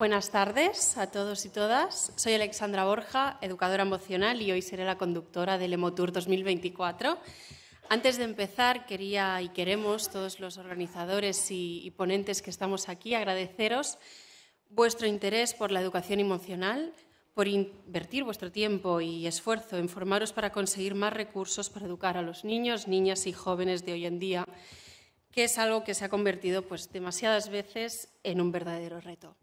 Buenas tardes a todos y todas. Soy Alexandra Borja, educadora emocional y hoy seré la conductora del Emotour 2024. Antes de empezar, quería y queremos todos los organizadores y, ponentes que estamos aquí agradeceros vuestro interés por la educación emocional, por invertir vuestro tiempo y esfuerzo en formaros para conseguir más recursos para educar a los niños, niñas y jóvenes de hoy en día, que es algo que se ha convertido pues demasiadas veces en un verdadero reto.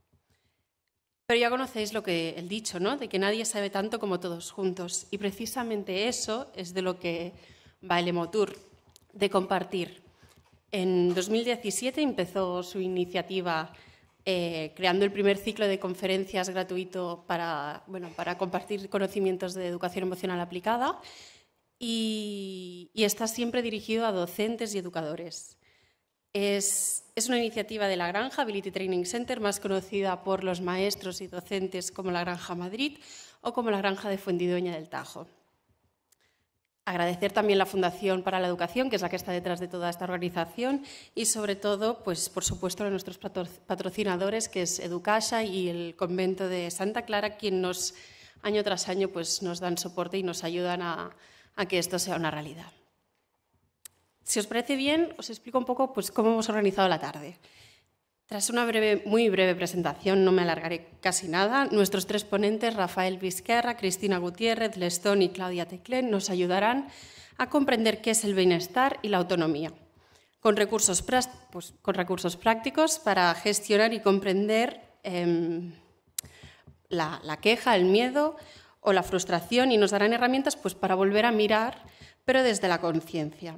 Pero ya conocéis lo que el dicho, ¿no? De que nadie sabe tanto como todos juntos. Y precisamente eso es de lo que va el de compartir. En 2017 empezó su iniciativa eh, creando el primer ciclo de conferencias gratuito para, bueno, para compartir conocimientos de educación emocional aplicada y, y está siempre dirigido a docentes y educadores. Es es una iniciativa de la Granja Ability Training Center, más conocida por los maestros y docentes como la Granja Madrid o como la Granja de Fuendidoña del Tajo. Agradecer también la Fundación para la Educación, que es la que está detrás de toda esta organización, y sobre todo, pues por supuesto, a nuestros patrocinadores, que es Educasa y el convento de Santa Clara, quien año tras año pues, nos dan soporte y nos ayudan a que esto sea una realidad. Si os parece bien, os explico un poco pues, cómo hemos organizado la tarde. Tras una breve, muy breve presentación, no me alargaré casi nada, nuestros tres ponentes, Rafael Vizquerra, Cristina Gutiérrez, Lestón y Claudia Teclén, nos ayudarán a comprender qué es el bienestar y la autonomía, con recursos, pues, prácticos para gestionar y comprender em, la, queja, el miedo o la frustración y nos darán herramientas pues, para volver a mirar, pero desde la conciencia,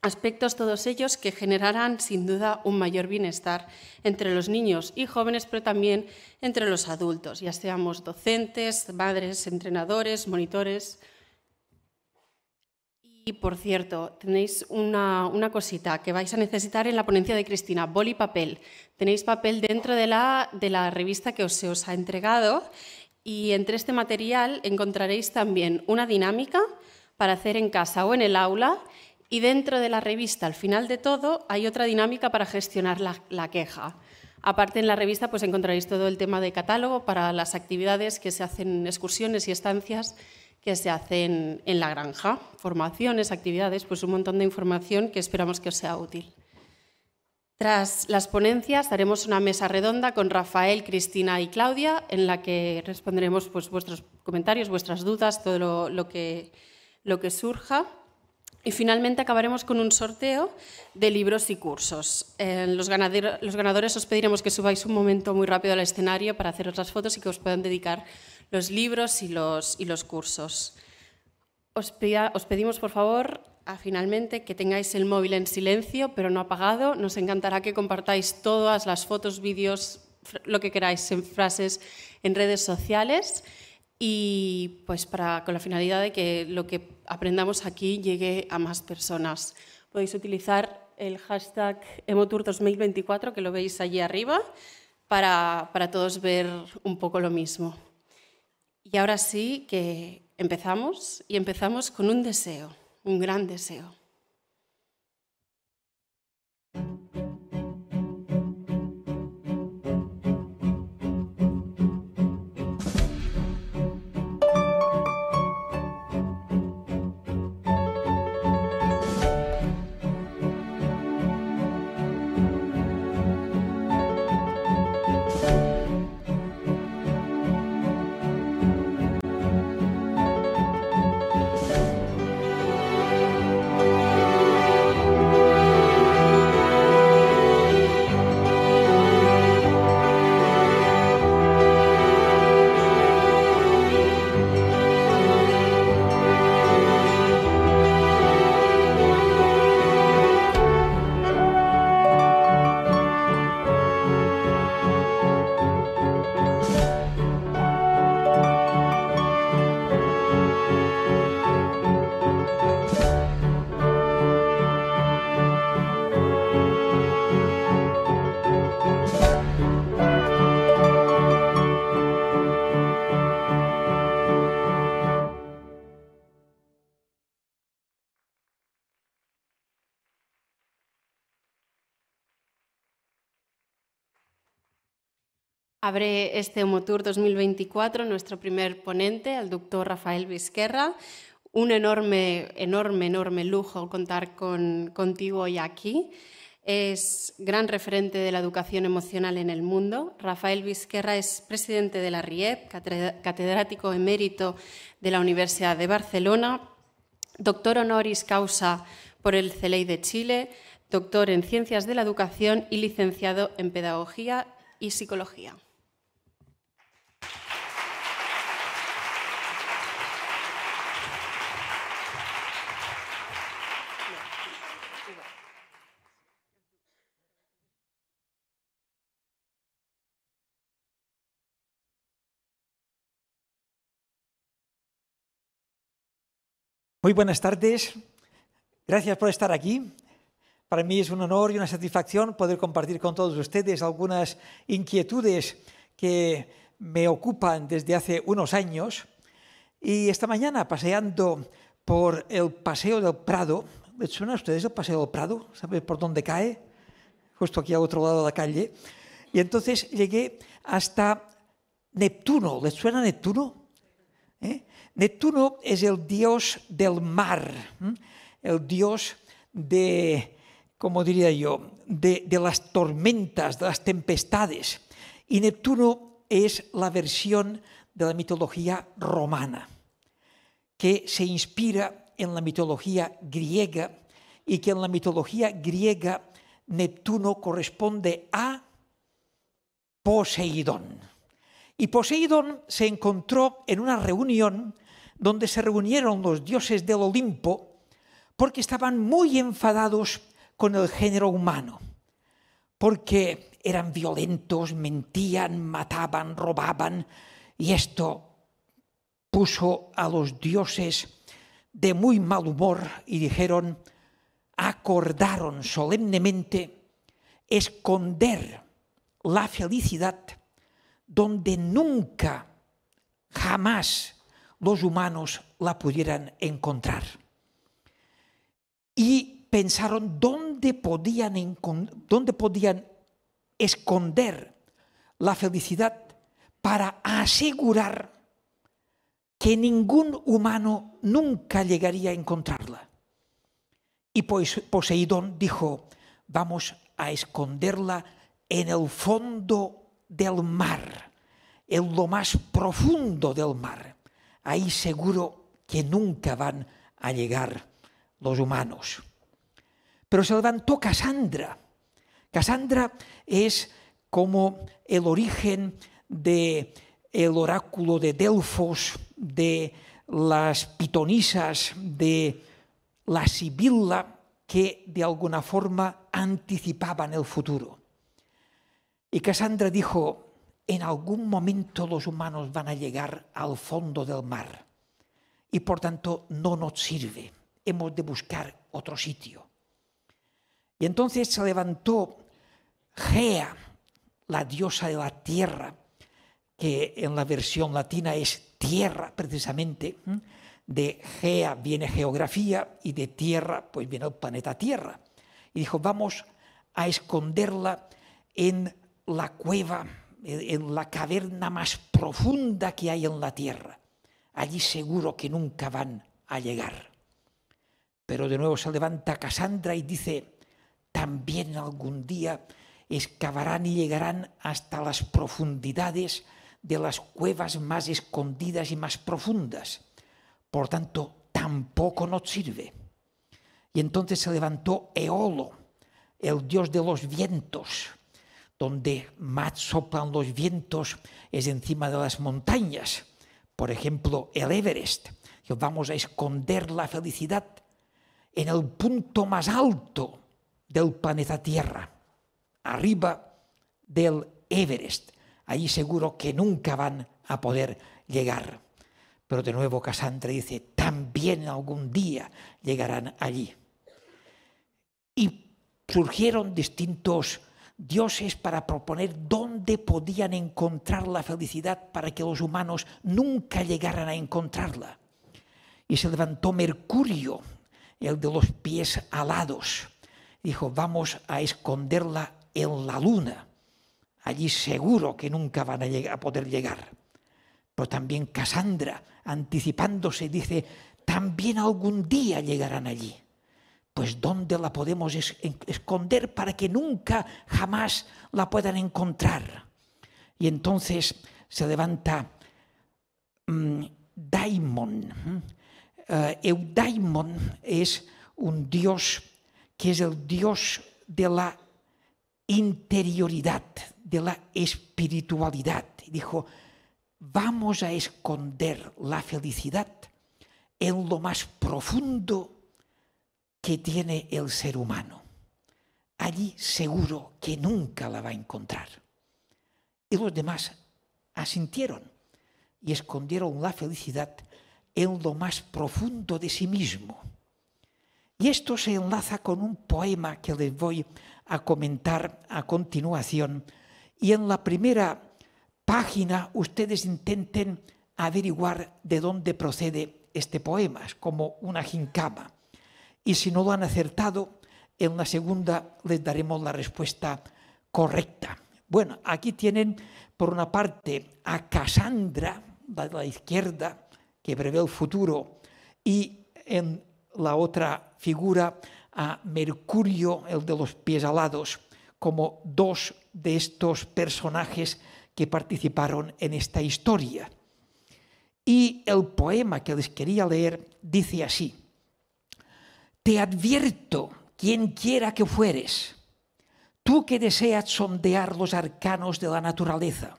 Aspectos todos ellos que generarán sin duda un mayor bienestar entre los niños y jóvenes, pero también entre los adultos, ya seamos docentes, madres, entrenadores, monitores. Y por cierto, tenéis una, cosita que vais a necesitar en la ponencia de Cristina, boli y papel. Tenéis papel dentro de la, de la revista que os, se os ha entregado y entre este material encontraréis también una dinámica para hacer en casa o en el aula y dentro de la revista, al final de todo, hay otra dinámica para gestionar la, queja. Aparte en la revista pues encontraréis todo el tema de catálogo para las actividades que se hacen, excursiones y estancias que se hacen en la granja, formaciones, actividades, pues un montón de información que esperamos que os sea útil. Tras las ponencias haremos una mesa redonda con Rafael, Cristina y Claudia en la que responderemos pues, vuestros comentarios, vuestras dudas, todo lo que surja y finalmente acabaremos con un sorteo de libros y cursos. Eh, los, ganadores os pediremos que subáis un momento muy rápido al escenario para hacer otras fotos y que os puedan dedicar los libros y los, cursos. Os, pedimos, por favor, finalmente que tengáis el móvil en silencio, pero no apagado. Nos encantará que compartáis todas las fotos, vídeos, lo que queráis en frases en redes sociales y pues para con la finalidad de que lo que aprendamos aquí llegue a más personas. Podéis utilizar el hashtag emotour2024, que lo veis allí arriba, para, para todos ver un poco lo mismo. Y ahora sí que empezamos y empezamos con un deseo, un gran deseo. Abre este Homotour 2024 nuestro primer ponente, el doctor Rafael Vizquerra. Un enorme, enorme, enorme lujo contar con, contigo hoy aquí. Es gran referente de la educación emocional en el mundo. Rafael Vizquerra es presidente de la RIEP, catedrático emérito de la Universidad de Barcelona, doctor honoris causa por el CELEI de Chile, doctor en Ciencias de la Educación y licenciado en Pedagogía y Psicología. Muy buenas tardes. Gracias por estar aquí. Para mí es un honor y una satisfacción poder compartir con todos ustedes algunas inquietudes que me ocupan desde hace unos años. Y esta mañana, paseando por el Paseo del Prado, ¿les ¿suena a ustedes el Paseo del Prado? ¿Saben por dónde cae? Justo aquí al otro lado de la calle. Y entonces llegué hasta Neptuno. ¿Les suena Neptuno? ¿Eh? Neptuno es el dios del mar, el dios de, como diría yo, de, las tormentas, de las tempestades. Y Neptuno es la versión de la mitología romana, que se inspira en la mitología griega y que en la mitología griega Neptuno corresponde a Poseidón. Y Poseidón se encontró en una reunión donde se reunieron los dioses del Olimpo porque estaban muy enfadados con el género humano, porque eran violentos, mentían, mataban, robaban, y esto puso a los dioses de muy mal humor y dijeron, acordaron solemnemente esconder la felicidad donde nunca, jamás los humanos la pudieran encontrar. Y pensaron dónde podían, dónde podían esconder la felicidad para asegurar que ningún humano nunca llegaría a encontrarla. Y pues Poseidón dijo, vamos a esconderla en el fondo del mar, en lo más profundo del mar ahí seguro que nunca van a llegar los humanos. Pero se levantó Cassandra. Cassandra Casandra es como el origen de el oráculo de Delfos, de las pitonisas, de la sibila que de alguna forma anticipaban el futuro. Y Casandra dijo, en algún momento los humanos van a llegar al fondo del mar y por tanto no nos sirve. Hemos de buscar otro sitio. Y entonces se levantó Gea, la diosa de la tierra, que en la versión latina es tierra precisamente. De Gea viene geografía y de tierra pues viene el planeta Tierra. Y dijo, vamos a esconderla en la cueva en la caverna más profunda que hay en la tierra. Allí seguro que nunca van a llegar. Pero de nuevo se levanta Casandra y dice, también algún día excavarán y llegarán hasta las profundidades de las cuevas más escondidas y más profundas. Por tanto, tampoco nos sirve. Y entonces se levantó Eolo, el dios de los vientos, donde más soplan los vientos es encima de las montañas, por ejemplo, el Everest. Vamos a esconder la felicidad en el punto más alto del planeta Tierra, arriba del Everest. Allí seguro que nunca van a poder llegar. Pero de nuevo Cassandra dice, también algún día llegarán allí. Y surgieron distintos Dios es para proponer dónde podían encontrar la felicidad para que los humanos nunca llegaran a encontrarla. Y se levantó Mercurio, el de los pies alados. Dijo, vamos a esconderla en la luna. Allí seguro que nunca van a, a poder llegar. Pero también Casandra, anticipándose, dice, también algún día llegarán allí pues ¿dónde la podemos esconder para que nunca, jamás la puedan encontrar? Y entonces se levanta mm, Daimon. Mm, eh, Eudaimon es un dios que es el dios de la interioridad, de la espiritualidad. Y dijo, vamos a esconder la felicidad en lo más profundo que tiene el ser humano. Allí seguro que nunca la va a encontrar. Y los demás asintieron y escondieron la felicidad en lo más profundo de sí mismo. Y esto se enlaza con un poema que les voy a comentar a continuación. Y en la primera página ustedes intenten averiguar de dónde procede este poema, es como una jincama y si no lo han acertado, en la segunda les daremos la respuesta correcta. Bueno, aquí tienen por una parte a Cassandra, de la izquierda, que prevé el futuro, y en la otra figura a Mercurio, el de los pies alados, como dos de estos personajes que participaron en esta historia. Y el poema que les quería leer dice así, te advierto, quien quiera que fueres, tú que deseas sondear los arcanos de la naturaleza,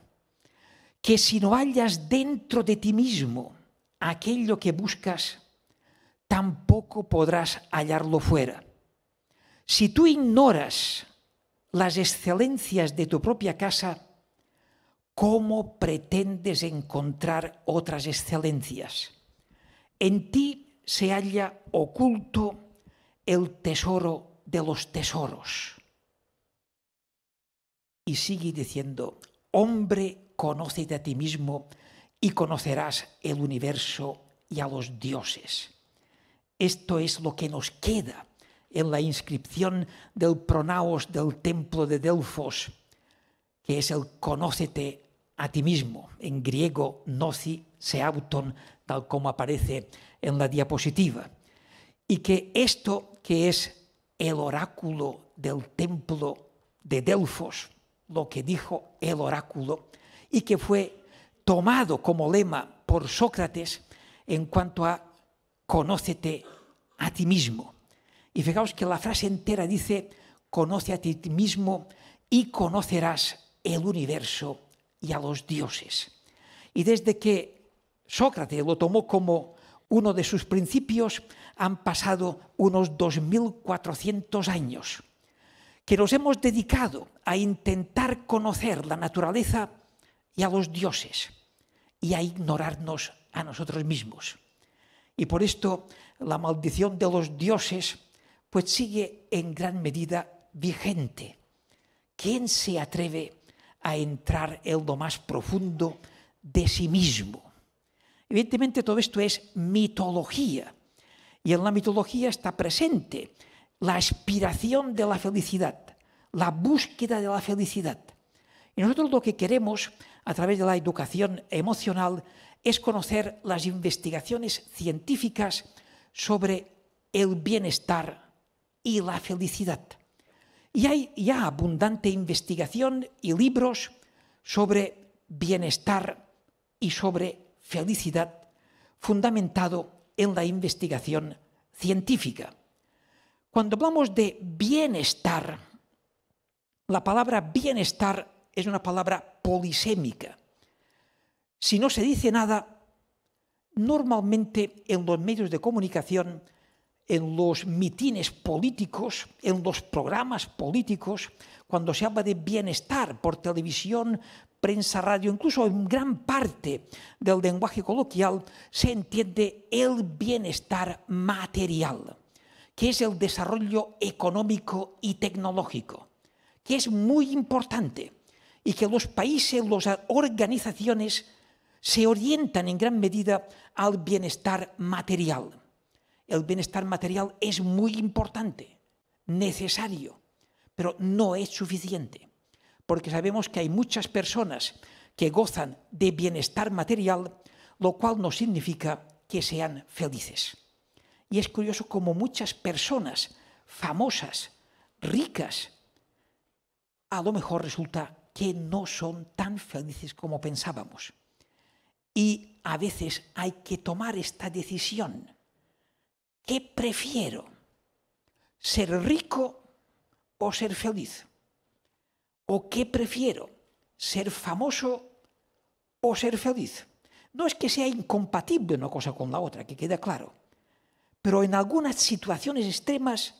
que si no hallas dentro de ti mismo aquello que buscas, tampoco podrás hallarlo fuera. Si tú ignoras las excelencias de tu propia casa, ¿cómo pretendes encontrar otras excelencias? En ti se halla oculto el tesoro de los tesoros. Y sigue diciendo, hombre, conócete a ti mismo y conocerás el universo y a los dioses. Esto es lo que nos queda en la inscripción del pronaos del templo de Delfos, que es el conócete a ti mismo, en griego noci se auton, tal como aparece en la diapositiva. Y que esto que es el oráculo del templo de Delfos, lo que dijo el oráculo, y que fue tomado como lema por Sócrates en cuanto a conócete a ti mismo. Y fijaos que la frase entera dice, conoce a ti mismo y conocerás el universo y a los dioses. Y desde que Sócrates lo tomó como uno de sus principios, han pasado unos 2.400 años, que nos hemos dedicado a intentar conocer la naturaleza y a los dioses y a ignorarnos a nosotros mismos. Y por esto la maldición de los dioses pues sigue en gran medida vigente. ¿Quién se atreve a entrar en lo más profundo de sí mismo? Evidentemente todo esto es mitología y en la mitología está presente la aspiración de la felicidad, la búsqueda de la felicidad. Y nosotros lo que queremos a través de la educación emocional es conocer las investigaciones científicas sobre el bienestar y la felicidad. Y hay ya abundante investigación y libros sobre bienestar y sobre felicidad fundamentado en la investigación científica. Cuando hablamos de bienestar, la palabra bienestar es una palabra polisémica. Si no se dice nada, normalmente en los medios de comunicación, en los mitines políticos, en los programas políticos, cuando se habla de bienestar por televisión, prensa, radio, incluso en gran parte del lenguaje coloquial, se entiende el bienestar material, que es el desarrollo económico y tecnológico, que es muy importante y que los países, las organizaciones se orientan en gran medida al bienestar material. El bienestar material es muy importante, necesario, pero no es suficiente porque sabemos que hay muchas personas que gozan de bienestar material, lo cual no significa que sean felices. Y es curioso como muchas personas famosas, ricas, a lo mejor resulta que no son tan felices como pensábamos. Y a veces hay que tomar esta decisión. ¿Qué prefiero? ¿Ser rico o ser feliz? ¿O qué prefiero? ¿Ser famoso o ser feliz? No es que sea incompatible una cosa con la otra, que queda claro, pero en algunas situaciones extremas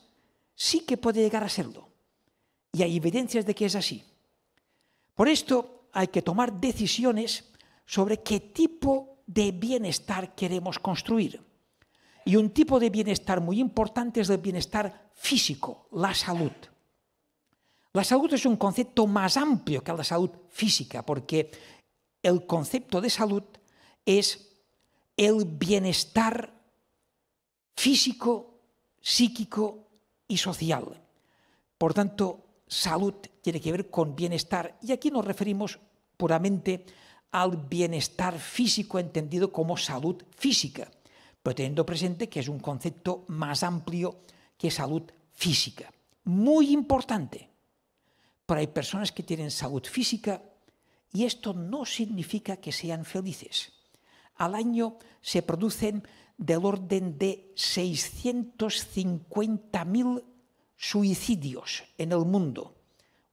sí que puede llegar a serlo. Y hay evidencias de que es así. Por esto hay que tomar decisiones sobre qué tipo de bienestar queremos construir. Y un tipo de bienestar muy importante es el bienestar físico, la salud. La salud es un concepto más amplio que la salud física, porque el concepto de salud es el bienestar físico, psíquico y social. Por tanto, salud tiene que ver con bienestar y aquí nos referimos puramente al bienestar físico entendido como salud física, pero teniendo presente que es un concepto más amplio que salud física. Muy importante, pero hay personas que tienen salud física y esto no significa que sean felices. Al año se producen del orden de 650.000 suicidios en el mundo,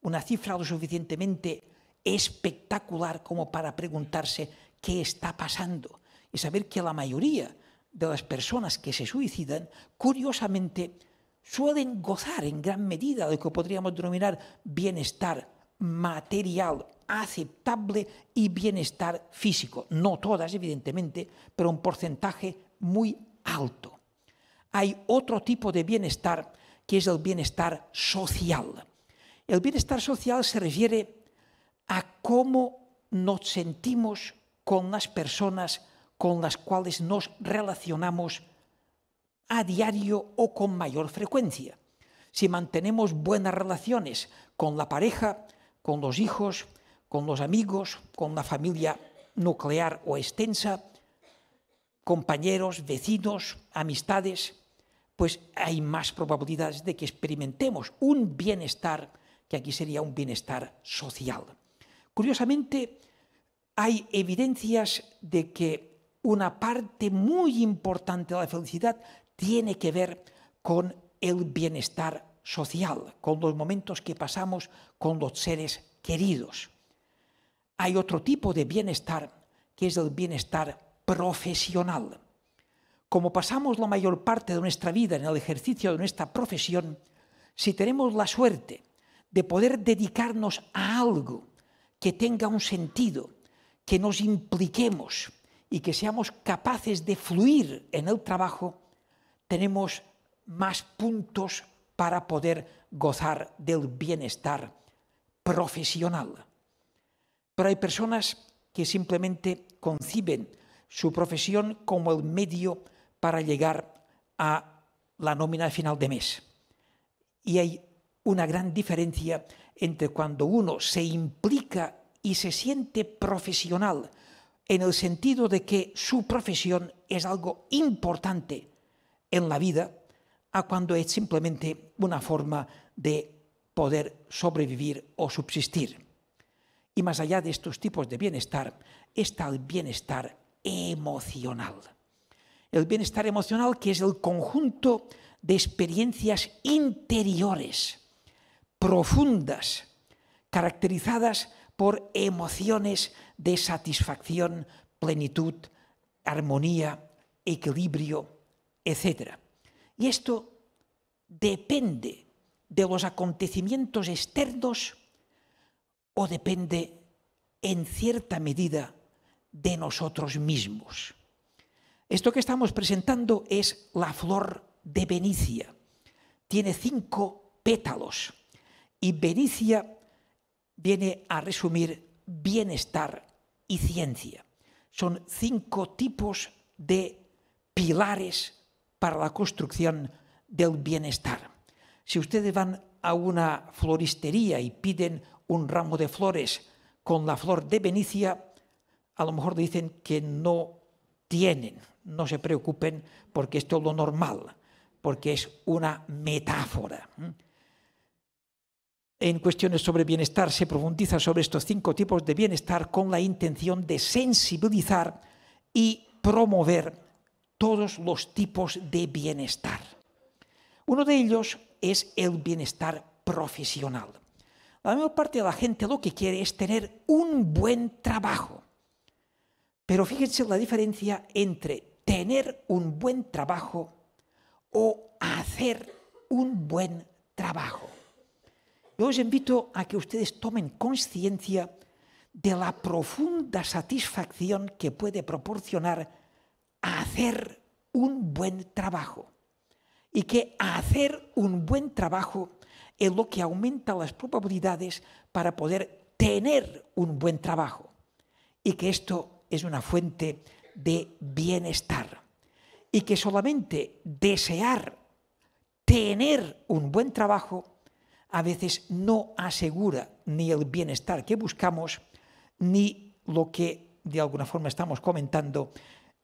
una cifra lo suficientemente espectacular como para preguntarse qué está pasando y saber que la mayoría de las personas que se suicidan, curiosamente, suelen gozar en gran medida de lo que podríamos denominar bienestar material aceptable y bienestar físico. No todas, evidentemente, pero un porcentaje muy alto. Hay otro tipo de bienestar que es el bienestar social. El bienestar social se refiere a cómo nos sentimos con las personas con las cuales nos relacionamos a diario o con mayor frecuencia. Si mantenemos buenas relaciones con la pareja, con los hijos, con los amigos, con la familia nuclear o extensa, compañeros, vecinos, amistades, pues hay más probabilidades de que experimentemos un bienestar, que aquí sería un bienestar social. Curiosamente, hay evidencias de que una parte muy importante de la felicidad tiene que ver con el bienestar social, con los momentos que pasamos con los seres queridos. Hay otro tipo de bienestar que es el bienestar profesional. Como pasamos la mayor parte de nuestra vida en el ejercicio de nuestra profesión, si tenemos la suerte de poder dedicarnos a algo que tenga un sentido, que nos impliquemos y que seamos capaces de fluir en el trabajo, tenemos más puntos para poder gozar del bienestar profesional. Pero hay personas que simplemente conciben su profesión como el medio para llegar a la nómina final de mes. Y hay una gran diferencia entre cuando uno se implica y se siente profesional, en el sentido de que su profesión es algo importante en la vida a cuando es simplemente una forma de poder sobrevivir o subsistir. Y más allá de estos tipos de bienestar, está el bienestar emocional. El bienestar emocional que es el conjunto de experiencias interiores, profundas, caracterizadas por emociones de satisfacción, plenitud, armonía, equilibrio, etc. Y esto depende de los acontecimientos externos o depende en cierta medida de nosotros mismos. Esto que estamos presentando es la flor de Benicia. Tiene cinco pétalos y Benicia viene a resumir bienestar y ciencia. Son cinco tipos de pilares para la construcción del bienestar. Si ustedes van a una floristería y piden un ramo de flores con la flor de Benicia, a lo mejor dicen que no tienen, no se preocupen porque esto es lo normal, porque es una metáfora. En cuestiones sobre bienestar se profundiza sobre estos cinco tipos de bienestar con la intención de sensibilizar y promover todos los tipos de bienestar. Uno de ellos es el bienestar profesional. La mayor parte de la gente lo que quiere es tener un buen trabajo. Pero fíjense la diferencia entre tener un buen trabajo o hacer un buen trabajo. Yo os invito a que ustedes tomen conciencia de la profunda satisfacción que puede proporcionar hacer un buen trabajo. Y que hacer un buen trabajo es lo que aumenta las probabilidades para poder tener un buen trabajo. Y que esto es una fuente de bienestar. Y que solamente desear tener un buen trabajo a veces no asegura ni el bienestar que buscamos, ni lo que de alguna forma estamos comentando,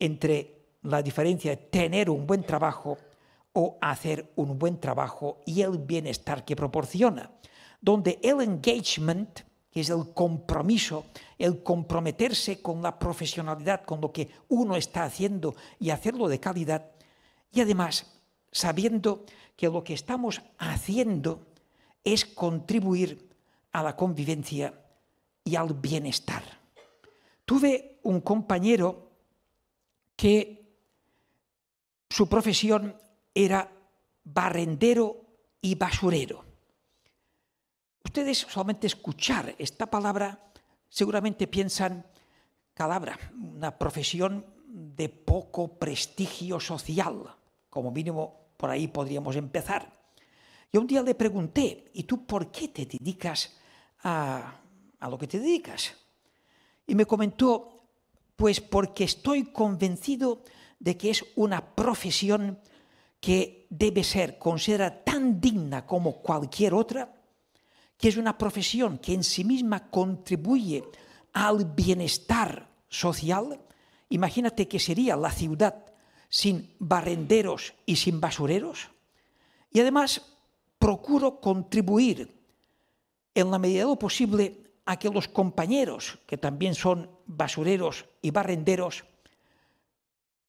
entre la diferencia de tener un buen trabajo o hacer un buen trabajo y el bienestar que proporciona, donde el engagement, que es el compromiso, el comprometerse con la profesionalidad, con lo que uno está haciendo y hacerlo de calidad, y además sabiendo que lo que estamos haciendo es contribuir a la convivencia y al bienestar. Tuve un compañero que su profesión era barrendero y basurero. Ustedes solamente escuchar esta palabra seguramente piensan calabra, una profesión de poco prestigio social, como mínimo por ahí podríamos empezar. Y un día le pregunté, ¿y tú por qué te dedicas a, a lo que te dedicas? Y me comentó, pues porque estoy convencido de que es una profesión que debe ser considerada tan digna como cualquier otra, que es una profesión que en sí misma contribuye al bienestar social. Imagínate que sería la ciudad sin barrenderos y sin basureros. Y además procuro contribuir en la medida de lo posible a que los compañeros, que también son basureros y barrenderos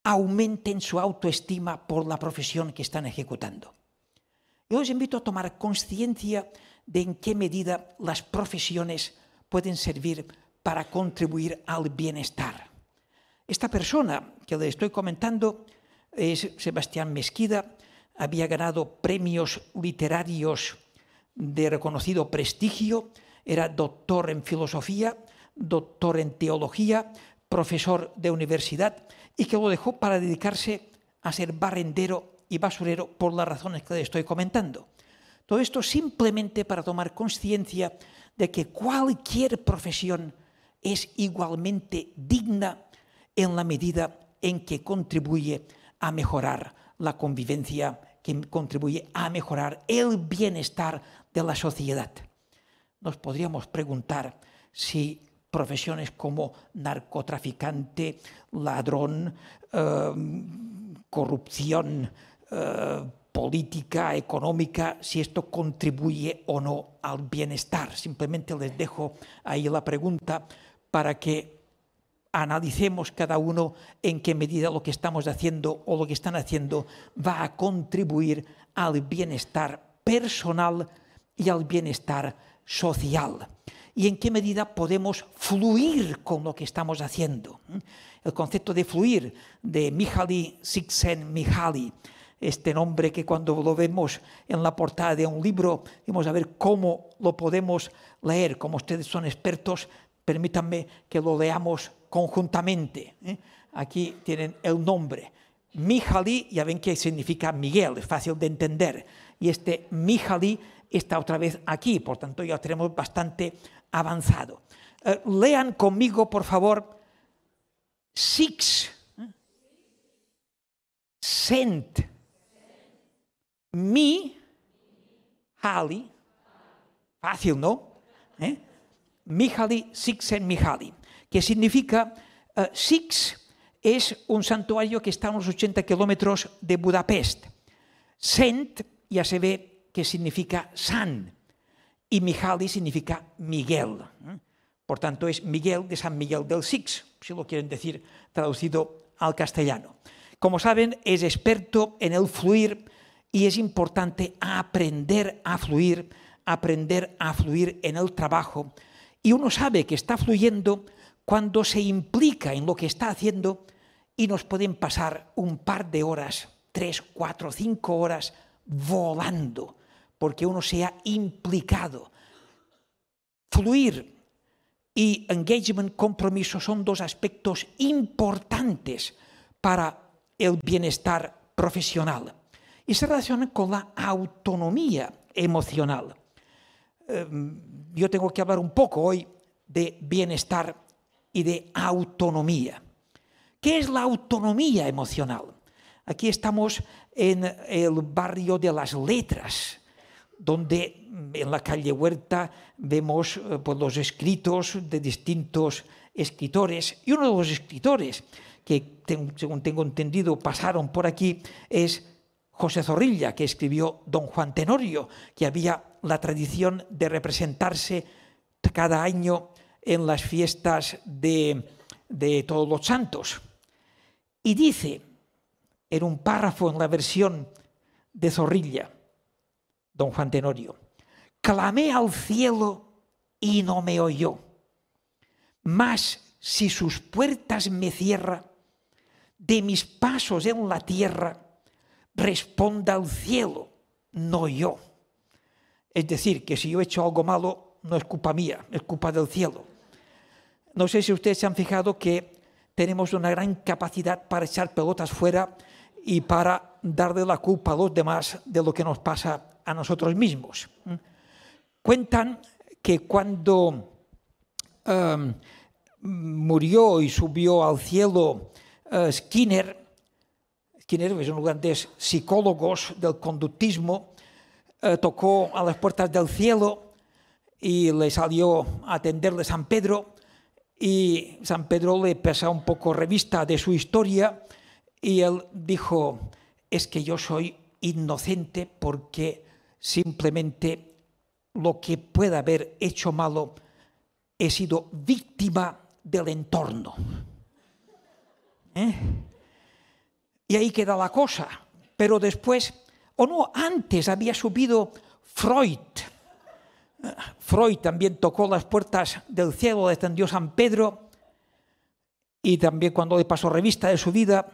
aumenten su autoestima por la profesión que están ejecutando. Yo les invito a tomar conciencia de en qué medida las profesiones pueden servir para contribuir al bienestar. Esta persona que les estoy comentando es Sebastián Mezquida, había ganado premios literarios de reconocido prestigio, era doctor en filosofía, doctor en teología, profesor de universidad, y que lo dejó para dedicarse a ser barrendero y basurero por las razones que le estoy comentando. Todo esto simplemente para tomar conciencia de que cualquier profesión es igualmente digna en la medida en que contribuye a mejorar la convivencia, que contribuye a mejorar el bienestar de la sociedad. Nos podríamos preguntar si profesiones como narcotraficante, ladrón, eh, corrupción eh, política, económica, si esto contribuye o no al bienestar. Simplemente les dejo ahí la pregunta para que analicemos cada uno en qué medida lo que estamos haciendo o lo que están haciendo va a contribuir al bienestar personal y al bienestar social y en qué medida podemos fluir con lo que estamos haciendo. El concepto de fluir de Mihaly Csikszentmihalyi, este nombre que cuando lo vemos en la portada de un libro, vamos a ver cómo lo podemos leer. Como ustedes son expertos, permítanme que lo leamos conjuntamente. ¿eh? Aquí tienen el nombre. Mihaly, ya ven que significa Miguel, es fácil de entender y este Mihaly está otra vez aquí, por tanto ya tenemos bastante avanzado. Eh, lean conmigo, por favor, Six, Sent, Mi, Hali, fácil, ¿no? ¿Eh? Mihaly, Six en Mihaly, que significa eh, Six es un santuario que está a unos 80 kilómetros de Budapest. Sent ya se ve que significa San y Mijali significa Miguel. ¿eh? Por tanto, es Miguel de San Miguel del Six, si lo quieren decir traducido al castellano. Como saben, es experto en el fluir y es importante aprender a fluir, aprender a fluir en el trabajo. Y uno sabe que está fluyendo cuando se implica en lo que está haciendo y nos pueden pasar un par de horas, tres, cuatro, cinco horas volando, porque uno se implicado. Fluir y engagement, compromiso, son dos aspectos importantes para el bienestar profesional y se relacionan con la autonomía emocional. Em, yo tengo que hablar un poco hoy de bienestar y de autonomía. ¿Qué es la autonomía emocional? Aquí estamos en el barrio de las letras, donde en la calle Huerta vemos eh, pues, los escritos de distintos escritores. Y uno de los escritores que, según tengo entendido, pasaron por aquí es José Zorrilla, que escribió Don Juan Tenorio, que había la tradición de representarse cada año en las fiestas de, de todos los santos. Y dice, era un párrafo en la versión de Zorrilla, don Juan Tenorio. Clamé al cielo y no me oyó. Mas si sus puertas me cierra, de mis pasos en la tierra, responda al cielo, no yo. Es decir, que si yo he hecho algo malo, no es culpa mía, es culpa del cielo. No sé si ustedes se han fijado que tenemos una gran capacidad para echar pelotas fuera y para darle la culpa a los demás de lo que nos pasa a nosotros mismos. ¿Mm? Cuentan que cuando em, murió y subió al cielo eh, Skinner, Skinner es uno de los grandes psicólogos del conductismo, eh, tocó a las puertas del cielo y le salió a atenderle San Pedro y San Pedro le pasó un poco revista de su historia y él dijo, es que yo soy inocente porque simplemente lo que pueda haber hecho malo, he sido víctima del entorno. ¿Eh? Y ahí queda la cosa. Pero después, o no, antes había subido Freud. Freud también tocó las puertas del cielo, descendió San Pedro, y también cuando le pasó revista de su vida,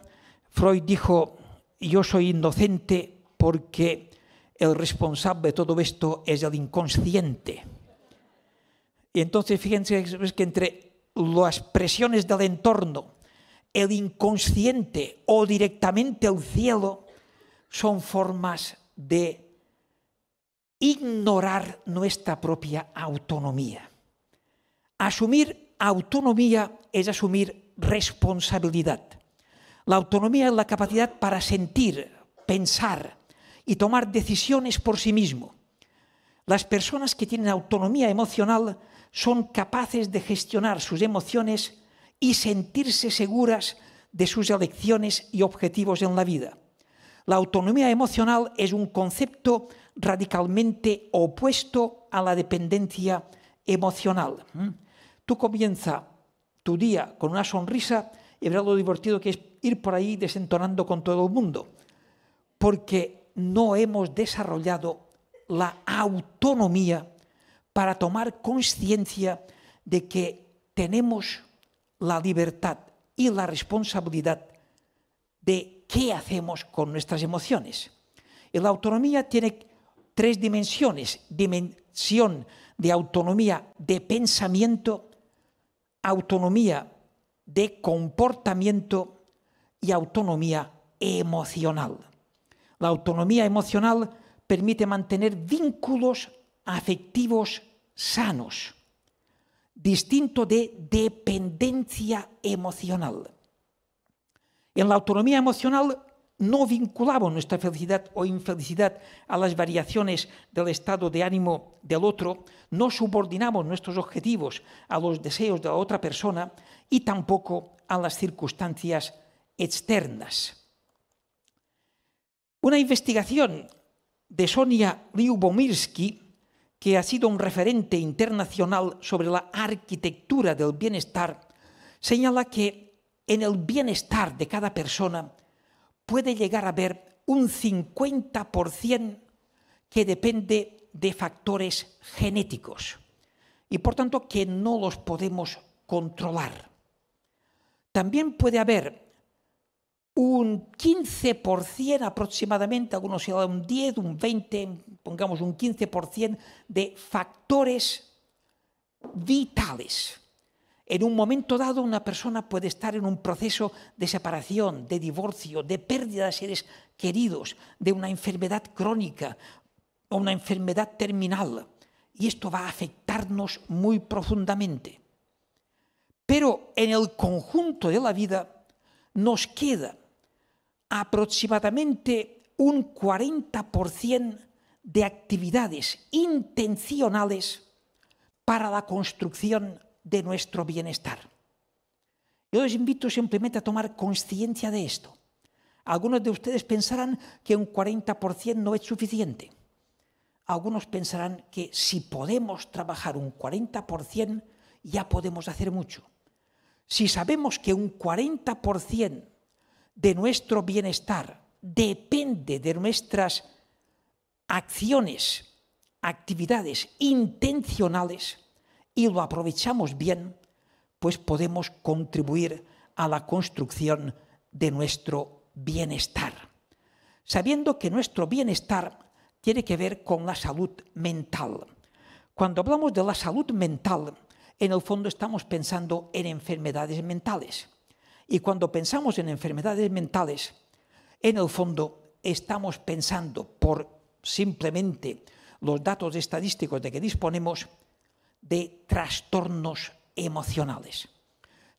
Freud dijo, yo soy inocente porque el responsable de todo esto es el inconsciente. Y entonces fíjense que entre las presiones del entorno, el inconsciente o directamente el cielo son formas de ignorar nuestra propia autonomía. Asumir autonomía es asumir responsabilidad. La autonomía es la capacidad para sentir, pensar y tomar decisiones por sí mismo. Las personas que tienen autonomía emocional son capaces de gestionar sus emociones y sentirse seguras de sus elecciones y objetivos en la vida. La autonomía emocional es un concepto radicalmente opuesto a la dependencia emocional. ¿Mm? Tú comienza tu día con una sonrisa y verás lo divertido que es ir por ahí desentonando con todo el mundo, porque no hemos desarrollado la autonomía para tomar conciencia de que tenemos la libertad y la responsabilidad de qué hacemos con nuestras emociones. Y la autonomía tiene tres dimensiones. Dimensión de autonomía de pensamiento, autonomía de comportamiento y autonomía emocional. La autonomía emocional permite mantener vínculos afectivos sanos, distinto de dependencia emocional. En la autonomía emocional no vinculamos nuestra felicidad o infelicidad a las variaciones del estado de ánimo del otro, no subordinamos nuestros objetivos a los deseos de la otra persona y tampoco a las circunstancias externas. Una investigación de Sonia Liubomirsky, que ha sido un referente internacional sobre la arquitectura del bienestar, señala que en el bienestar de cada persona puede llegar a haber un 50% que depende de factores genéticos y por tanto que no los podemos controlar. También puede haber un 15% aproximadamente, algunos se un 10, un 20, pongamos un 15% de factores vitales. En un momento dado una persona puede estar en un proceso de separación, de divorcio, de pérdida de seres queridos, de una enfermedad crónica o una enfermedad terminal. Y esto va a afectarnos muy profundamente. Pero en el conjunto de la vida nos queda aproximadamente un 40% de actividades intencionales para la construcción de nuestro bienestar. Yo les invito simplemente a tomar conciencia de esto. Algunos de ustedes pensarán que un 40% no es suficiente. Algunos pensarán que si podemos trabajar un 40%, ya podemos hacer mucho. Si sabemos que un 40% de nuestro bienestar, depende de nuestras acciones, actividades intencionales y lo aprovechamos bien, pues podemos contribuir a la construcción de nuestro bienestar. Sabiendo que nuestro bienestar tiene que ver con la salud mental. Cuando hablamos de la salud mental, en el fondo estamos pensando en enfermedades mentales y cuando pensamos en enfermedades mentales, en el fondo estamos pensando por simplemente los datos estadísticos de que disponemos de trastornos emocionales.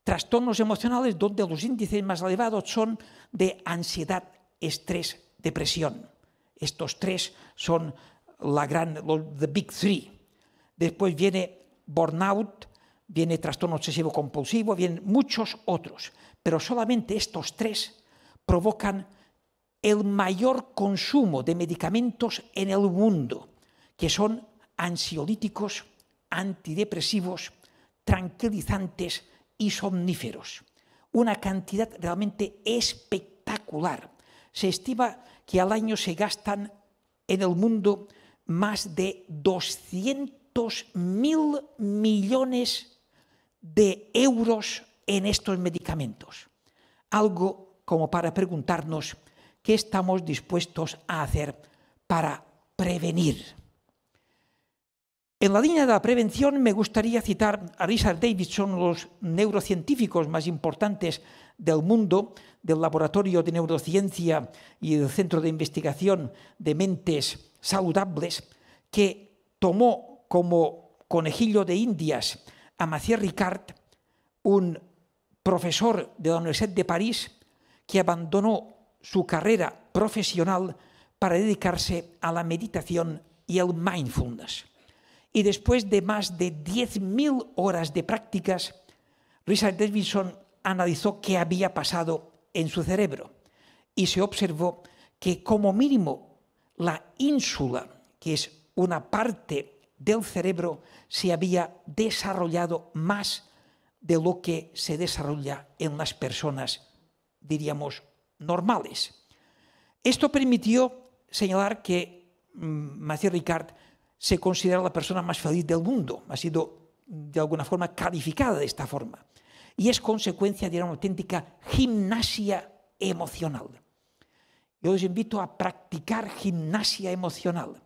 Trastornos emocionales donde los índices más elevados son de ansiedad, estrés, depresión. Estos tres son la gran, los, the big three. Después viene burnout, viene trastorno obsesivo compulsivo, vienen muchos otros pero solamente estos tres provocan el mayor consumo de medicamentos en el mundo, que son ansiolíticos, antidepresivos, tranquilizantes y somníferos. Una cantidad realmente espectacular. Se estima que al año se gastan en el mundo más de 200 mil millones de euros en estos medicamentos. Algo como para preguntarnos qué estamos dispuestos a hacer para prevenir. En la línea de la prevención me gustaría citar a Richard Davidson, los neurocientíficos más importantes del mundo, del Laboratorio de Neurociencia y del Centro de Investigación de Mentes Saludables, que tomó como conejillo de indias a Mathieu Ricard, un profesor de la Universidad de París que abandonó su carrera profesional para dedicarse a la meditación y el mindfulness. Y después de más de 10.000 horas de prácticas, Richard Davidson analizó qué había pasado en su cerebro y se observó que como mínimo la ínsula, que es una parte del cerebro, se había desarrollado más de lo que se desarrolla en las personas, diríamos, normales. Esto permitió señalar que mm, Mathieu Ricard se considera la persona más feliz del mundo, ha sido de alguna forma calificada de esta forma, y es consecuencia de una auténtica gimnasia emocional. Yo les invito a practicar gimnasia emocional,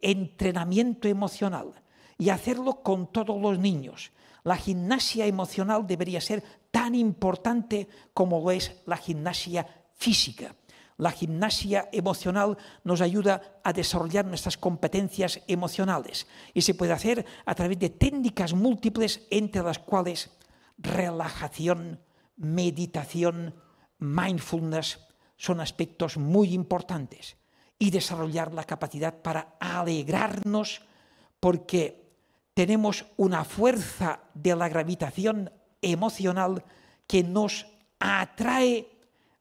entrenamiento emocional, y hacerlo con todos los niños, la gimnasia emocional debería ser tan importante como lo es la gimnasia física. La gimnasia emocional nos ayuda a desarrollar nuestras competencias emocionales y se puede hacer a través de técnicas múltiples entre las cuales relajación, meditación, mindfulness son aspectos muy importantes y desarrollar la capacidad para alegrarnos porque tenemos una fuerza de la gravitación emocional que nos atrae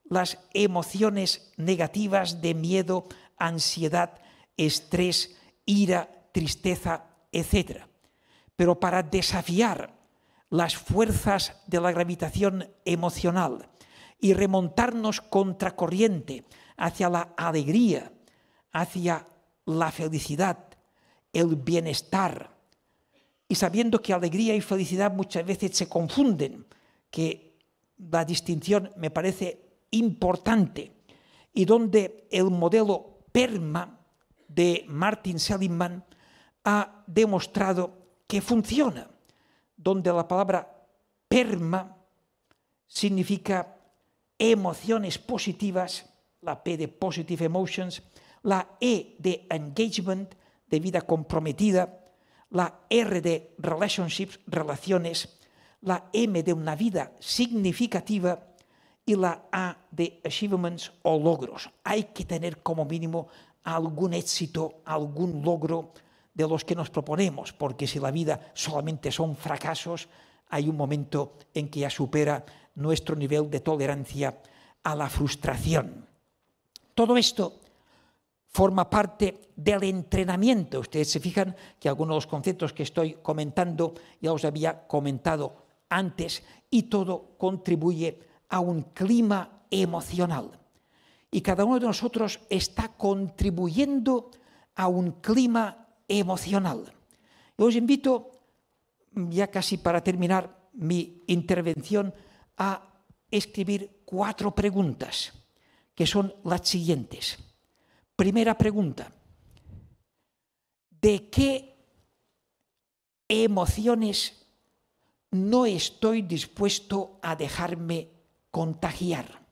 las emociones negativas de miedo, ansiedad, estrés, ira, tristeza, etc. Pero para desafiar las fuerzas de la gravitación emocional y remontarnos contracorriente hacia la alegría, hacia la felicidad, el bienestar, y sabiendo que alegría y felicidad muchas veces se confunden, que la distinción me parece importante, y donde el modelo PERMA de Martin Seligman ha demostrado que funciona, donde la palabra PERMA significa emociones positivas, la P de Positive Emotions, la E de Engagement, de vida comprometida, la R de relationships, relaciones, la M de una vida significativa y la A de achievements o logros. Hay que tener como mínimo algún éxito, algún logro de los que nos proponemos, porque si la vida solamente son fracasos, hay un momento en que ya supera nuestro nivel de tolerancia a la frustración. Todo esto forma parte del entrenamiento. Ustedes se fijan que algunos de los conceptos que estoy comentando ya os había comentado antes y todo contribuye a un clima emocional. Y cada uno de nosotros está contribuyendo a un clima emocional. Yo os invito, ya casi para terminar mi intervención, a escribir cuatro preguntas, que son las siguientes. Primera pregunta, ¿de qué emociones no estoy dispuesto a dejarme contagiar?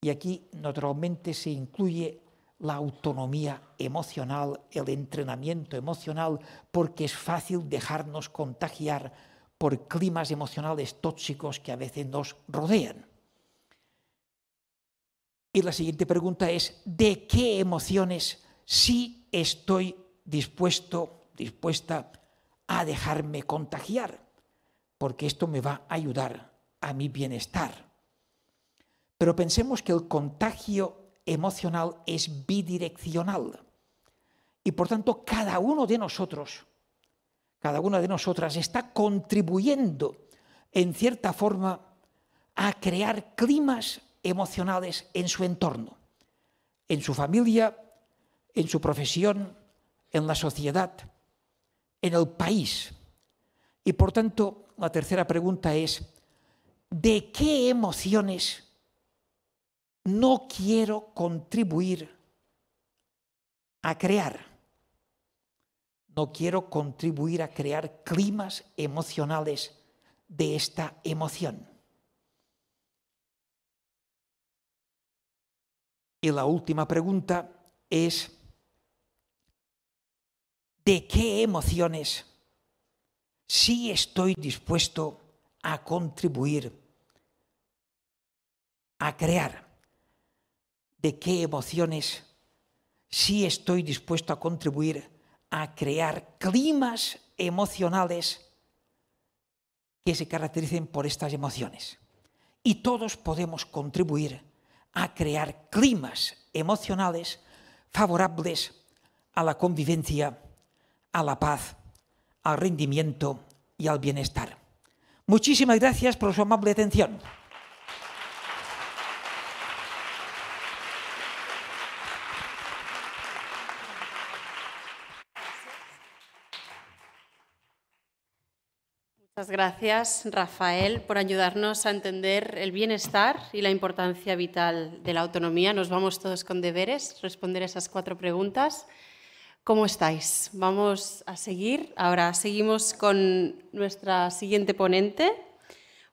Y aquí naturalmente se incluye la autonomía emocional, el entrenamiento emocional, porque es fácil dejarnos contagiar por climas emocionales tóxicos que a veces nos rodean. Y la siguiente pregunta es, ¿de qué emociones sí estoy dispuesto, dispuesta a dejarme contagiar? Porque esto me va a ayudar a mi bienestar. Pero pensemos que el contagio emocional es bidireccional. Y por tanto, cada uno de nosotros, cada una de nosotras está contribuyendo en cierta forma a crear climas emocionales en su entorno, en su familia, en su profesión, en la sociedad, en el país. Y por tanto, la tercera pregunta es, ¿de qué emociones no quiero contribuir a crear? No quiero contribuir a crear climas emocionales de esta emoción. Y la última pregunta es, ¿de qué emociones sí estoy dispuesto a contribuir, a crear? ¿De qué emociones sí estoy dispuesto a contribuir a crear climas emocionales que se caractericen por estas emociones? Y todos podemos contribuir a crear climas emocionales favorables a la convivencia, a la paz, al rendimiento y al bienestar. Muchísimas gracias por su amable atención. Muchas gracias, Rafael, por ayudarnos a entender el bienestar y la importancia vital de la autonomía. Nos vamos todos con deberes, responder esas cuatro preguntas. ¿Cómo estáis? Vamos a seguir. Ahora seguimos con nuestra siguiente ponente,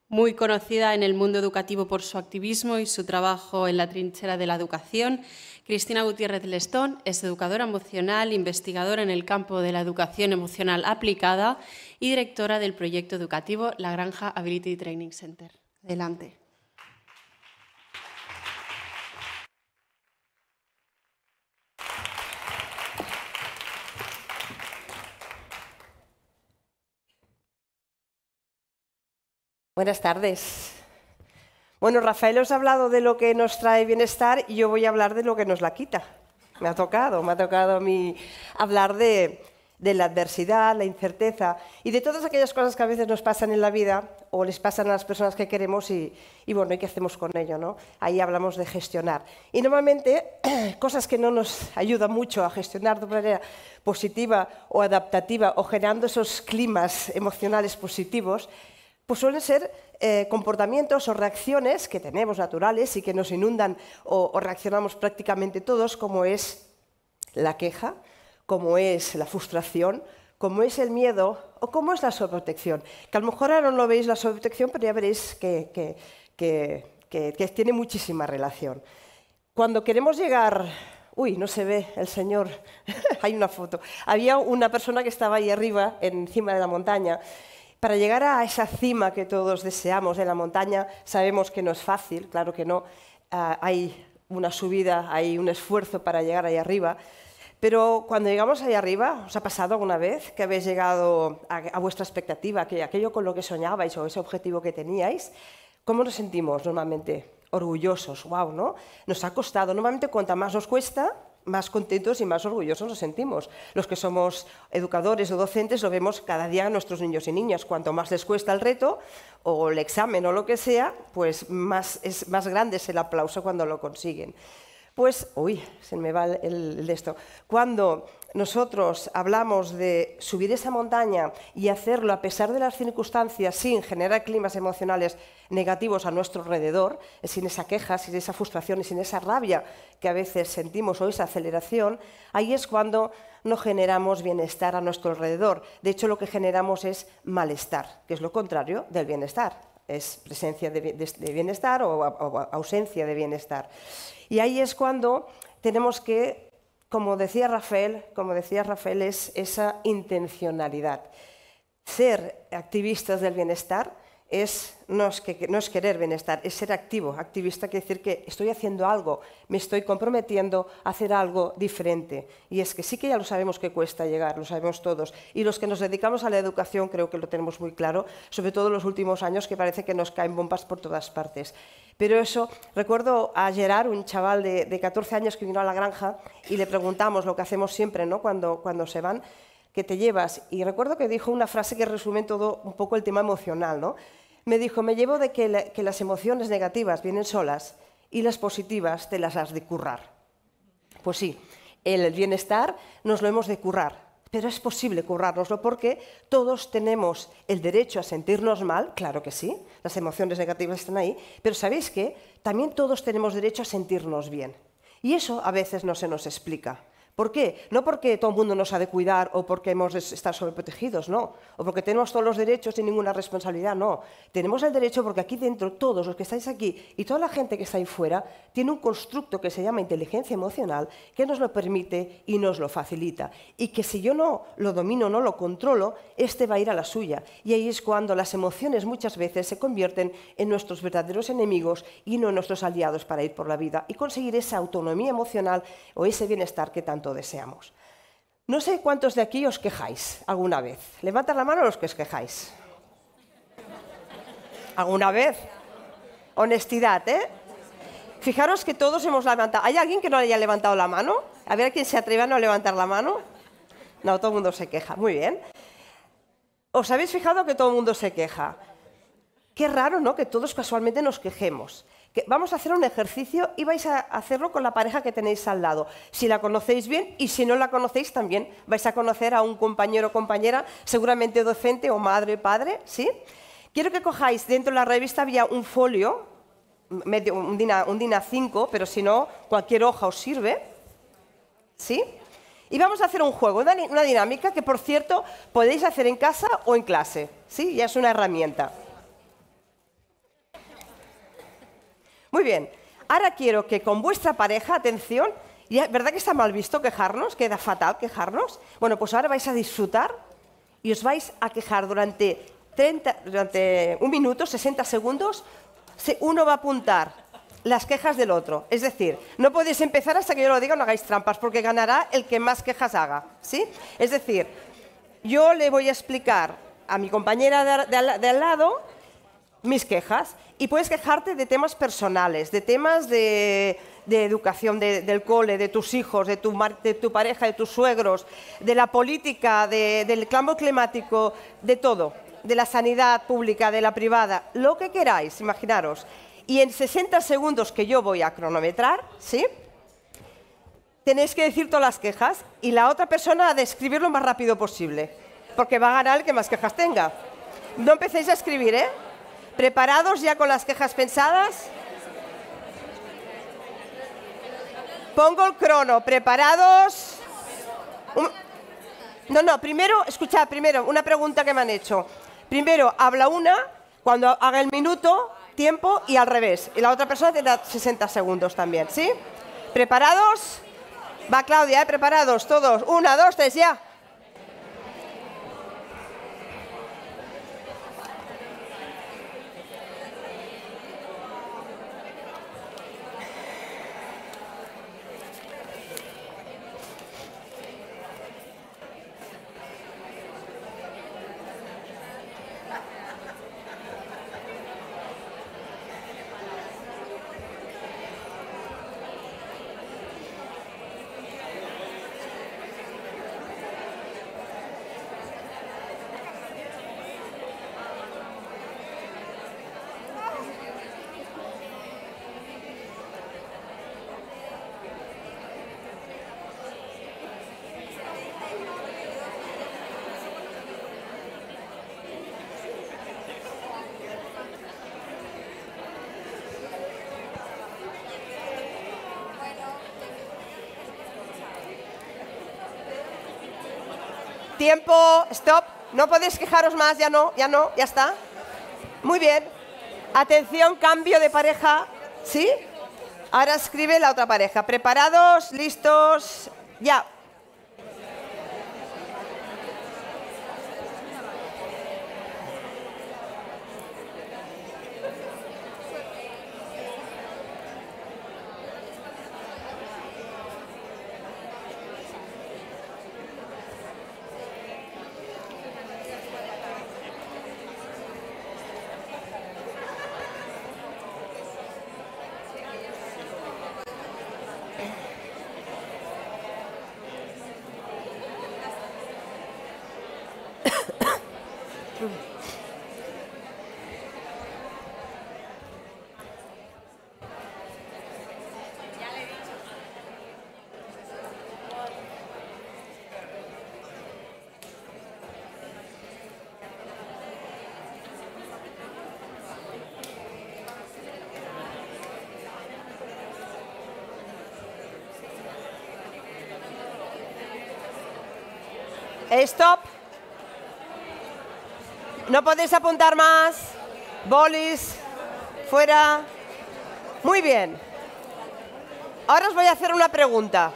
muy conocida en el mundo educativo por su activismo y su trabajo en la trinchera de la educación, Cristina Gutiérrez Lestón es educadora emocional, investigadora en el campo de la educación emocional aplicada y directora del proyecto educativo La Granja Ability Training Center. Adelante. Buenas tardes. Bueno, Rafael os ha hablado de lo que nos trae bienestar y yo voy a hablar de lo que nos la quita. Me ha tocado, me ha tocado a mí hablar de, la adversidad, la incerteza y de todas aquellas cosas que a veces nos pasan en la vida o les pasan a las personas que queremos y, bueno, ¿y qué hacemos con ello? Ahí hablamos de gestionar. Y normalmente cosas que no nos ayudan mucho a gestionar de manera positiva o adaptativa o generando esos climas emocionales positivos, pues suelen ser eh, comportamientos o reacciones que tenemos naturales y que nos inundan o, reaccionamos prácticamente todos, como es la queja, como es la frustración, como es el miedo o como es la sobreprotección. Que a lo mejor ahora no lo veis la sobreprotección, pero ya veréis que, que, tiene muchísima relación. Cuando queremos llegar... Uy, no se ve el señor. Hay una foto. Había una persona que estaba ahí arriba, encima de la montaña, para llegar a esa cima que todos deseamos de la montaña, sabemos que no es fácil, claro que no, ah, hay una subida, hay un esfuerzo para llegar ahí arriba, pero cuando llegamos ahí arriba, ¿os ha pasado alguna vez que habéis llegado a, vuestra expectativa, que aquello con lo que soñabais o ese objetivo que teníais? ¿Cómo nos sentimos normalmente? Orgullosos, wow, ¿no? Nos ha costado. Normalmente cuanta más nos cuesta, más contentos y más orgullosos nos sentimos. Los que somos educadores o docentes lo vemos cada día a nuestros niños y niñas. Cuanto más les cuesta el reto o el examen o lo que sea, pues más, es, más grande es el aplauso cuando lo consiguen. Pues, uy, se me va el, de esto. Cuando nosotros hablamos de subir esa montaña y hacerlo a pesar de las circunstancias, sin generar climas emocionales negativos a nuestro alrededor, sin esa queja, sin esa frustración y sin esa rabia que a veces sentimos o esa aceleración, ahí es cuando no generamos bienestar a nuestro alrededor. De hecho, lo que generamos es malestar, que es lo contrario del bienestar. Es presencia de, bienestar o ausencia de bienestar. Y ahí es cuando tenemos que, como decía Rafael, como decía Rafael, es esa intencionalidad. Ser activistas del bienestar es no es, no es querer bienestar, es ser activo. Activista quiere decir que estoy haciendo algo, me estoy comprometiendo a hacer algo diferente. Y es que sí que ya lo sabemos que cuesta llegar, lo sabemos todos. Y los que nos dedicamos a la educación creo que lo tenemos muy claro, sobre todo en los últimos años que parece que nos caen bombas por todas partes. Pero eso, recuerdo a Gerard, un chaval de, 14 años que vino a la granja y le preguntamos lo que hacemos siempre ¿no? cuando, cuando se van, qué te llevas. Y recuerdo que dijo una frase que resume todo un poco el tema emocional. ¿no? Me dijo, me llevo de que las emociones negativas vienen solas y las positivas te las has de currar. Pues sí, el bienestar nos lo hemos de currar, pero es posible currárnoslo porque todos tenemos el derecho a sentirnos mal, claro que sí, las emociones negativas están ahí, pero sabéis que también todos tenemos derecho a sentirnos bien. Y eso a veces no se nos explica. ¿Por qué? No porque todo el mundo nos ha de cuidar o porque hemos de estar sobreprotegidos, no. O porque tenemos todos los derechos y ninguna responsabilidad, no. Tenemos el derecho porque aquí dentro, todos los que estáis aquí y toda la gente que está ahí fuera, tiene un constructo que se llama inteligencia emocional que nos lo permite y nos lo facilita. Y que si yo no lo domino, no lo controlo, este va a ir a la suya. Y ahí es cuando las emociones muchas veces se convierten en nuestros verdaderos enemigos y no en nuestros aliados para ir por la vida y conseguir esa autonomía emocional o ese bienestar que tanto deseamos. No sé cuántos de aquí os quejáis alguna vez. Levantad la mano los que os quejáis. ¿Alguna vez? Honestidad, ¿eh? Fijaros que todos hemos levantado. ¿Hay alguien que no haya levantado la mano? A ver quién se atreva a no levantar la mano. No, todo el mundo se queja. Muy bien. ¿Os habéis fijado que todo el mundo se queja? Qué raro, ¿no? Que todos casualmente nos quejemos vamos a hacer un ejercicio y vais a hacerlo con la pareja que tenéis al lado. Si la conocéis bien y si no la conocéis también vais a conocer a un compañero o compañera, seguramente docente o madre o padre, ¿sí? Quiero que cojáis, dentro de la revista había un folio, un, Dina, un 5, pero si no, cualquier hoja os sirve, ¿sí? Y vamos a hacer un juego, una dinámica que, por cierto, podéis hacer en casa o en clase, ¿sí? Ya es una herramienta. Muy bien, ahora quiero que con vuestra pareja, atención, ¿y ¿verdad que está mal visto quejarnos? Queda fatal quejarnos. Bueno, pues ahora vais a disfrutar y os vais a quejar durante, un minuto, 60 segundos. Uno va a apuntar las quejas del otro. Es decir, no podéis empezar hasta que yo lo diga, no hagáis trampas, porque ganará el que más quejas haga. ¿sí? Es decir, yo le voy a explicar a mi compañera de al lado mis quejas y puedes quejarte de temas personales, de temas de, educación del cole, de tus hijos, de tu, tu, pareja, de tus suegros, de la política, del cambio climático, de todo, de la sanidad pública, de la privada, lo que queráis, imaginaros. Y en 60 segundos que yo voy a cronometrar, ¿sí? Tenéis que decir todas las quejas y la otra persona ha de escribir lo más rápido posible, porque va a ganar el que más quejas tenga. No empecéis a escribir, ¿eh? ¿Preparados ya con las quejas pensadas? Pongo el crono. ¿Preparados? No, no, primero, escuchad, primero, una pregunta que me han hecho. Primero, habla una, cuando haga el minuto, tiempo y al revés. Y la otra persona tendrá 60 segundos también, ¿sí? ¿Preparados? Va Claudia, ¿eh? ¿preparados todos? Una, dos, tres, ya. Tiempo, stop. No podéis quejaros más, ya no, ya no, ya está. Muy bien. Atención, cambio de pareja. ¿Sí? Ahora escribe la otra pareja. ¿Preparados? ¿Listos? Ya. stop. No podéis apuntar más. Bolis, fuera. Muy bien. Ahora os voy a hacer una pregunta.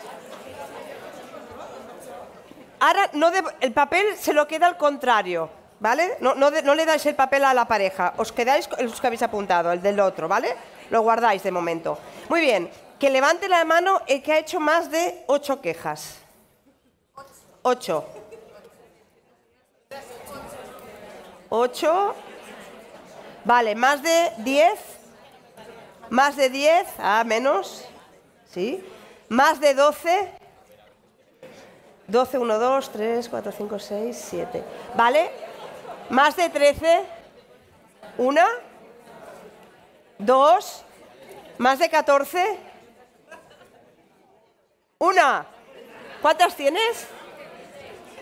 Ahora no el papel se lo queda al contrario, ¿vale? No, no, le dais el papel a la pareja, os quedáis los que habéis apuntado, el del otro, ¿vale? Lo guardáis de momento. Muy bien, que levante la mano el que ha hecho más de ocho quejas. Ocho. 8. Vale, más de 10. Más de 10. Ah, menos. ¿Sí? Más de 12. 12, 1, 2, 3, 4, 5, 6, 7. ¿Vale? Más de 13. 1. 2. Más de 14. 1. ¿Cuántas tienes?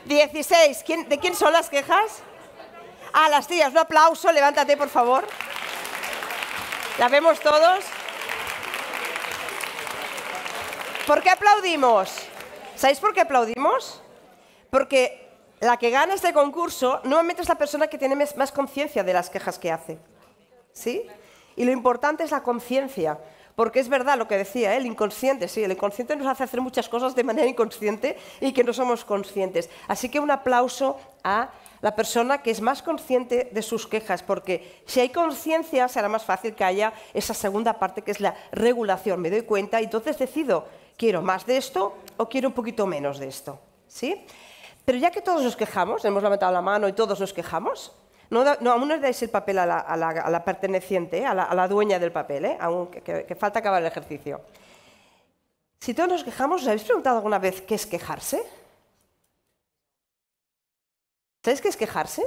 16. ¿De quién son las quejas? A las tías, un aplauso, levántate por favor. ¿La vemos todos? ¿Por qué aplaudimos? ¿Sabéis por qué aplaudimos? Porque la que gana este concurso normalmente es la persona que tiene más conciencia de las quejas que hace. ¿Sí? Y lo importante es la conciencia. Porque es verdad lo que decía, ¿eh? el inconsciente, sí, el inconsciente nos hace hacer muchas cosas de manera inconsciente y que no somos conscientes. Así que un aplauso a la persona que es más consciente de sus quejas, porque si hay conciencia será más fácil que haya esa segunda parte que es la regulación. Me doy cuenta y entonces decido, quiero más de esto o quiero un poquito menos de esto. ¿Sí? Pero ya que todos nos quejamos, hemos levantado la mano y todos nos quejamos, no, no aún dais el papel a la, perteneciente, eh, a, la, dueña del papel, ¿eh? que, que falta acabar el ejercicio. Si todos nos quejamos, ¿os habéis preguntado alguna vez qué es quejarse? ¿Sabes qué es quejarse?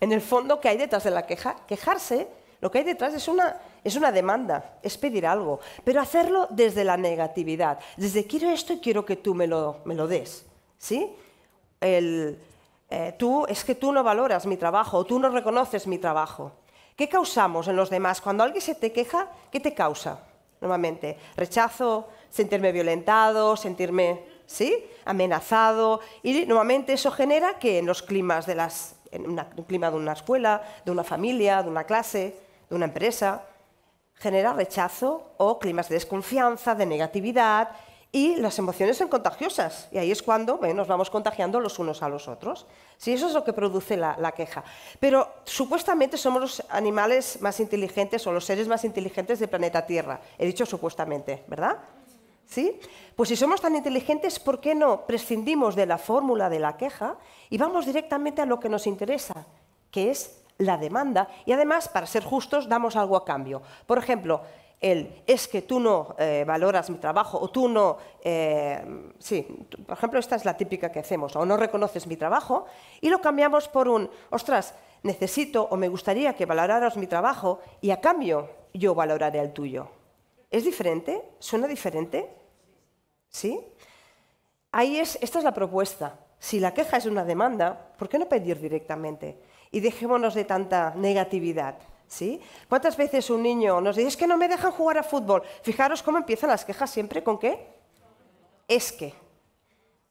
En el fondo, ¿qué hay detrás de la queja? Quejarse, lo que hay detrás es una, es una demanda, es pedir algo, pero hacerlo desde la negatividad, desde quiero esto y quiero que tú me lo, me lo des. ¿Sí? El, eh, tú, es que tú no valoras mi trabajo, o tú no reconoces mi trabajo. ¿Qué causamos en los demás? Cuando alguien se te queja, ¿qué te causa normalmente? Rechazo, sentirme violentado, sentirme ¿sí? amenazado. Y normalmente eso genera que en los climas de las, una, un clima de una escuela, de una familia, de una clase, de una empresa, genera rechazo o climas de desconfianza, de negatividad y las emociones son contagiosas. Y ahí es cuando nos vamos contagiando los unos a los otros. eso es lo que produce la, la, queja. Pero supuestamente somos los animales más inteligentes o los seres más inteligentes del planeta Tierra. He dicho supuestamente, ¿verdad? ¿Sí? Pues si somos tan inteligentes, ¿por qué no prescindimos de la fórmula de la queja y vamos directamente a lo que nos interesa, que es la demanda? Y además, para ser justos, damos algo a cambio. Por ejemplo, el es que tú no eh, valoras mi trabajo o tú no, eh, sí, por ejemplo, esta es la típica que hacemos, o no reconoces mi trabajo y lo cambiamos por un, ostras, necesito o me gustaría que valoraras mi trabajo y a cambio yo valoraré el tuyo. ¿Es diferente? ¿Suena diferente? ¿Sí? Ahí es, esta es la propuesta. Si la queja es una demanda, ¿por qué no pedir directamente? Y dejémonos de tanta negatividad. ¿Sí? ¿Cuántas veces un niño nos dice, es que no me dejan jugar a fútbol? Fijaros cómo empiezan las quejas siempre con qué? Es que.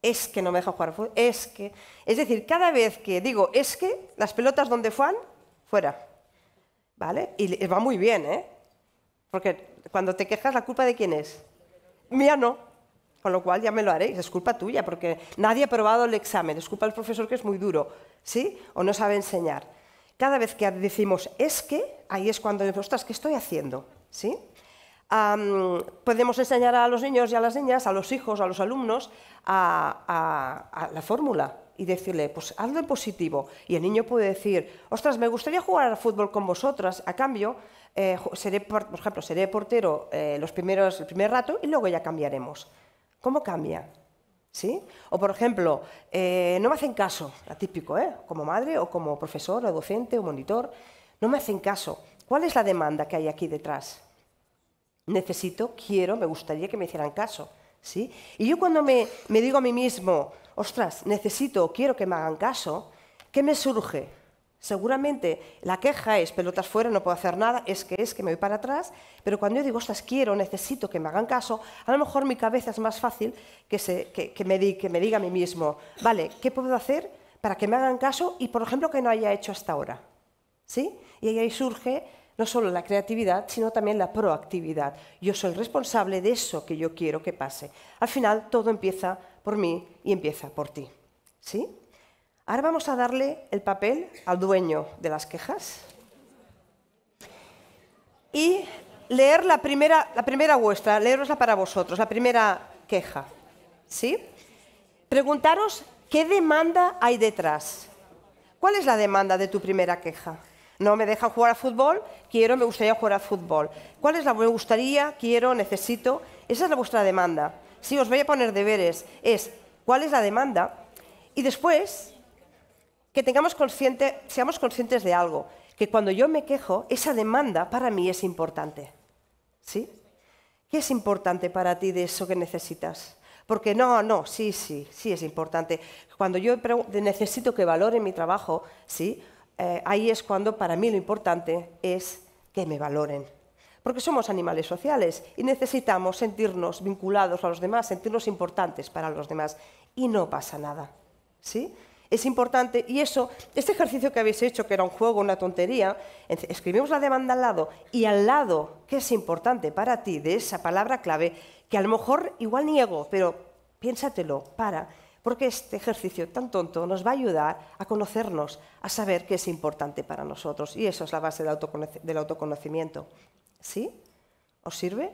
Es que no me dejan jugar a fútbol. Es que. Es decir, cada vez que digo es que, las pelotas donde fueron, fuera. ¿Vale? Y va muy bien, ¿eh? Porque cuando te quejas, ¿la culpa de quién es? Mía no. Con lo cual ya me lo haréis, es culpa tuya, porque nadie ha probado el examen, es culpa del profesor que es muy duro, ¿sí? O no sabe enseñar. Cada vez que decimos es que, ahí es cuando decimos, ostras, ¿qué estoy haciendo? ¿Sí? podemos enseñar a los niños y a las niñas, a los hijos, a los alumnos, a, la fórmula y decirle, pues hazlo en positivo. Y el niño puede decir, ostras, me gustaría jugar al fútbol con vosotras, a cambio eh, seré, por, ejemplo, seré portero eh, los primeros, el primer rato y luego ya cambiaremos. ¿Cómo cambia? ¿Sí? O, por ejemplo, eh, no me hacen caso, atípico, como madre o como profesor o docente o monitor, no me hacen caso. ¿Cuál es la demanda que hay aquí detrás? Necesito, quiero, me gustaría que me hicieran caso. ¿sí? Y yo cuando me, digo a mí mismo, ostras, necesito, quiero que me hagan caso, ¿qué me surge? Seguramente la queja es pelotas fuera, no puedo hacer nada, es que es que me voy para atrás, pero cuando yo digo, estas quiero, necesito que me hagan caso, a lo mejor mi cabeza es más fácil que, se, que, me, diga a mí mismo, vale, ¿qué puedo hacer para que me hagan caso y, por ejemplo, que no haya hecho hasta ahora? ¿Sí? Y ahí surge no solo la creatividad, sino también la proactividad. Yo soy responsable de eso que yo quiero que pase. Al final, todo empieza por mí y empieza por ti. ¿Sí? Ahora vamos a darle el papel al dueño de las quejas y leer la primera, la primera vuestra, leerosla para vosotros, la primera queja. ¿Sí? Preguntaros qué demanda hay detrás. ¿Cuál es la demanda de tu primera queja? No me dejan jugar a fútbol, quiero, me gustaría jugar a fútbol. ¿Cuál es la me gustaría, quiero, necesito? Esa es la vuestra demanda. Si os voy a poner deberes, es cuál es la demanda y después que tengamos consciente, seamos conscientes de algo, que cuando yo me quejo, esa demanda para mí es importante. ¿Sí? ¿Qué es importante para ti de eso que necesitas? Porque no, no, sí, sí, sí es importante. Cuando yo necesito que valoren mi trabajo, sí, eh, ahí es cuando para mí lo importante es que me valoren. Porque somos animales sociales y necesitamos sentirnos vinculados a los demás, sentirnos importantes para los demás. Y no pasa nada. ¿Sí? es importante y eso, este ejercicio que habéis hecho, que era un juego, una tontería, escribimos la demanda al lado y al lado, que es importante para ti de esa palabra clave, que a lo mejor igual niego, pero piénsatelo, para, porque este ejercicio tan tonto nos va a ayudar a conocernos, a saber qué es importante para nosotros y eso es la base del autoconocimiento. ¿Sí? ¿Os sirve?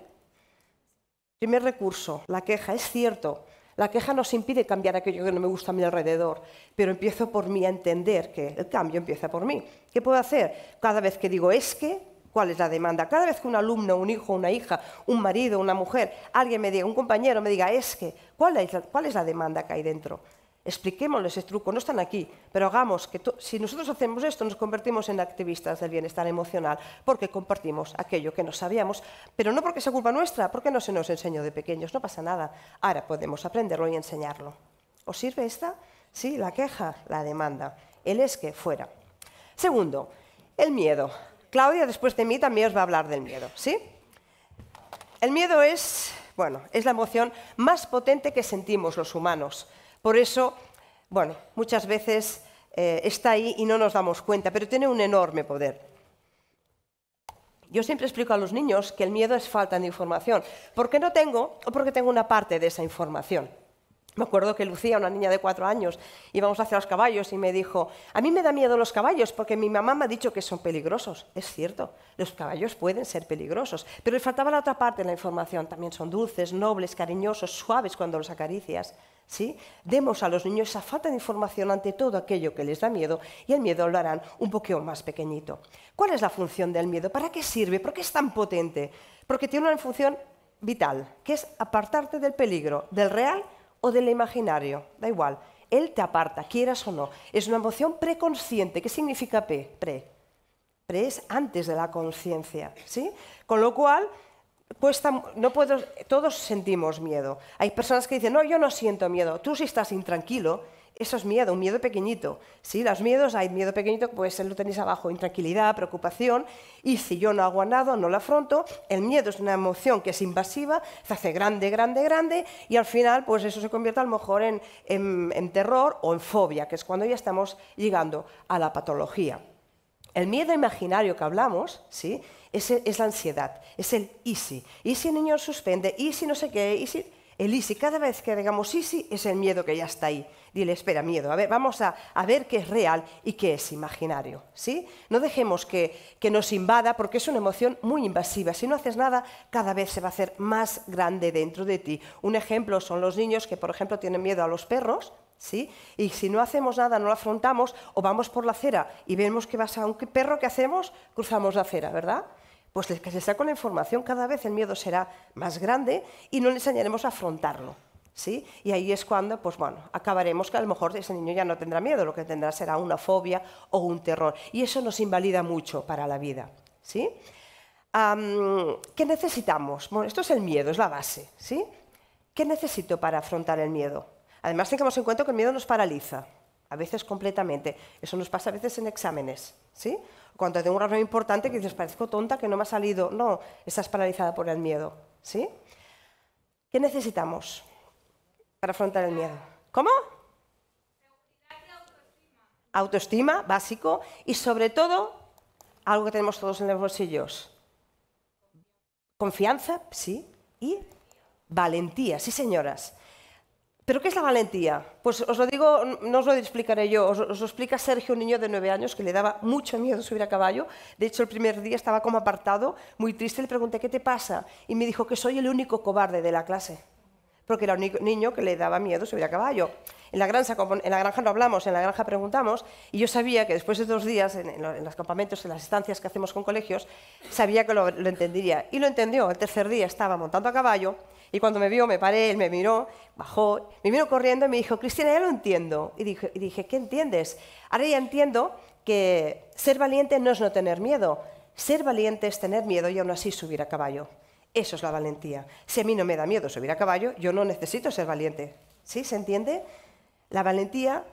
Primer recurso, la queja, es cierto. La queja nos impide cambiar aquello que no me gusta a mi alrededor, pero empiezo por mí a entender que el cambio empieza por mí. ¿Qué puedo hacer? Cada vez que digo es que, ¿cuál es la demanda? Cada vez que un alumno, un hijo, una hija, un marido, una mujer, alguien me diga, un compañero me diga es que, ¿cuál es la, cuál es la demanda que hay dentro? Expliquémosles ese truco, no están aquí, pero hagamos que si nosotros hacemos esto nos convertimos en activistas del bienestar emocional porque compartimos aquello que no sabíamos, pero no porque sea culpa nuestra, porque no se nos enseñó de pequeños, no pasa nada. Ahora podemos aprenderlo y enseñarlo. ¿Os sirve esta? Sí, la queja, la demanda. El es que fuera. Segundo, el miedo. Claudia después de mí también os va a hablar del miedo, ¿sí? El miedo es, bueno, es la emoción más potente que sentimos los humanos. Por eso, bueno, muchas veces eh, está ahí y no nos damos cuenta, pero tiene un enorme poder. Yo siempre explico a los niños que el miedo es falta de información, qué no tengo o porque tengo una parte de esa información. Me acuerdo que Lucía, una niña de cuatro años, íbamos hacia los caballos y me dijo, a mí me da miedo los caballos porque mi mamá me ha dicho que son peligrosos. Es cierto, los caballos pueden ser peligrosos, pero le faltaba la otra parte de la información. También son dulces, nobles, cariñosos, suaves cuando los acaricias. Demos a los niños esa falta de información ante todo aquello que les da miedo y el miedo lo harán un poquito más pequeñito. ¿Cuál es la función del miedo? ¿Para qué sirve? ¿Por qué es tan potente? Porque tiene una función vital, que es apartarte del peligro, del real o del imaginario, da igual. Él te aparta, quieras o no. Es una emoción preconsciente. ¿Qué significa P? Pre. Pre es antes de la conciencia, ¿sí? Con lo cual, no puedo, todos sentimos miedo. Hay personas que dicen, no, yo no siento miedo, tú si estás intranquilo, eso es miedo, un miedo pequeñito. Sí, los miedos, hay miedo pequeñito, pues lo tenéis abajo, intranquilidad, preocupación, y si yo no hago nada, no lo afronto, el miedo es una emoción que es invasiva, se hace grande, grande, grande, y al final, pues eso se convierte a lo mejor en, en terror o en fobia, que es cuando ya estamos llegando a la patología. El miedo imaginario que hablamos, ¿sí? es, la ansiedad, es el easy. Y si el niño suspende, y si no sé qué, y El easy, cada vez que digamos easy es el miedo que ya está ahí. Dile, espera, miedo, a ver, vamos a, ver qué es real y qué es imaginario. ¿sí? No dejemos que, nos invada porque es una emoción muy invasiva. Si no haces nada, cada vez se va a hacer más grande dentro de ti. Un ejemplo son los niños que, por ejemplo, tienen miedo a los perros, y si no hacemos nada, no lo afrontamos, o vamos por la acera y vemos que vas a un perro, que hacemos? Cruzamos la acera, ¿verdad? Pues que se saca con la información, cada vez el miedo será más grande y no le enseñaremos a afrontarlo. ¿Sí? Y ahí es cuando, pues bueno, acabaremos que a lo mejor ese niño ya no tendrá miedo, lo que tendrá será una fobia o un terror. Y eso nos invalida mucho para la vida, ¿sí? ¿Qué necesitamos? Bueno, esto es el miedo, es la base, ¿sí? ¿Qué necesito para afrontar el miedo? Además, tengamos en cuenta que el miedo nos paraliza, a veces completamente. Eso nos pasa a veces en exámenes, Cuando tengo un error importante que dices, parezco tonta, que no me ha salido. No, estás paralizada por el miedo, ¿sí? ¿Qué necesitamos para afrontar el miedo? ¿Cómo? autoestima básico y sobre todo algo que tenemos todos en los bolsillos. Confianza, sí, y valentía, sí señoras. ¿Pero qué es la valentía? Pues os lo digo, no os lo explicaré yo, os, lo explica Sergio, un niño de nueve años que le daba mucho miedo subir a caballo. De hecho, el primer día estaba como apartado, muy triste, le pregunté, ¿qué te pasa? Y me dijo que soy el único cobarde de la clase, porque era un niño que le daba miedo subir a caballo. En la, granja, no hablamos, en la granja preguntamos, y yo sabía que después de dos días, en, los campamentos, en las estancias que hacemos con colegios, sabía que lo, lo entendería. Y lo entendió, el tercer día estaba montando a caballo y cuando me vio, me paré, él me miró, bajó, me vino corriendo y me dijo, Cristina, ya lo entiendo. Y dije, y dije, ¿qué entiendes? Ahora ya entiendo que ser valiente no es no tener miedo. Ser valiente es tener miedo y aún así subir a caballo. Eso es la valentía. Si a mí no me da miedo subir a caballo, yo no necesito ser valiente. ¿Sí? ¿Se entiende? La valentía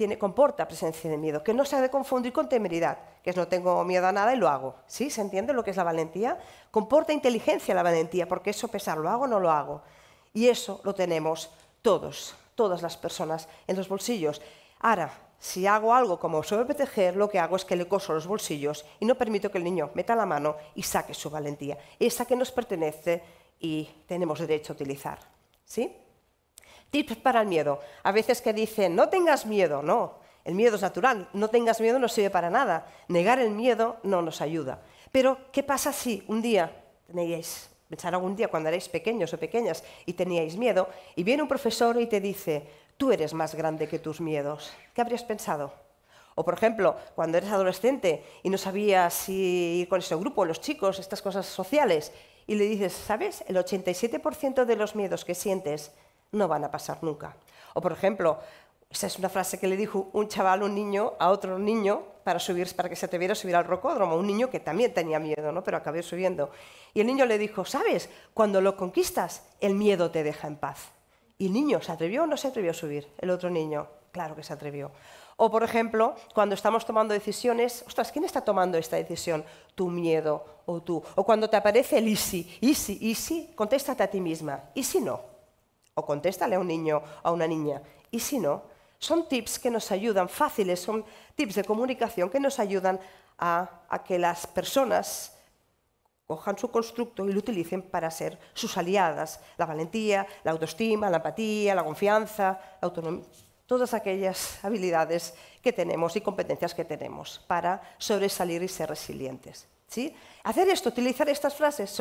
tiene, comporta presencia de miedo, que no se ha de confundir con temeridad, que es no tengo miedo a nada y lo hago. ¿Sí? ¿Se entiende lo que es la valentía? Comporta inteligencia la valentía, porque eso pesar, ¿lo hago o no lo hago? Y eso lo tenemos todos, todas las personas en los bolsillos. Ahora, si hago algo como sobreproteger, lo que hago es que le coso los bolsillos y no permito que el niño meta la mano y saque su valentía, esa que nos pertenece y tenemos derecho a utilizar. ¿Sí? Tips para el miedo. A veces que dicen, no tengas miedo, no. El miedo es natural, no tengas miedo no sirve para nada. Negar el miedo no nos ayuda. Pero, ¿qué pasa si un día tenéis, pensar algún día cuando erais pequeños o pequeñas y teníais miedo, y viene un profesor y te dice, tú eres más grande que tus miedos? ¿Qué habrías pensado? O, por ejemplo, cuando eres adolescente y no sabías si ir con ese grupo, los chicos, estas cosas sociales, y le dices, ¿sabes? El 87% de los miedos que sientes no van a pasar nunca. O por ejemplo, esa es una frase que le dijo un chaval, un niño, a otro niño para, subir, para que se atreviera a subir al rocódromo, un niño que también tenía miedo, ¿no? pero acabó subiendo. Y el niño le dijo, ¿sabes? Cuando lo conquistas, el miedo te deja en paz. Y el niño, ¿se atrevió o no se atrevió a subir? El otro niño, claro que se atrevió. O, por ejemplo, cuando estamos tomando decisiones, ostras, ¿quién está tomando esta decisión? Tu miedo o tú. O cuando te aparece el easy, easy, easy, contéstate a ti misma. ¿Y si no? o contéstale a un niño o a una niña. Y si no, son tips que nos ayudan, fáciles, son tips de comunicación que nos ayudan a, que las personas cojan su constructo y lo utilicen para ser sus aliadas. La valentía, la autoestima, la empatía, la confianza, la autonomía. Todas aquellas habilidades que tenemos y competencias que tenemos para sobresalir y ser resilientes. ¿Sí? Hacer esto, utilizar estas frases,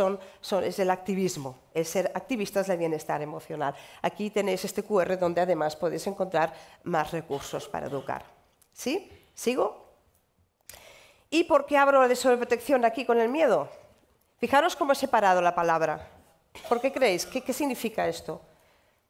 es el activismo, el ser activistas del bienestar emocional. Aquí tenéis este QR donde además podéis encontrar más recursos para educar. ¿Sí? ¿Sigo? ¿Y por qué abro de sobreprotección aquí con el miedo? Fijaros cómo he separado la palabra. ¿Por qué creéis? qué significa esto?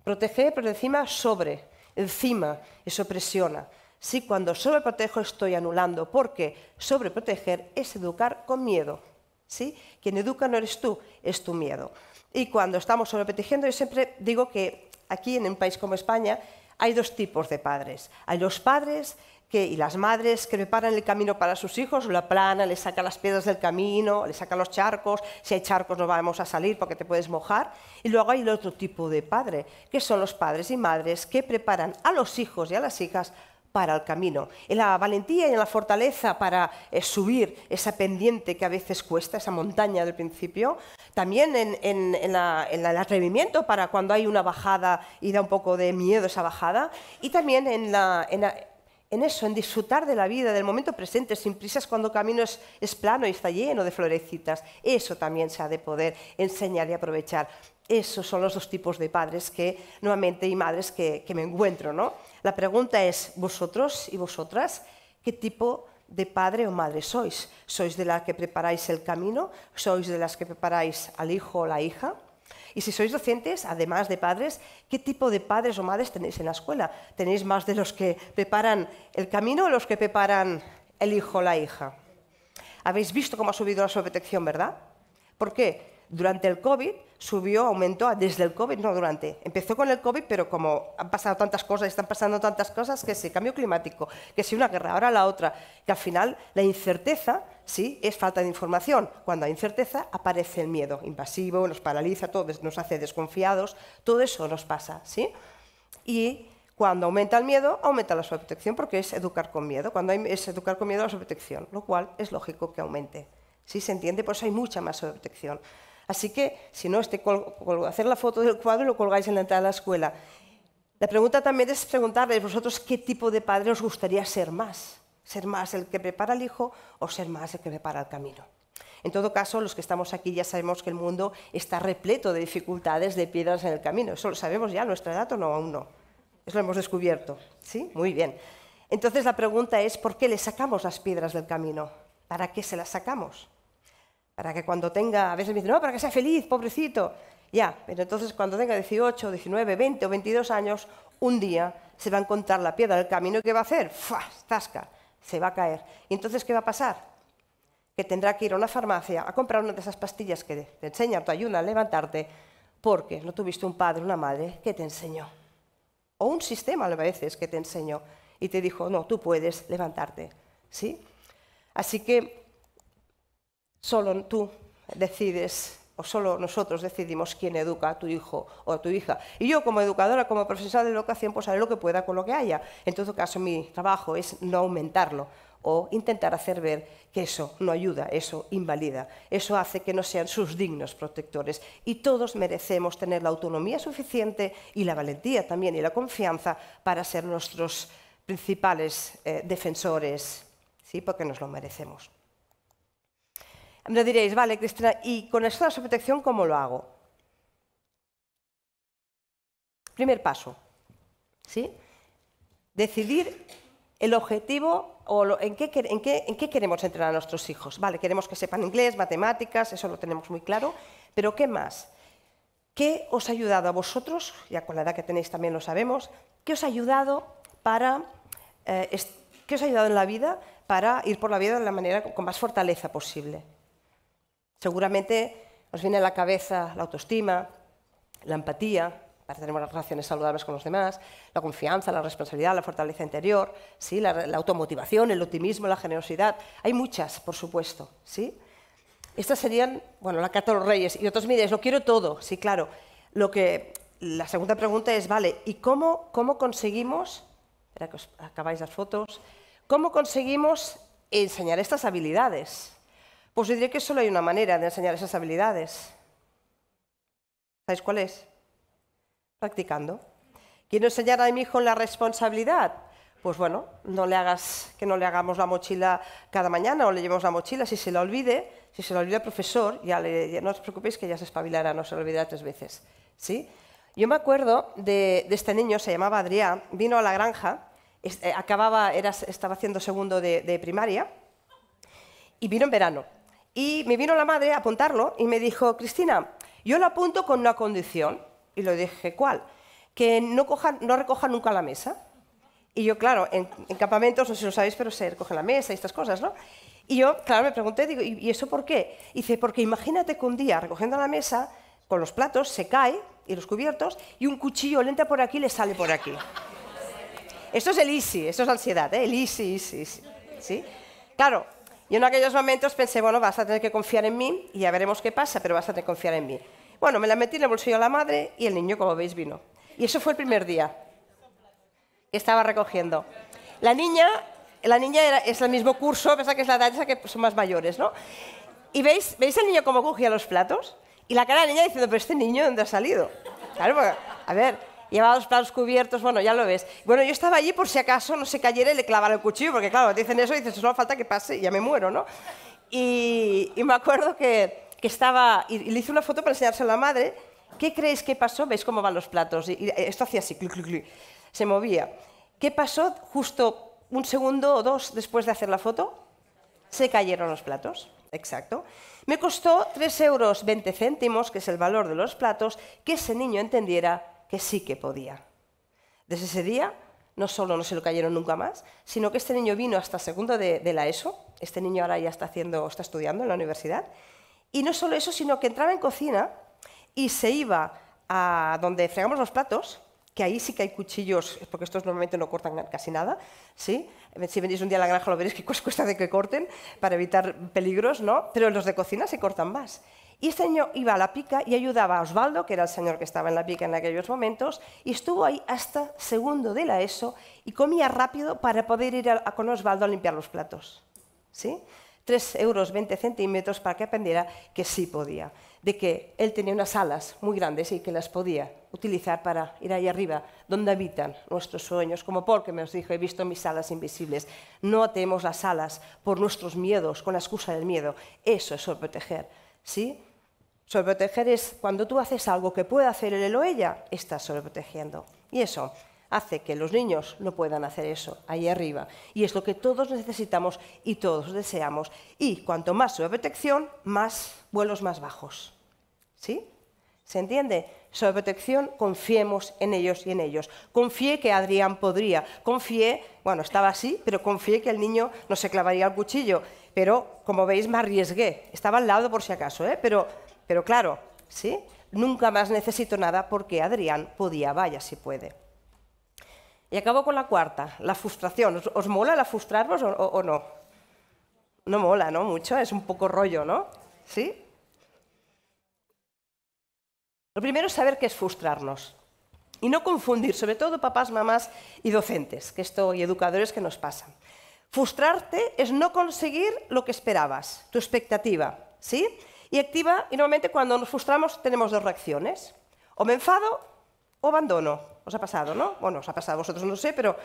Proteger, pero encima sobre, encima, eso presiona. Sí, cuando sobreprotejo estoy anulando, porque sobreproteger es educar con miedo. ¿sí? Quien educa no eres tú, es tu miedo. Y cuando estamos sobreprotegiendo, yo siempre digo que aquí en un país como España hay dos tipos de padres. Hay los padres que, y las madres que preparan el camino para sus hijos, lo plana, le sacan las piedras del camino, le sacan los charcos, si hay charcos no vamos a salir porque te puedes mojar. Y luego hay el otro tipo de padre, que son los padres y madres que preparan a los hijos y a las hijas para el camino, en la valentía y en la fortaleza para eh, subir esa pendiente que a veces cuesta, esa montaña del principio, también en, el atrevimiento para cuando hay una bajada y da un poco de miedo esa bajada, y también en eso, en disfrutar de la vida, del momento presente, sin prisas cuando el camino es, plano y está lleno de florecitas. Eso también se ha de poder enseñar y aprovechar. Esos son los dos tipos de padres que, nuevamente, y madres que, que me encuentro, ¿no? La pregunta es, vosotros y vosotras, ¿qué tipo de padre o madre sois? ¿Sois de la que preparáis el camino? ¿Sois de las que preparáis al hijo o la hija? Y si sois docentes, además de padres, ¿qué tipo de padres o madres tenéis en la escuela? ¿Tenéis más de los que preparan el camino o los que preparan el hijo o la hija? Habéis visto cómo ha subido la sobreprotección, ¿verdad? ¿Por qué? Durante el COVID subió, aumentó desde el COVID, no durante. Empezó con el COVID, pero como han pasado tantas cosas, están pasando tantas cosas, que sí, cambio climático, que si una guerra, ahora la otra, que al final la incerteza, sí, es falta de información. Cuando hay incerteza aparece el miedo invasivo, nos paraliza, todo, nos hace desconfiados, todo eso nos pasa, ¿sí? Y cuando aumenta el miedo, aumenta la sobreprotección, porque es educar con miedo. Cuando es educar con miedo, la sobreprotección, lo cual es lógico que aumente. ¿Sí se entiende? Por eso hay mucha más sobreprotección. Así que, si no, este hacer la foto del cuadro y lo colgáis en la entrada de la escuela. La pregunta también es preguntarles vosotros qué tipo de padre os gustaría ser más. Ser más el que prepara al hijo o ser más el que prepara el camino. En todo caso, los que estamos aquí ya sabemos que el mundo está repleto de dificultades, de piedras en el camino. Eso lo sabemos ya, nuestra edad o no, aún no. Eso lo hemos descubierto. ¿Sí? Muy bien. Entonces la pregunta es, ¿por qué le sacamos las piedras del camino? ¿Para qué se las sacamos? para que cuando tenga, a veces me dicen, no, para que sea feliz, pobrecito. Ya, pero entonces cuando tenga 18, 19, 20 o 22 años, un día se va a encontrar la piedra del camino y ¿qué va a hacer? ¡Fua! ¡Zasca! Se va a caer. ¿Y entonces qué va a pasar? Que tendrá que ir a una farmacia a comprar una de esas pastillas que te enseñan, te ayudan a levantarte, porque no tuviste un padre, una madre que te enseñó. O un sistema a veces que te enseñó y te dijo, no, tú puedes levantarte. ¿Sí? Así que Solo tú decides o solo nosotros decidimos quién educa a tu hijo o a tu hija. Y yo como educadora, como profesora de educación, pues haré lo que pueda con lo que haya. En todo caso, mi trabajo es no aumentarlo o intentar hacer ver que eso no ayuda, eso invalida, eso hace que no sean sus dignos protectores. Y todos merecemos tener la autonomía suficiente y la valentía también y la confianza para ser nuestros principales eh, defensores, ¿sí? porque nos lo merecemos. Me em, diréis, vale, Cristina, ¿y con esto de la sobreprotección cómo lo hago? Primer paso, ¿sí? Decidir el objetivo o en, qué, queremos entrenar a nuestros hijos. Vale, queremos que sepan inglés, matemáticas, eso lo tenemos muy claro, pero ¿qué más? ¿Qué os ha ayudado a vosotros, ya con la edad que tenéis también lo sabemos, qué os ha ayudado para... Eh, ¿Qué os ha ayudado en la vida para ir por la vida de la manera con más fortaleza posible? Seguramente os viene a la cabeza la autoestima, la empatía, para tener relaciones saludables con los demás, la confianza, la responsabilidad, la fortaleza interior, ¿sí? la, automotivación, el optimismo, la generosidad. Hay muchas, por supuesto. ¿sí? Estas serían, bueno, la carta de los reyes. Y otros me lo quiero todo. Sí, claro. Lo que, la segunda pregunta es, vale, ¿y cómo, conseguimos, espera que os acabáis las fotos, cómo conseguimos enseñar estas habilidades? Pues yo que solo hay una manera de enseñar esas habilidades. ¿Sabéis cuál es? Practicando. ¿Quiero enseñar a mi hijo la responsabilidad? Pues bueno, no le hagas que no le hagamos la mochila cada mañana o le llevemos la mochila. Si se la olvide, si se la olvida el profesor, ya, no os preocupéis que ya se espabilará, no se lo olvidará tres veces. ¿sí? Yo me acuerdo de, este niño, se llamaba Adrián, vino a la granja, eh, acababa, estaba haciendo segundo de primaria y vino en verano. Y me vino la madre a apuntarlo y me dijo, Cristina, yo lo apunto con una condición. Y le dije, ¿cuál? Que no, recoja nunca la mesa. Y yo, claro, en, campamentos, no sé si lo sabéis, pero se recoge la mesa y estas cosas, ¿no? Y yo, claro, me pregunté, digo, ¿y eso por qué? Y dice, porque imagínate que un día recogiendo la mesa, con los platos, se cae y los cubiertos, y un cuchillo lenta por aquí le sale por aquí. esto es el easy, esto es ansiedad, ¿eh? el easy, easy, ¿Sí? Claro, y en aquellos momentos pensé, bueno, vas a tener que confiar en mí y ya veremos qué pasa, pero vas a tener que confiar en mí. Bueno, me la metí en el bolsillo a la madre y el niño, como veis, vino. Y eso fue el primer día que estaba recogiendo. La niña, la niña era, es el mismo curso, pensa que es la edad esa que son más mayores, ¿no? Y veis, veis al niño cómo cogía los platos y la cara de la niña diciendo, pero este niño, ¿dónde ha salido? Claro, a ver, llevaba los platos cubiertos, bueno, ya lo ves. Bueno, yo estaba allí por si acaso no se cayera y le clavara el cuchillo, porque claro, te dicen eso y dices, solo falta que pase y ya me muero, ¿no? Y, me acuerdo que, estaba, y, le hice una foto para enseñársela a la madre, ¿qué creéis que pasó? ¿Veis cómo van los platos? Y, esto hacía así, clic, clic, clic, se movía. ¿Qué pasó justo un segundo o dos después de hacer la foto? Se cayeron los platos. Exacto. Me costó 3,20 euros, que es el valor de los platos, que ese niño entendiera que sí que podía. Desde ese día, no solo no se lo cayeron nunca más, sino que este niño vino hasta segundo de, la ESO, este niño ahora ya está, haciendo, está estudiando en la universidad, y no solo eso, sino que entraba en cocina y se iba a donde fregamos los platos, que ahí sí que hay cuchillos, porque estos normalmente no cortan casi nada, ¿sí? Si venís un día a la granja lo veréis que cuesta de que corten para evitar peligros, ¿no? Pero los de cocina se cortan más. Y este señor iba a la pica y ayudaba a Osvaldo, que era el señor que estaba en la pica en aquellos momentos, y estuvo ahí hasta segundo de la ESO y comía rápido para poder ir a, con Osvaldo a limpiar los platos. ¿Sí? Tres euros 20 centímetros para que aprendiera que sí podía, de que él tenía unas alas muy grandes y que las podía utilizar para ir ahí arriba, donde habitan nuestros sueños, como porque me os dijo, he visto mis alas invisibles. No atemos las alas por nuestros miedos, con la excusa del miedo. Eso es sobreproteger, ¿sí? Sobreproteger es cuando tú haces algo que pueda hacer él o ella, estás sobreprotegiendo. Y eso hace que los niños no puedan hacer eso ahí arriba. Y es lo que todos necesitamos y todos deseamos. Y cuanto más sobreprotección, más vuelos más bajos. ¿Sí? ¿Se entiende? Sobreprotección, confiemos en ellos y en ellos. Confié que Adrián podría. Confié, bueno, estaba así, pero confié que el niño no se clavaría el cuchillo. Pero, como veis, me arriesgué. Estaba al lado por si acaso, ¿eh? Pero pero claro, ¿sí? Nunca más necesito nada porque Adrián podía, vaya si puede. Y acabo con la cuarta, la frustración. ¿Os, mola la frustraros o, no? No mola, ¿no? Mucho, es un poco rollo, ¿no? ¿Sí? Lo primero es saber qué es frustrarnos. Y no confundir, sobre todo papás, mamás y docentes, que esto y educadores que nos pasan. Frustrarte es no conseguir lo que esperabas, tu expectativa, ¿sí? Y activa, y normalmente cuando nos frustramos tenemos dos reacciones. O me enfado o abandono. Os ha pasado, ¿no? Bueno, os ha pasado vosotros, no sé, pero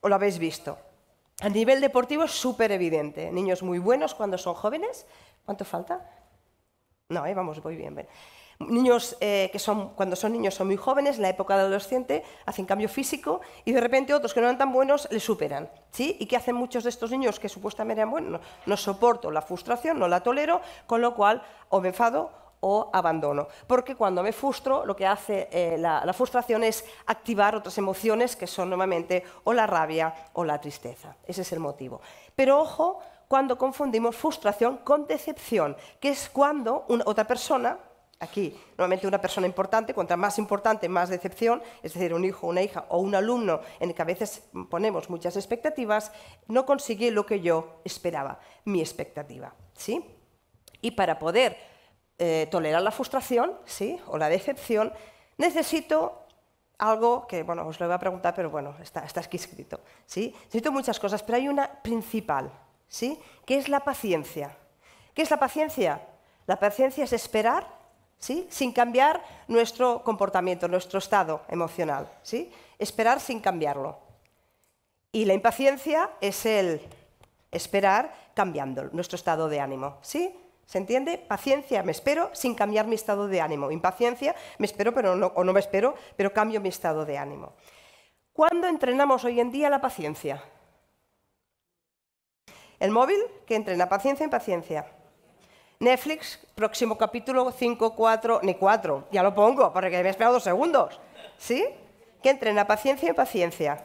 os lo habéis visto. A nivel deportivo es súper evidente. Niños muy buenos cuando son jóvenes. ¿Cuánto falta? No, eh, vamos, voy bien. bien. Niños eh, que son, cuando son niños son muy jóvenes, en la época de adolescente hacen cambio físico y de repente otros que no eran tan buenos les superan. ¿sí? ¿Y qué hacen muchos de estos niños que supuestamente eran buenos? No, soporto la frustración, no la tolero, con lo cual o me enfado o abandono. Porque cuando me frustro, lo que hace eh, la, frustración es activar otras emociones que son normalmente o la rabia o la tristeza. Ese es el motivo. Pero ojo cuando confundimos frustración con decepción, que es cuando otra persona Aquí, normalmente una persona importante, contra más importante, más decepción, es decir, un hijo, una hija o un alumno en el que a veces ponemos muchas expectativas, no consigue lo que yo esperaba, mi expectativa. ¿sí? Y para poder eh, tolerar la frustración ¿sí? o la decepción, necesito algo que, bueno, os lo voy a preguntar, pero bueno, está, está aquí escrito. ¿sí? Necesito muchas cosas, pero hay una principal, ¿sí? que es la paciencia. ¿Qué es la paciencia? La paciencia es esperar ¿sí? sin cambiar nuestro comportamiento, nuestro estado emocional. ¿sí? Esperar sin cambiarlo. Y la impaciencia es el esperar cambiando nuestro estado de ánimo. ¿sí? ¿Se entiende? Paciencia, me espero sin cambiar mi estado de ánimo. Impaciencia, me espero pero o no me espero, pero cambio mi estado de ánimo. ¿Cuándo entrenamos hoy en día la paciencia? ¿El móvil? que entrena? Paciencia, impaciencia. Netflix, próximo capítulo 5, 4, ni 4. Ya lo pongo, porque me he esperado dos segundos. ¿Sí? Que a paciencia y paciencia.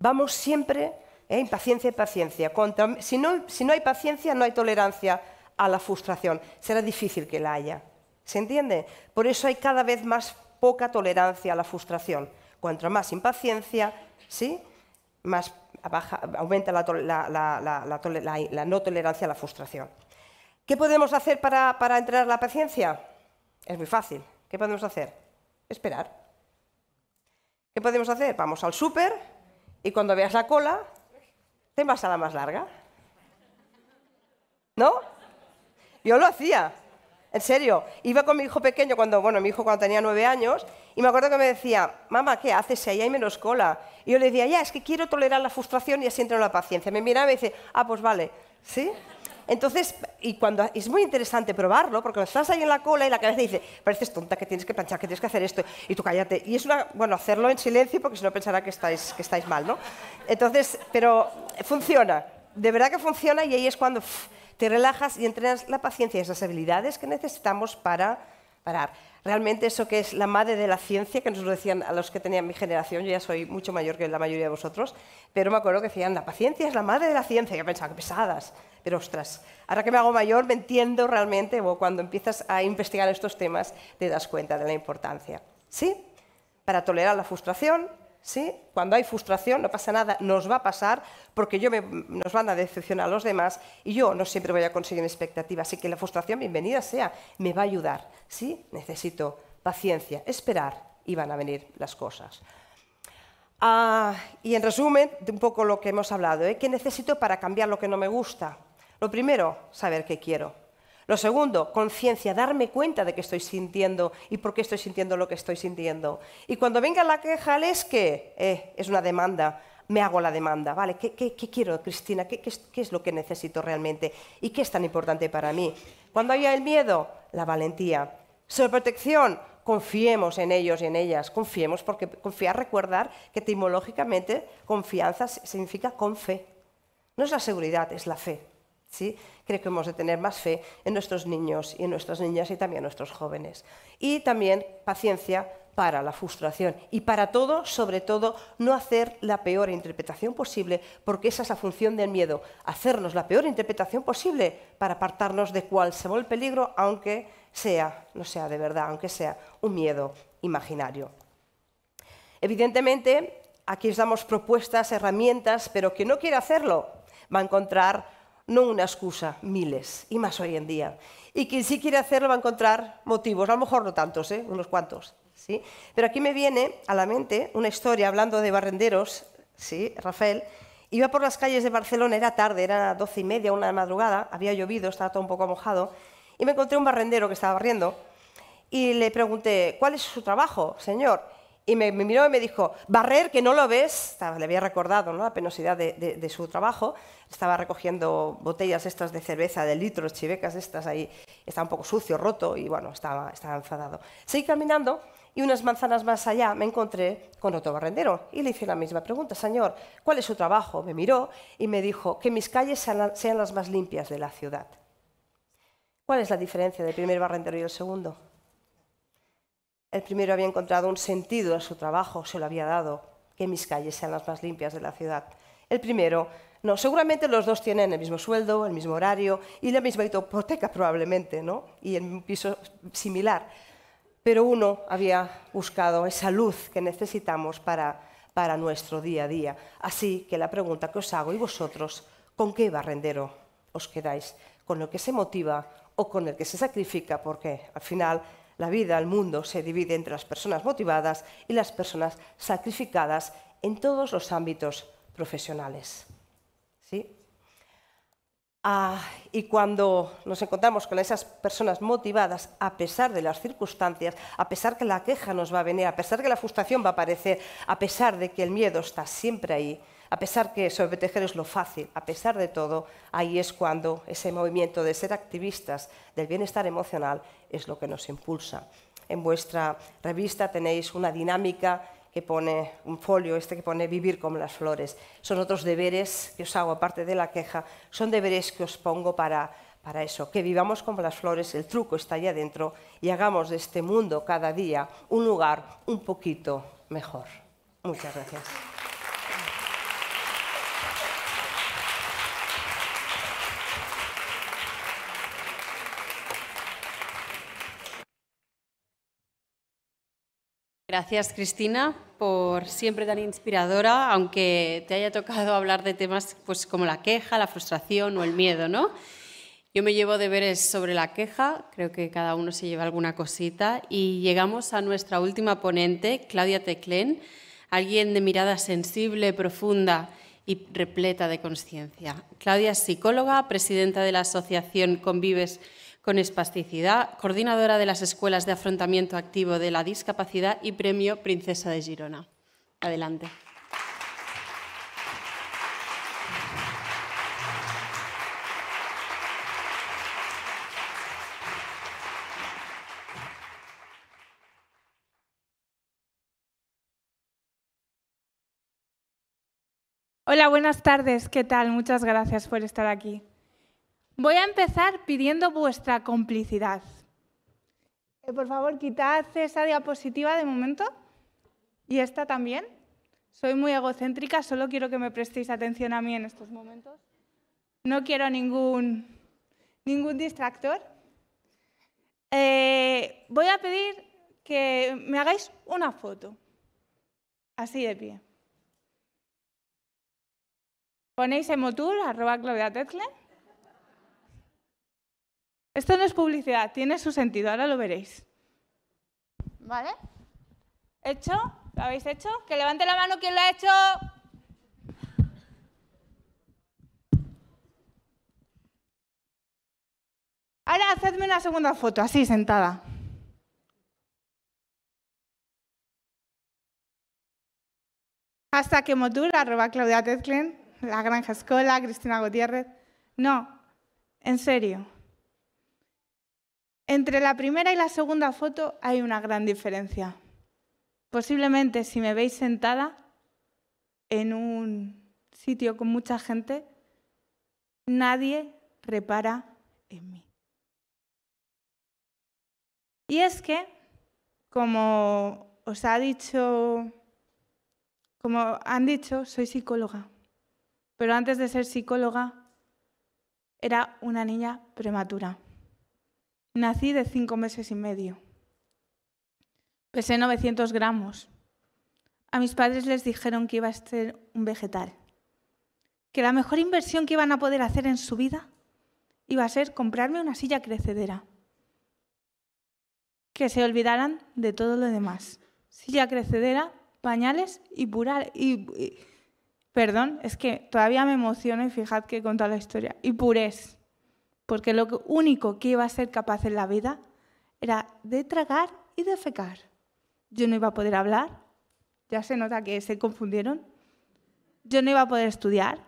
Vamos siempre, eh, impaciencia y paciencia. si, no, hay paciencia, no hay tolerancia a la frustración. Será difícil que la haya. ¿Se entiende? Por eso hay cada vez más poca tolerancia a la frustración. Cuanto más impaciencia, ¿sí? más aumenta la no tolerancia a la frustración. ¿Qué podemos hacer para, para entrenar la paciencia? Es muy fácil. ¿Qué podemos hacer? Esperar. ¿Qué podemos hacer? Vamos al súper y cuando veas la cola, te vas a la más larga. ¿No? Yo lo hacía. En serio, iba con mi hijo pequeño cuando, bueno, mi hijo cuando tenía nueve años, y me acuerdo que me decía, mamá, ¿qué haces si ahí hay menos cola? Y yo le decía, ya, es que quiero tolerar la frustración y así entro la paciencia. Me miraba y me dice, ah, pues vale, ¿sí? Entonces, y cuando, es muy interesante probarlo, porque estás ahí en la cola y la cabeza dice, pareces tonta, que tienes que planchar, que tienes que hacer esto, y tú cállate. Y es una, bueno, hacerlo en silencio, porque si no pensará que estáis, mal, ¿no? Entonces, pero funciona, de verdad que funciona y ahí es cuando te relajas y entrenas la paciencia y esas habilidades que necesitamos para parar realmente eso que es la madre de la ciencia, que nos lo decían a los que tenían mi generación, yo ya soy mucho mayor que la mayoría de vosotros, pero me acuerdo que decían, la paciencia es la madre de la ciencia, yo pensaba, que pesadas, pero ostras, ahora que me hago mayor me entiendo realmente, o cuando empiezas a investigar estos temas te das cuenta de la importancia. ¿Sí? Para tolerar la frustración, ¿sí? Cuando hay frustración, no pasa nada, nos va a pasar, porque yo nos van a decepcionar los demás y yo no siempre voy a conseguir expectativas, expectativa. Así que la frustración, bienvenida sea, me va a ayudar. ¿sí? Necesito paciencia, esperar y van a venir las cosas. Ah, y en resumen, de un poco lo que hemos hablado, ¿eh? ¿qué necesito para cambiar lo que no me gusta? Lo primero, saber qué quiero. Lo segundo, conciencia, darme cuenta de que estoy sintiendo y por qué estoy sintiendo lo que estoy sintiendo. Y cuando venga la queja, es que eh, es una demanda, me hago la demanda, ¿vale? ¿Qué, quiero, Cristina? ¿Qué, es lo que necesito realmente? ¿Y qué es tan importante para mí? Cuando haya el miedo, la valentía. Sobre protección, confiemos en ellos y en ellas. Confiemos porque confiar, recordar que etimológicamente confianza significa con fe. No es la seguridad, es la fe. ¿sí? Creo que hemos de tener más fe en nuestros niños y en nuestras niñas y también en nuestros jóvenes. Y también paciencia para la frustración y para todo, sobre todo, no hacer la peor interpretación posible, porque esa es la función del miedo, hacernos la peor interpretación posible para apartarnos de cuál se el peligro, aunque sea, no sea de verdad, aunque sea un miedo imaginario. Evidentemente, aquí os damos propuestas, herramientas, pero quien no quiere hacerlo va a encontrar no una excusa, miles, y más hoy en día. Y quien sí quiere hacerlo va a encontrar motivos, a lo mejor no tantos, ¿eh? unos cuantos. ¿sí? Pero aquí me viene a la mente una historia hablando de barrenderos, ¿sí? Rafael, iba por las calles de Barcelona, era tarde, era doce y media, una madrugada, había llovido, estaba todo un poco mojado, y me encontré un barrendero que estaba barriendo, y le pregunté, ¿cuál es su trabajo, señor? y me, miró y me dijo, Barrer, que no lo ves, le había recordado la penosidad de, su trabajo, estaba recogiendo botellas estas de cerveza, de litros, chivecas estas ahí, estaba un poco sucio, roto y bueno, estaba, estaba enfadado. Seguí caminando y unas manzanas más allá me encontré con otro barrendero y le hice la misma pregunta, señor, ¿cuál es su trabajo? Me miró y me dijo, que mis calles sean, sean las más limpias de la ciudad. ¿Cuál es la diferencia del primer barrendero y el segundo? El primero había encontrado un sentido a su trabajo, se lo había dado, que mis calles sean las más limpias de la ciudad. El primero, no, seguramente los dos tienen el mismo sueldo, el mismo horario y la misma hipoteca probablemente, ¿no? Y un piso similar. Pero uno había buscado esa luz que necesitamos para, para nuestro día a día. Así que la pregunta que os hago, ¿y vosotros con qué barrendero os quedáis? ¿Con lo que se motiva o con el que se sacrifica? Porque al final la vida, el mundo, se divide entre las personas motivadas y las personas sacrificadas en todos los ámbitos profesionales. ¿Sí? Ah, y cuando nos encontramos con esas personas motivadas, a pesar de las circunstancias, a pesar que la queja nos va a venir, a pesar que la frustración va a aparecer, a pesar de que el miedo está siempre ahí, a pesar que sobretejer es lo fácil, a pesar de todo, ahí es cuando ese movimiento de ser activistas del bienestar emocional es lo que nos impulsa. En vuestra revista tenéis una dinámica que pone un folio, este que pone vivir como las flores. Son otros deberes que os hago, aparte de la queja, son deberes que os pongo para, eso, que vivamos como las flores, el truco está ahí adentro y hagamos de este mundo cada día un lugar un poquito mejor. Muchas gracias. Gracias, Cristina, por siempre tan inspiradora, aunque te haya tocado hablar de temas pues, como la queja, la frustración o el miedo, ¿no? Yo me llevo deberes sobre la queja, creo que cada uno se lleva alguna cosita, y llegamos a nuestra última ponente, Claudia Teclén, alguien de mirada sensible, profunda y repleta de conciencia. Claudia es psicóloga, presidenta de la asociación Convives con espasticidad, coordinadora de las Escuelas de Afrontamiento Activo de la Discapacidad y Premio Princesa de Girona. Adelante. Hola, buenas tardes. ¿Qué tal? Muchas gracias por estar aquí. Voy a empezar pidiendo vuestra complicidad. Eh, por favor, quitad esa diapositiva de momento y esta también. Soy muy egocéntrica, solo quiero que me prestéis atención a mí en estos momentos. No quiero ningún, ningún distractor. Eh, voy a pedir que me hagáis una foto, así de pie. Ponéis Claudia esto no es publicidad, tiene su sentido, ahora lo veréis. ¿Vale? ¿Hecho? ¿Lo habéis hecho? Que levante la mano quien lo ha hecho. Ahora hacedme una segunda foto, así, sentada. Hasta que Motura, arroba Claudia Tezclen, La Granja Escola, Cristina Gutiérrez. No, en serio. Entre la primera y la segunda foto hay una gran diferencia. Posiblemente si me veis sentada en un sitio con mucha gente, nadie repara en mí. Y es que, como os ha dicho, como han dicho, soy psicóloga. Pero antes de ser psicóloga, era una niña prematura. Nací de cinco meses y medio. Pesé 900 gramos. A mis padres les dijeron que iba a ser un vegetal, que la mejor inversión que iban a poder hacer en su vida iba a ser comprarme una silla crecedera, que se olvidaran de todo lo demás. Silla crecedera, pañales y puré. Y, perdón, es que todavía me emociono y fijad que he contado la historia. Y purés porque lo único que iba a ser capaz en la vida era de tragar y de fecar. Yo no iba a poder hablar, ya se nota que se confundieron. Yo no iba a poder estudiar.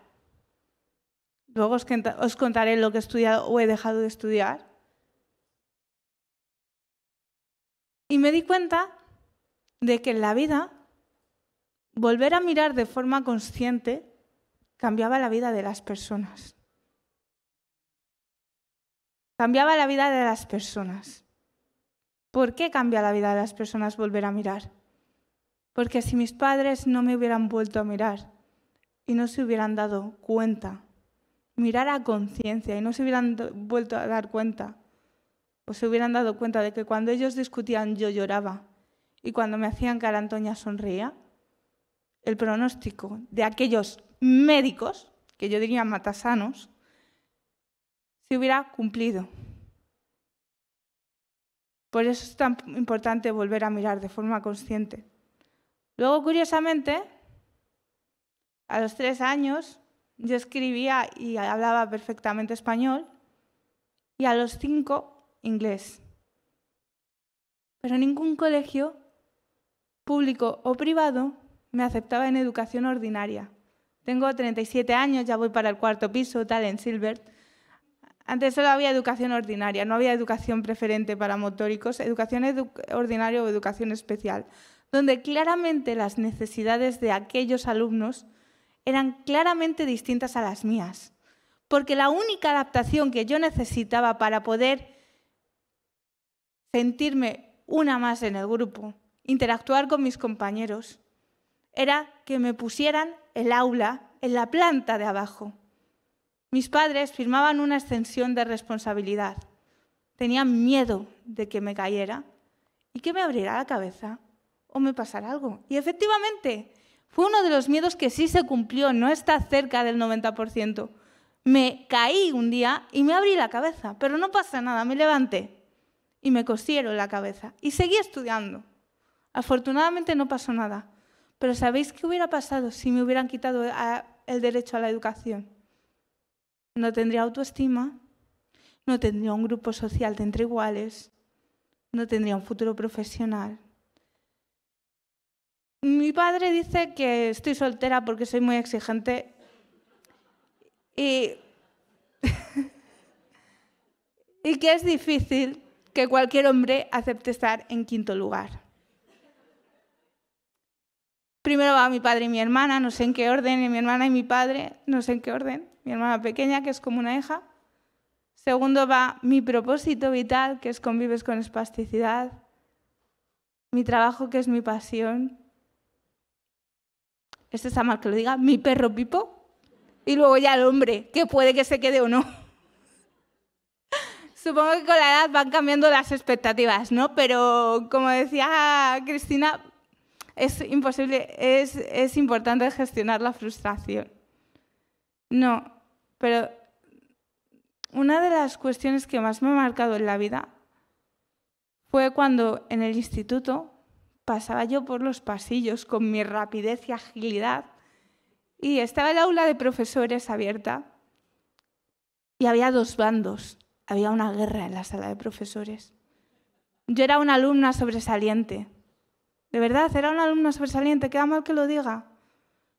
Luego os contaré lo que he estudiado o he dejado de estudiar. Y me di cuenta de que en la vida volver a mirar de forma consciente cambiaba la vida de las personas. Cambiaba la vida de las personas. ¿Por qué cambia la vida de las personas volver a mirar? Porque si mis padres no me hubieran vuelto a mirar y no se hubieran dado cuenta, mirar a conciencia y no se hubieran vuelto a dar cuenta, o se hubieran dado cuenta de que cuando ellos discutían yo lloraba y cuando me hacían cara Antonia sonría el pronóstico de aquellos médicos, que yo diría matasanos, hubiera cumplido. Por eso es tan importante volver a mirar de forma consciente. Luego, curiosamente, a los tres años yo escribía y hablaba perfectamente español y a los cinco inglés. Pero ningún colegio, público o privado, me aceptaba en educación ordinaria. Tengo 37 años, ya voy para el cuarto piso, tal en antes solo había educación ordinaria, no había educación preferente para motóricos, educación ordinaria o educación especial, donde claramente las necesidades de aquellos alumnos eran claramente distintas a las mías. Porque la única adaptación que yo necesitaba para poder sentirme una más en el grupo, interactuar con mis compañeros, era que me pusieran el aula en la planta de abajo mis padres firmaban una extensión de responsabilidad. Tenían miedo de que me cayera y que me abriera la cabeza o me pasara algo. Y efectivamente, fue uno de los miedos que sí se cumplió, no está cerca del 90%. Me caí un día y me abrí la cabeza, pero no pasa nada, me levanté y me cosieron la cabeza y seguí estudiando. Afortunadamente no pasó nada, pero ¿sabéis qué hubiera pasado si me hubieran quitado eh, el derecho a la educación? No tendría autoestima, no tendría un grupo social de entre iguales, no tendría un futuro profesional. Mi padre dice que estoy soltera porque soy muy exigente y, que es difícil que cualquier hombre acepte estar en quinto lugar. Primero va mi padre y mi hermana, no sé en qué orden, y mi hermana y mi padre, no sé en qué orden mi hermana pequeña, que es como una hija. Segundo va mi propósito vital, que es convives con espasticidad. Mi trabajo, que es mi pasión. Este está mal que lo diga, mi perro Pipo. Y luego ya el hombre, que puede que se quede o no. Supongo que con la edad van cambiando las expectativas, ¿no? Pero como decía Cristina, es imposible, es, es importante gestionar la frustración. No, pero una de las cuestiones que más me ha marcado en la vida fue cuando en el instituto pasaba yo por los pasillos con mi rapidez y agilidad y estaba el aula de profesores abierta y había dos bandos, había una guerra en la sala de profesores. Yo era una alumna sobresaliente, de verdad, era una alumna sobresaliente, queda mal que lo diga,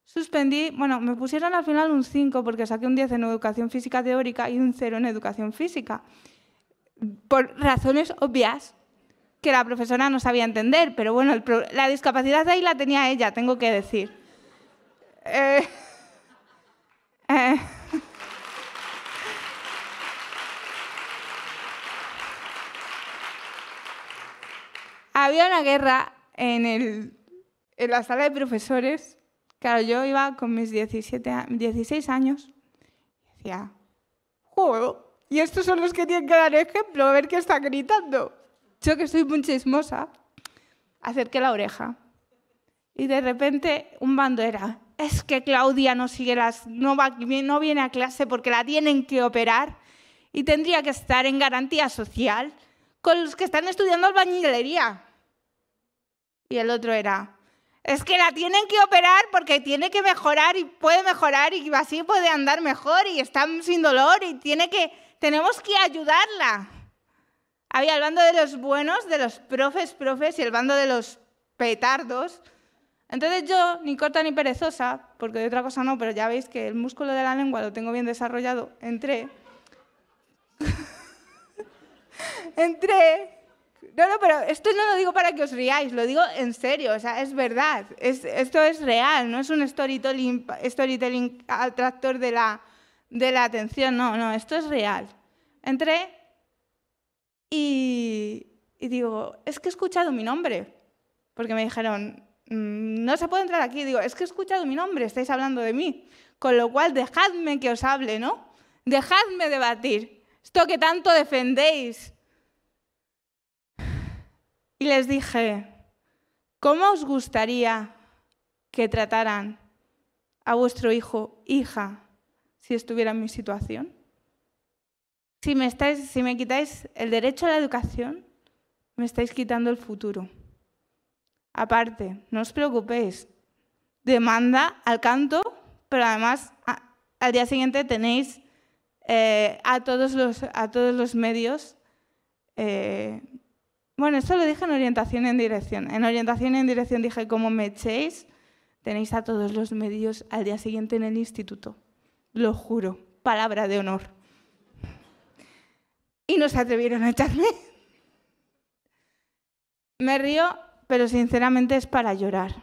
Suspendí, bueno, me pusieron al final un 5 porque saqué un 10 en educación física teórica y un 0 en educación física. Por razones obvias que la profesora no sabía entender, pero bueno, la discapacidad ahí la tenía ella, tengo que decir. Eh, eh. Había una guerra en la sala de profesores Claro, yo iba con mis 17, 16 años y decía, juego, y estos son los que tienen que dar ejemplo, a ver qué está gritando. Yo que soy muy chismosa, acerqué la oreja y de repente un bando era, es que Claudia no sigue las, no, va, no viene a clase porque la tienen que operar y tendría que estar en garantía social con los que están estudiando albañilería. Y el otro era, es que la tienen que operar porque tiene que mejorar y puede mejorar y así puede andar mejor y está sin dolor y tiene que, tenemos que ayudarla. Había el bando de los buenos, de los profes, profes y el bando de los petardos. Entonces yo, ni corta ni perezosa, porque de otra cosa no, pero ya veis que el músculo de la lengua lo tengo bien desarrollado, entré. entré no, no, pero esto no lo digo para que os riáis, lo digo en serio, o sea, es verdad, esto es real, no es un storytelling, storytelling atractor de la, de la atención, no, no, esto es real. Entré y, y digo, es que he escuchado mi nombre, porque me dijeron, mm, no se puede entrar aquí, digo, es que he escuchado mi nombre, estáis hablando de mí, con lo cual dejadme que os hable, ¿no? Dejadme debatir, esto que tanto defendéis y les dije, ¿cómo os gustaría que trataran a vuestro hijo, hija, si estuviera en mi situación? Si me, estáis, si me quitáis el derecho a la educación, me estáis quitando el futuro. Aparte, no os preocupéis, demanda al canto, pero además al día siguiente tenéis eh, a, todos los, a todos los medios eh, bueno, esto lo dije en orientación en dirección. En orientación en dirección dije, como me echéis, tenéis a todos los medios al día siguiente en el instituto. Lo juro, palabra de honor. Y no se atrevieron a echarme. Me río, pero sinceramente es para llorar.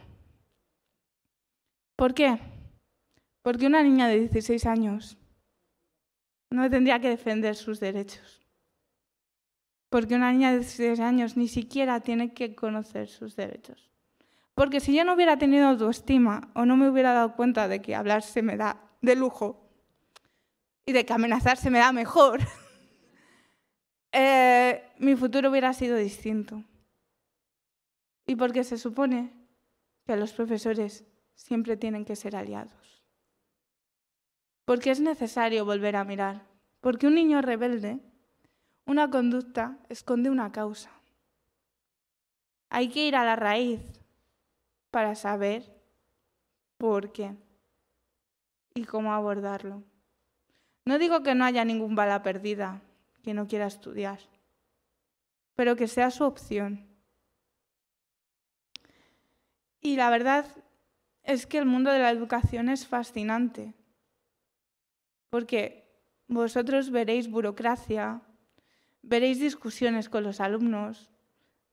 ¿Por qué? Porque una niña de 16 años no tendría que defender sus derechos porque una niña de 16 años ni siquiera tiene que conocer sus derechos. Porque si yo no hubiera tenido autoestima o no me hubiera dado cuenta de que hablar se me da de lujo y de que amenazar se me da mejor, eh, mi futuro hubiera sido distinto. Y porque se supone que los profesores siempre tienen que ser aliados. Porque es necesario volver a mirar. Porque un niño rebelde una conducta esconde una causa. Hay que ir a la raíz para saber por qué y cómo abordarlo. No digo que no haya ningún bala perdida que no quiera estudiar, pero que sea su opción. Y la verdad es que el mundo de la educación es fascinante, porque vosotros veréis burocracia, veréis discusiones con los alumnos,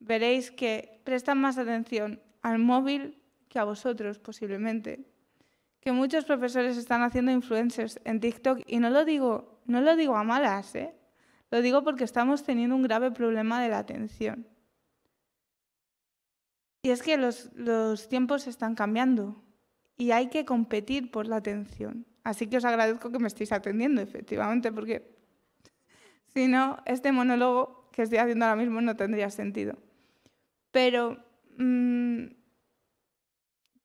veréis que prestan más atención al móvil que a vosotros posiblemente, que muchos profesores están haciendo influencers en TikTok y no lo digo, no lo digo a malas, ¿eh? Lo digo porque estamos teniendo un grave problema de la atención. Y es que los tiempos están cambiando y hay que competir por la atención. Así que os agradezco que me estéis atendiendo, efectivamente, porque si no, este monólogo que estoy haciendo ahora mismo no tendría sentido. Pero, mm,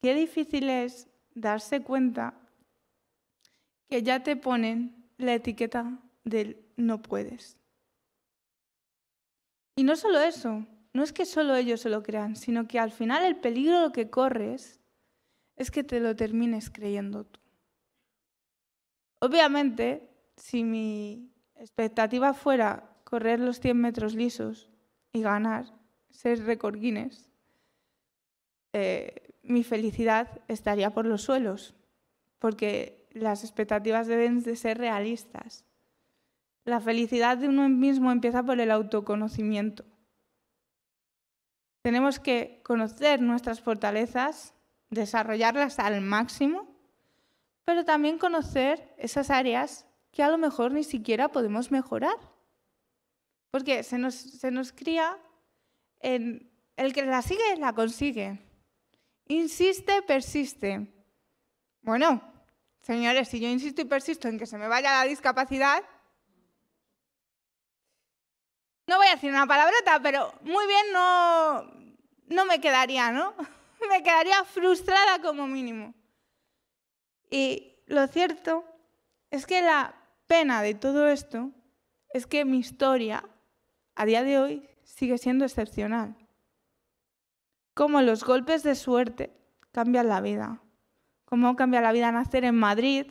qué difícil es darse cuenta que ya te ponen la etiqueta del no puedes. Y no solo eso, no es que solo ellos se lo crean, sino que al final el peligro que corres es que te lo termines creyendo tú. Obviamente, si mi expectativa fuera correr los 100 metros lisos y ganar, ser récord eh, mi felicidad estaría por los suelos, porque las expectativas deben de ser realistas. La felicidad de uno mismo empieza por el autoconocimiento. Tenemos que conocer nuestras fortalezas, desarrollarlas al máximo, pero también conocer esas áreas que a lo mejor ni siquiera podemos mejorar. Porque se nos, cría en el que la sigue, la consigue. Insiste, persiste. Bueno, señores, si yo insisto y persisto en que se me vaya la discapacidad, no voy a decir una palabrota, pero muy bien no, no me quedaría, ¿no? me quedaría frustrada como mínimo. Y lo cierto es que la pena de todo esto es que mi historia, a día de hoy, sigue siendo excepcional. Cómo los golpes de suerte cambian la vida. Cómo cambia la vida nacer en Madrid.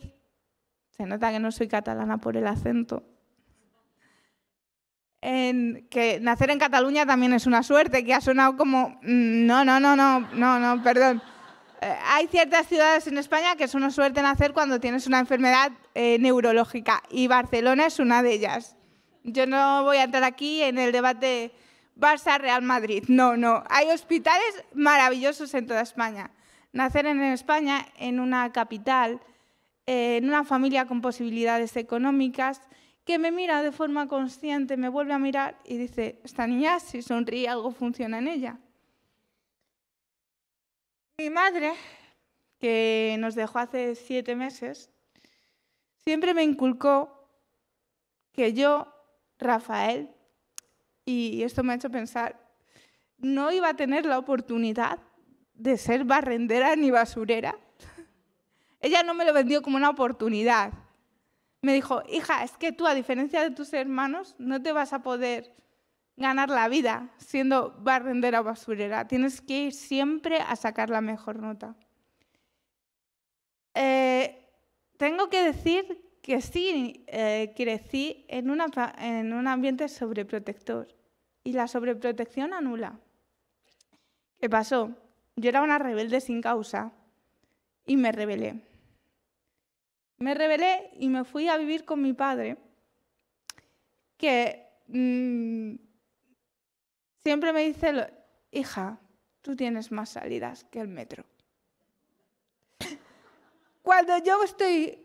Se nota que no soy catalana por el acento. que nacer en Cataluña también es una suerte, que ha sonado como... Mm, no, no, no, no, no, no, perdón. Eh, hay ciertas ciudades en España que es una suerte nacer cuando tienes una enfermedad eh, neurológica y Barcelona es una de ellas. Yo no voy a entrar aquí en el debate Barça-Real Madrid, no, no. Hay hospitales maravillosos en toda España. Nacer en España, en una capital, eh, en una familia con posibilidades económicas, que me mira de forma consciente, me vuelve a mirar y dice, esta niña si sonríe algo funciona en ella. Mi madre, que nos dejó hace siete meses, siempre me inculcó que yo, Rafael, y esto me ha hecho pensar, no iba a tener la oportunidad de ser barrendera ni basurera. Ella no me lo vendió como una oportunidad. Me dijo, hija, es que tú, a diferencia de tus hermanos, no te vas a poder ganar la vida siendo barrendera o basurera. Tienes que ir siempre a sacar la mejor nota. Eh, tengo que decir que sí, eh, crecí en, un ambiente sobreprotector y la sobreprotección anula. ¿Qué pasó? Yo era una rebelde sin causa y me rebelé. Me rebelé y me fui a vivir con mi padre, que mm, siempre me dice, hija, tú tienes más salidas que el metro cuando yo estoy,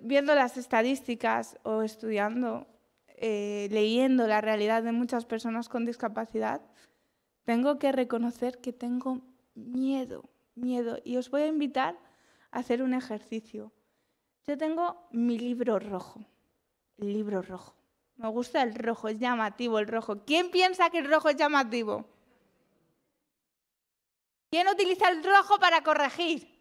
viendo las estadísticas o estudiando, eh, leyendo la realidad de muchas personas con discapacidad, tengo que reconocer que tengo miedo, miedo. Y os voy a invitar a hacer un ejercicio. Yo tengo mi libro rojo, el libro rojo. Me gusta el rojo, es llamativo el rojo. ¿Quién piensa que el rojo es llamativo? ¿Quién utiliza el rojo para corregir?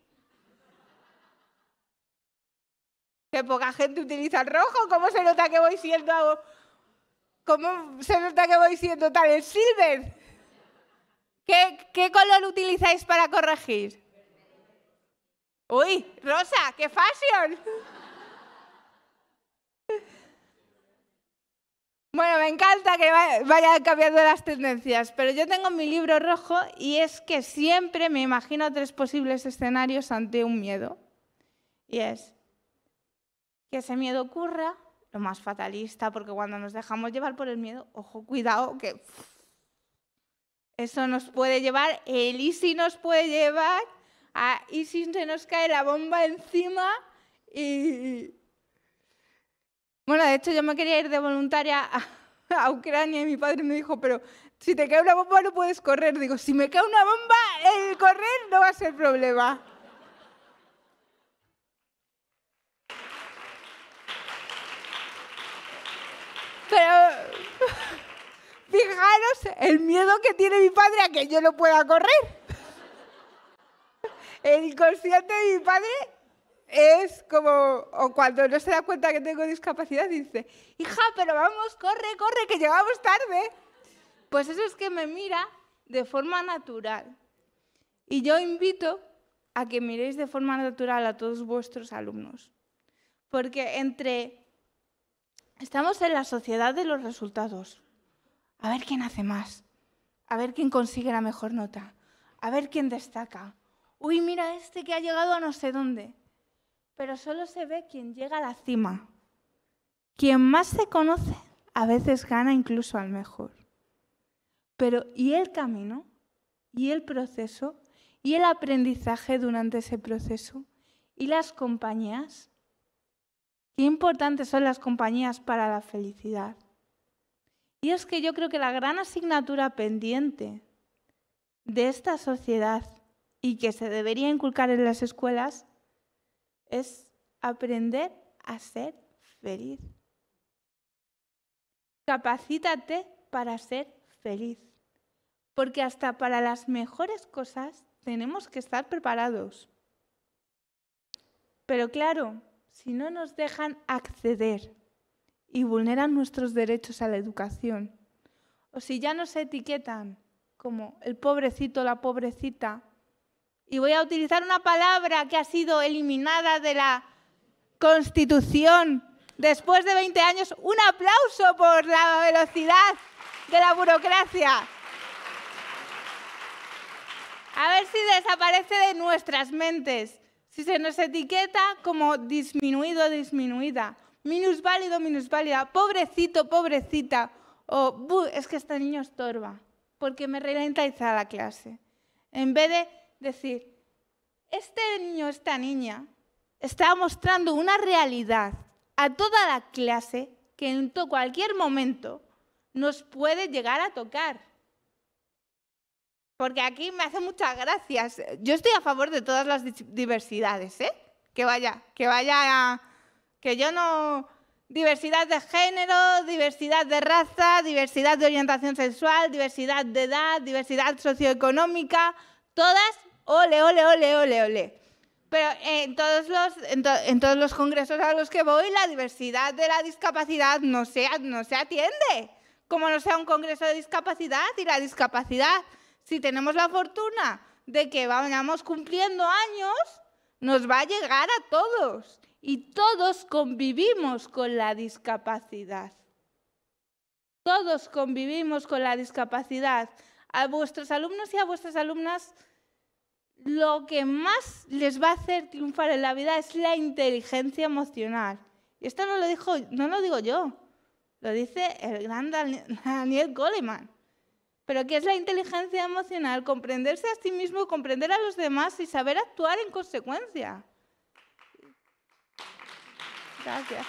que poca gente utiliza el rojo. ¿Cómo se nota que voy siendo... ¿Cómo se nota que voy siendo tal el silver? ¿Qué, ¿Qué color utilizáis para corregir? Uy, rosa, qué fashion. Bueno, me encanta que vayan cambiando las tendencias, pero yo tengo mi libro rojo y es que siempre me imagino tres posibles escenarios ante un miedo. Y es, que ese miedo ocurra, lo más fatalista, porque cuando nos dejamos llevar por el miedo, ojo, cuidado, que eso nos puede llevar, el y si nos puede llevar a y si se nos cae la bomba encima y... Bueno, de hecho yo me quería ir de voluntaria a Ucrania y mi padre me dijo, pero si te cae una bomba no puedes correr. Digo, si me cae una bomba, el correr no va a ser problema. Pero fijaros el miedo que tiene mi padre a que yo no pueda correr. El inconsciente de mi padre es como, o cuando no se da cuenta que tengo discapacidad, dice, hija, pero vamos, corre, corre, que llegamos tarde. Pues eso es que me mira de forma natural. Y yo invito a que miréis de forma natural a todos vuestros alumnos. Porque entre Estamos en la sociedad de los resultados. A ver quién hace más. A ver quién consigue la mejor nota. A ver quién destaca. Uy, mira este que ha llegado a no sé dónde. Pero solo se ve quien llega a la cima. Quien más se conoce a veces gana incluso al mejor. Pero ¿y el camino? ¿Y el proceso? ¿Y el aprendizaje durante ese proceso? ¿Y las compañías? Qué importantes son las compañías para la felicidad. Y es que yo creo que la gran asignatura pendiente de esta sociedad y que se debería inculcar en las escuelas es aprender a ser feliz. Capacítate para ser feliz, porque hasta para las mejores cosas tenemos que estar preparados. Pero claro, si no nos dejan acceder y vulneran nuestros derechos a la educación, o si ya nos etiquetan como el pobrecito, la pobrecita, y voy a utilizar una palabra que ha sido eliminada de la Constitución después de 20 años, un aplauso por la velocidad de la burocracia. A ver si desaparece de nuestras mentes si se nos etiqueta como disminuido, disminuida, minusválido, minusválida, pobrecito, pobrecita, o es que este niño estorba, porque me ralentiza la clase. En vez de decir, este niño, esta niña, está mostrando una realidad a toda la clase que en cualquier momento nos puede llegar a tocar. Porque aquí me hace muchas gracias. Yo estoy a favor de todas las diversidades, ¿eh? Que vaya, que vaya, que yo no... Diversidad de género, diversidad de raza, diversidad de orientación sexual, diversidad de edad, diversidad socioeconómica, todas, ole, ole, ole, ole, ole. Pero en todos, los, en todos los congresos a los que voy, la diversidad de la discapacidad no se, no se atiende, como no sea un congreso de discapacidad y la discapacidad si tenemos la fortuna de que vayamos cumpliendo años, nos va a llegar a todos y todos convivimos con la discapacidad. Todos convivimos con la discapacidad. A vuestros alumnos y a vuestras alumnas lo que más les va a hacer triunfar en la vida es la inteligencia emocional. Y esto no lo, dijo, no lo digo yo, lo dice el gran Daniel Goleman. Pero ¿qué es la inteligencia emocional? Comprenderse a sí mismo, comprender a los demás y saber actuar en consecuencia. Gracias.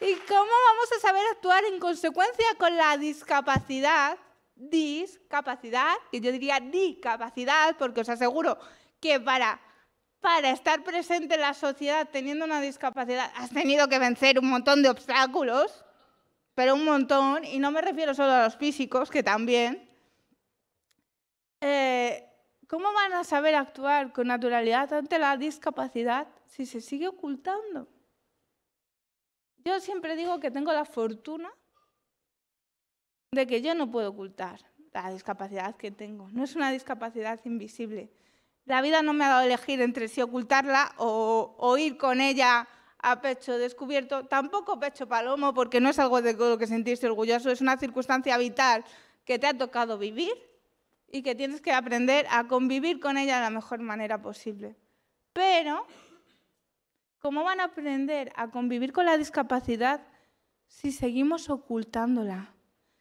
¿Y cómo vamos a saber actuar en consecuencia con la discapacidad? Discapacidad, y yo diría discapacidad, porque os aseguro que para, para estar presente en la sociedad teniendo una discapacidad has tenido que vencer un montón de obstáculos pero un montón, y no me refiero solo a los físicos, que también, eh, ¿cómo van a saber actuar con naturalidad ante la discapacidad si se sigue ocultando? Yo siempre digo que tengo la fortuna de que yo no puedo ocultar la discapacidad que tengo. No es una discapacidad invisible. La vida no me ha dado elegir entre si ocultarla o, o ir con ella a pecho descubierto, tampoco pecho palomo, porque no es algo de lo que sentirse orgulloso, es una circunstancia vital que te ha tocado vivir y que tienes que aprender a convivir con ella de la mejor manera posible. Pero, ¿cómo van a aprender a convivir con la discapacidad si seguimos ocultándola?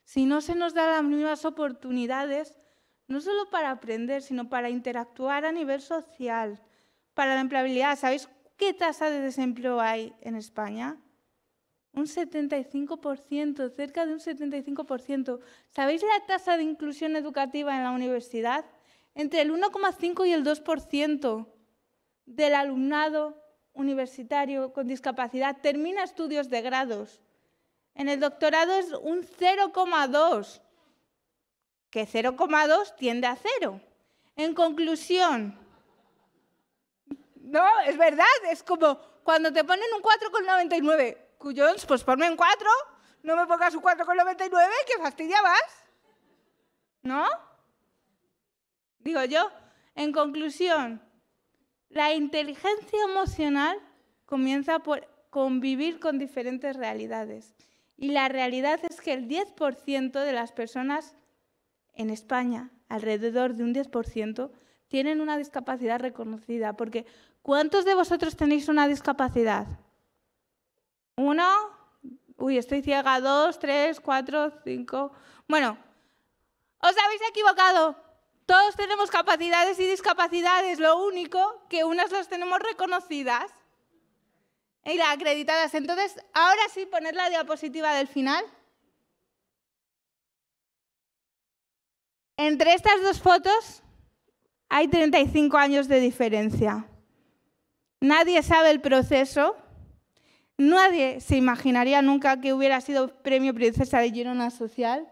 Si no se nos dan las mismas oportunidades, no solo para aprender, sino para interactuar a nivel social, para la empleabilidad. ¿Sabéis ¿Qué tasa de desempleo hay en España? Un 75%, cerca de un 75%. ¿Sabéis la tasa de inclusión educativa en la universidad? Entre el 1,5 y el 2% del alumnado universitario con discapacidad termina estudios de grados. En el doctorado es un 0,2, que 0,2 tiende a cero. En conclusión, no, es verdad, es como cuando te ponen un 4,99. Cuyons, pues ponme un 4, no me pongas un 4,99, que fastidia vas. ¿No? Digo yo, en conclusión, la inteligencia emocional comienza por convivir con diferentes realidades. Y la realidad es que el 10% de las personas en España, alrededor de un 10%, tienen una discapacidad reconocida, porque ¿Cuántos de vosotros tenéis una discapacidad? Uno, uy, estoy ciega, dos, tres, cuatro, cinco. Bueno, os habéis equivocado. Todos tenemos capacidades y discapacidades, lo único que unas las tenemos reconocidas y las acreditadas. Entonces, ahora sí, poner la diapositiva del final. Entre estas dos fotos hay 35 años de diferencia. Nadie sabe el proceso. Nadie se imaginaría nunca que hubiera sido premio Princesa de Girona Social.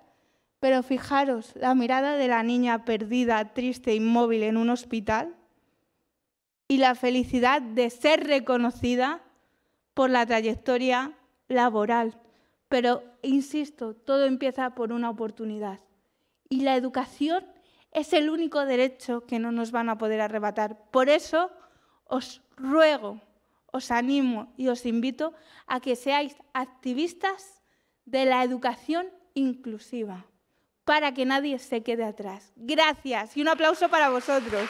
Pero fijaros, la mirada de la niña perdida, triste, inmóvil en un hospital y la felicidad de ser reconocida por la trayectoria laboral. Pero, insisto, todo empieza por una oportunidad. Y la educación es el único derecho que no nos van a poder arrebatar. Por eso os ruego, os animo y os invito a que seáis activistas de la educación inclusiva, para que nadie se quede atrás. Gracias y un aplauso para vosotros.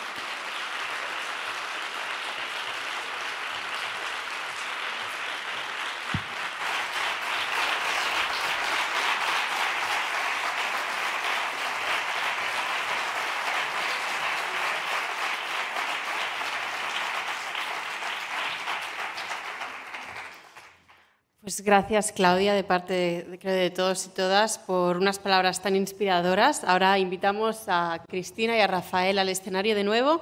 Pues gracias, Claudia, de parte de, todos y todas, por unas palabras tan inspiradoras. Ahora invitamos a Cristina y a Rafael al escenario de nuevo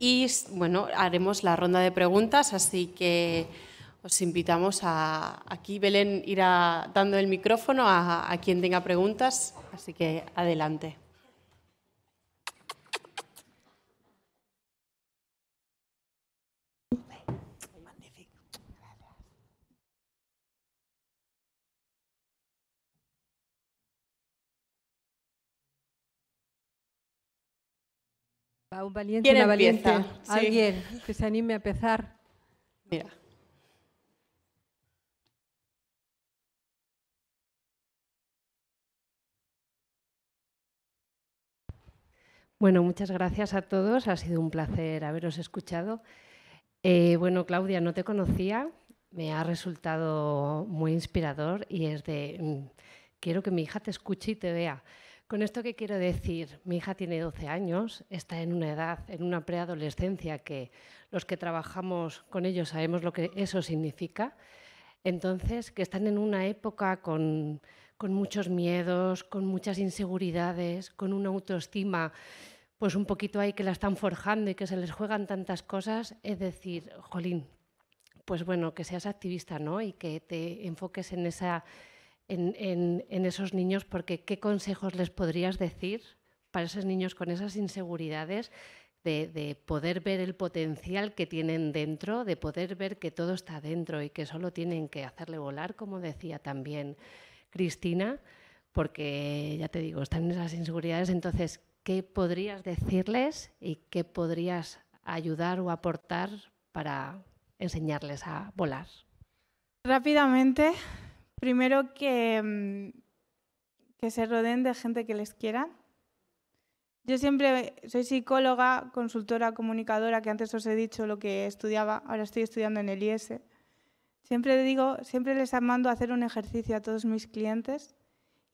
y bueno, haremos la ronda de preguntas, así que os invitamos a aquí Belén irá dando el micrófono a quien tenga preguntas, así que adelante. un valiente, una valiente. Alguien que se anime a empezar. Mira. Bueno, muchas gracias a todos. Ha sido un placer haberos escuchado. Eh, bueno, Claudia, no te conocía. Me ha resultado muy inspirador y es de mm, quiero que mi hija te escuche y te vea. Con esto que quiero decir, mi hija tiene 12 años, está en una edad, en una preadolescencia que los que trabajamos con ellos sabemos lo que eso significa. Entonces, que están en una época con, muchos miedos, con muchas inseguridades, con una autoestima pues un poquito ahí que la están forjando y que se les juegan tantas cosas, es decir, jolín, pues bueno, que seas activista, ¿no? Y que te enfoques en esa en, esos niños, porque ¿qué consejos les podrías decir para esos niños con esas inseguridades? De, de, poder ver el potencial que tienen dentro, de poder ver que todo está dentro y que solo tienen que hacerle volar, como decía también Cristina, porque ya te digo, están en esas inseguridades. Entonces, ¿qué podrías decirles y qué podrías ayudar o aportar para enseñarles a volar? Rápidamente, Primero que, mm, que se rodeen de gente que les quiera. Yo siempre soy psicóloga, consultora, comunicadora, que antes os he dicho lo que estudiaba, ahora estoy estudiando en el IES. Siempre digo, siempre les mando a hacer un ejercicio a todos mis clientes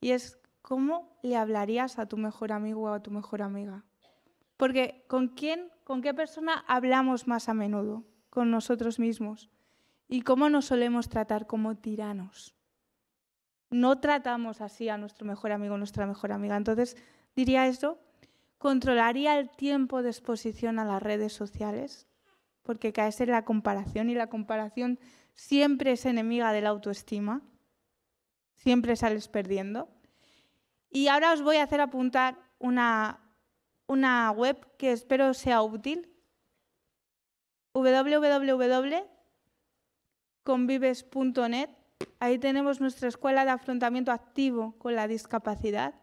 y es cómo le hablarías a tu mejor amigo o a tu mejor amiga. Porque ¿con quién, con qué persona hablamos más a menudo? Con nosotros mismos. ¿Y cómo nos solemos tratar como tiranos? no tratamos así a nuestro mejor amigo, nuestra mejor amiga. Entonces, diría eso, controlaría el tiempo de exposición a las redes sociales, porque cae en la comparación y la comparación siempre es enemiga de la autoestima, siempre sales perdiendo. Y ahora os voy a hacer apuntar una, una web que espero sea útil, www.convives.net Ahí tenemos nuestra escuela de afrontamiento activo con la discapacidad,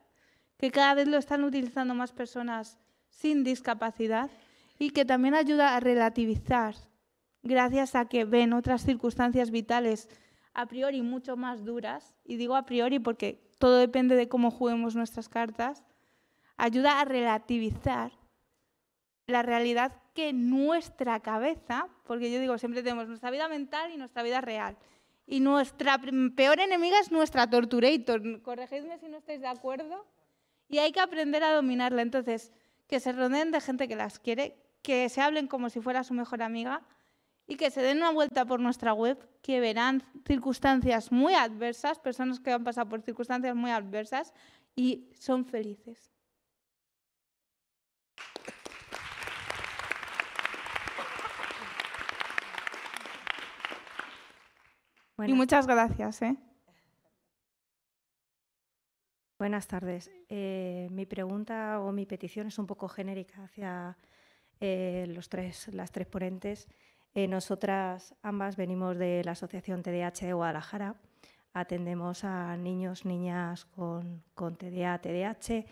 que cada vez lo están utilizando más personas sin discapacidad y que también ayuda a relativizar, gracias a que ven otras circunstancias vitales a priori mucho más duras, y digo a priori porque todo depende de cómo juguemos nuestras cartas, ayuda a relativizar la realidad que nuestra cabeza, porque yo digo, siempre tenemos nuestra vida mental y nuestra vida real y nuestra peor enemiga es nuestra torturator. Corregidme si no estáis de acuerdo. Y hay que aprender a dominarla. Entonces, que se rodeen de gente que las quiere, que se hablen como si fuera su mejor amiga y que se den una vuelta por nuestra web, que verán circunstancias muy adversas, personas que han pasado por circunstancias muy adversas y son felices. Y muchas gracias. ¿eh? Buenas tardes. Eh, mi pregunta o mi petición es un poco genérica hacia eh, los tres, las tres ponentes. nosotras ambas venimos de la Asociación TDAH de Guadalajara. Atendemos a niños, niñas con, con TDA, TDAH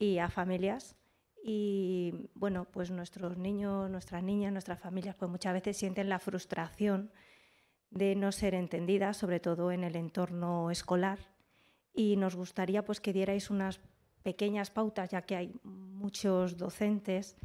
y a familias. Y bueno, pues nuestros niños, nuestras niñas, nuestras familias, pues muchas veces sienten la frustración de no ser entendida, sobre todo en el entorno escolar. Y nos gustaría pues, que dierais unas pequeñas pautas, ya que hay muchos docentes,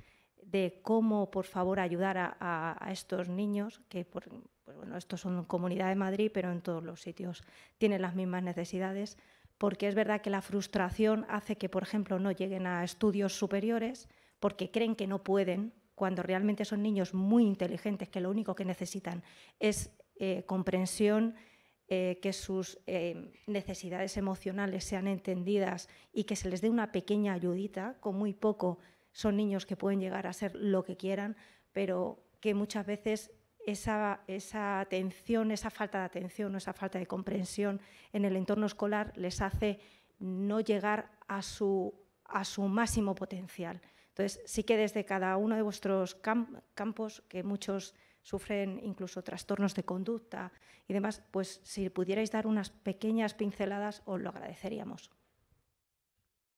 de cómo, por favor, ayudar a, estos niños, que por, pues, estos son Comunidad de Madrid, pero en todos los sitios tienen las mismas necesidades, porque es verdad que la frustración hace que, por ejemplo, no lleguen a estudios superiores porque creen que no pueden, cuando realmente son niños muy inteligentes que lo único que necesitan es eh, comprensión, eh, que sus eh, necesidades emocionales sean entendidas y que se les dé una pequeña ayudita, con muy poco son niños que pueden llegar a ser lo que quieran, pero que muchas veces esa, esa atención, esa falta de atención o esa falta de comprensión en el entorno escolar les hace no llegar a su, a su máximo potencial. Entonces, sí que desde cada uno de vuestros campos, que muchos sufren incluso trastornos de conducta y demás, pues si pudierais dar unas pequeñas pinceladas os lo agradeceríamos.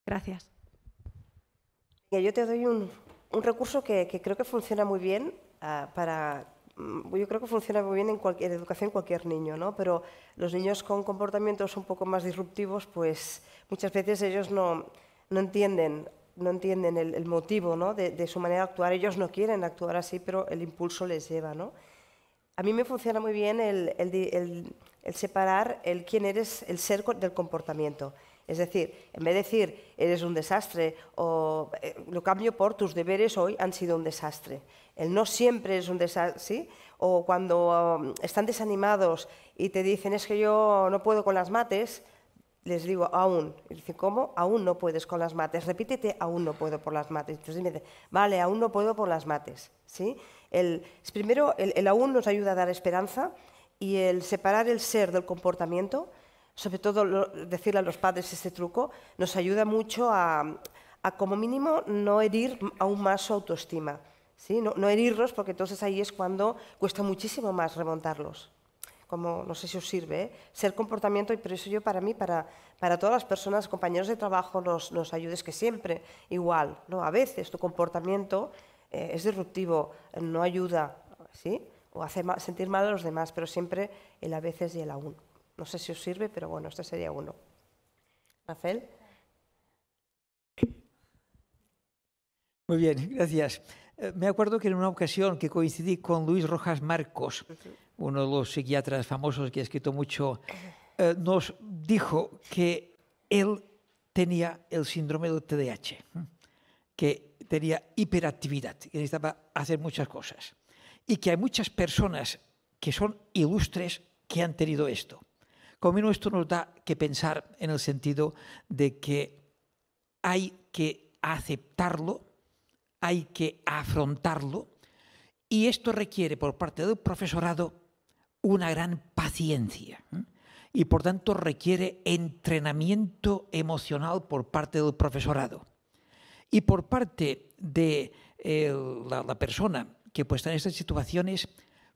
Gracias. Yo te doy un, un recurso que, creo que funciona muy bien ah, para mm, yo creo que funciona muy bien en, cualquier, educación cualquier niño, ¿no? pero los niños con comportamientos un poco más disruptivos, pues muchas veces ellos no, no entienden no entienden el, motivo ¿no? de, su manera de actuar. Ellos no quieren actuar así, pero el impulso les lleva. ¿no? A mí me funciona muy bien el, separar el quién eres, el ser del comportamiento. Es decir, en vez de decir eres un desastre o eh, lo cambio por tus deberes hoy han sido un desastre. El no siempre es un desastre, ¿sí? O cuando um, están desanimados y te dicen es que yo no puedo con las mates, les digo, aún. Y dicen, ¿cómo? Aún no puedes con las mates. Repítete, aún no puedo por las mates. Entonces dime, vale, aún no puedo por las mates. ¿Sí? El, primero, el, aún nos ayuda a dar esperanza y el separar el ser del comportamiento, sobre todo decirle a los padres este truco, nos ayuda mucho a, como mínimo no herir aún más su autoestima. ¿Sí? No, no herirlos porque entonces ahí es cuando cuesta muchísimo más remontarlos como no sé si os sirve, ¿eh? ser comportamiento, y eso yo para mí, para, todas las personas, compañeros de trabajo, nos, ayudes que siempre, igual, ¿no? A veces tu comportamiento eh, es disruptivo, no ayuda, ¿sí? O hace sentir mal a los demás, pero siempre el a veces y el aún. No sé si os sirve, pero bueno, este sería uno. Rafael. Muy bien, gracias. Eh, me acuerdo que en una ocasión que coincidí con Luis Rojas Marcos, uno de los psiquiatras famosos que ha escrito mucho, eh, nos dijo que él tenía el síndrome del TDAH, que tenía hiperactividad, que necesitaba hacer muchas cosas, y que hay muchas personas que son ilustres que han tenido esto. como esto nos da que pensar en el sentido de que hay que aceptarlo, hay que afrontarlo, y esto requiere por parte del profesorado una gran paciencia y por tanto requiere entrenamiento emocional por parte del profesorado. Y por parte de eh, la, persona que puesta en estas situaciones,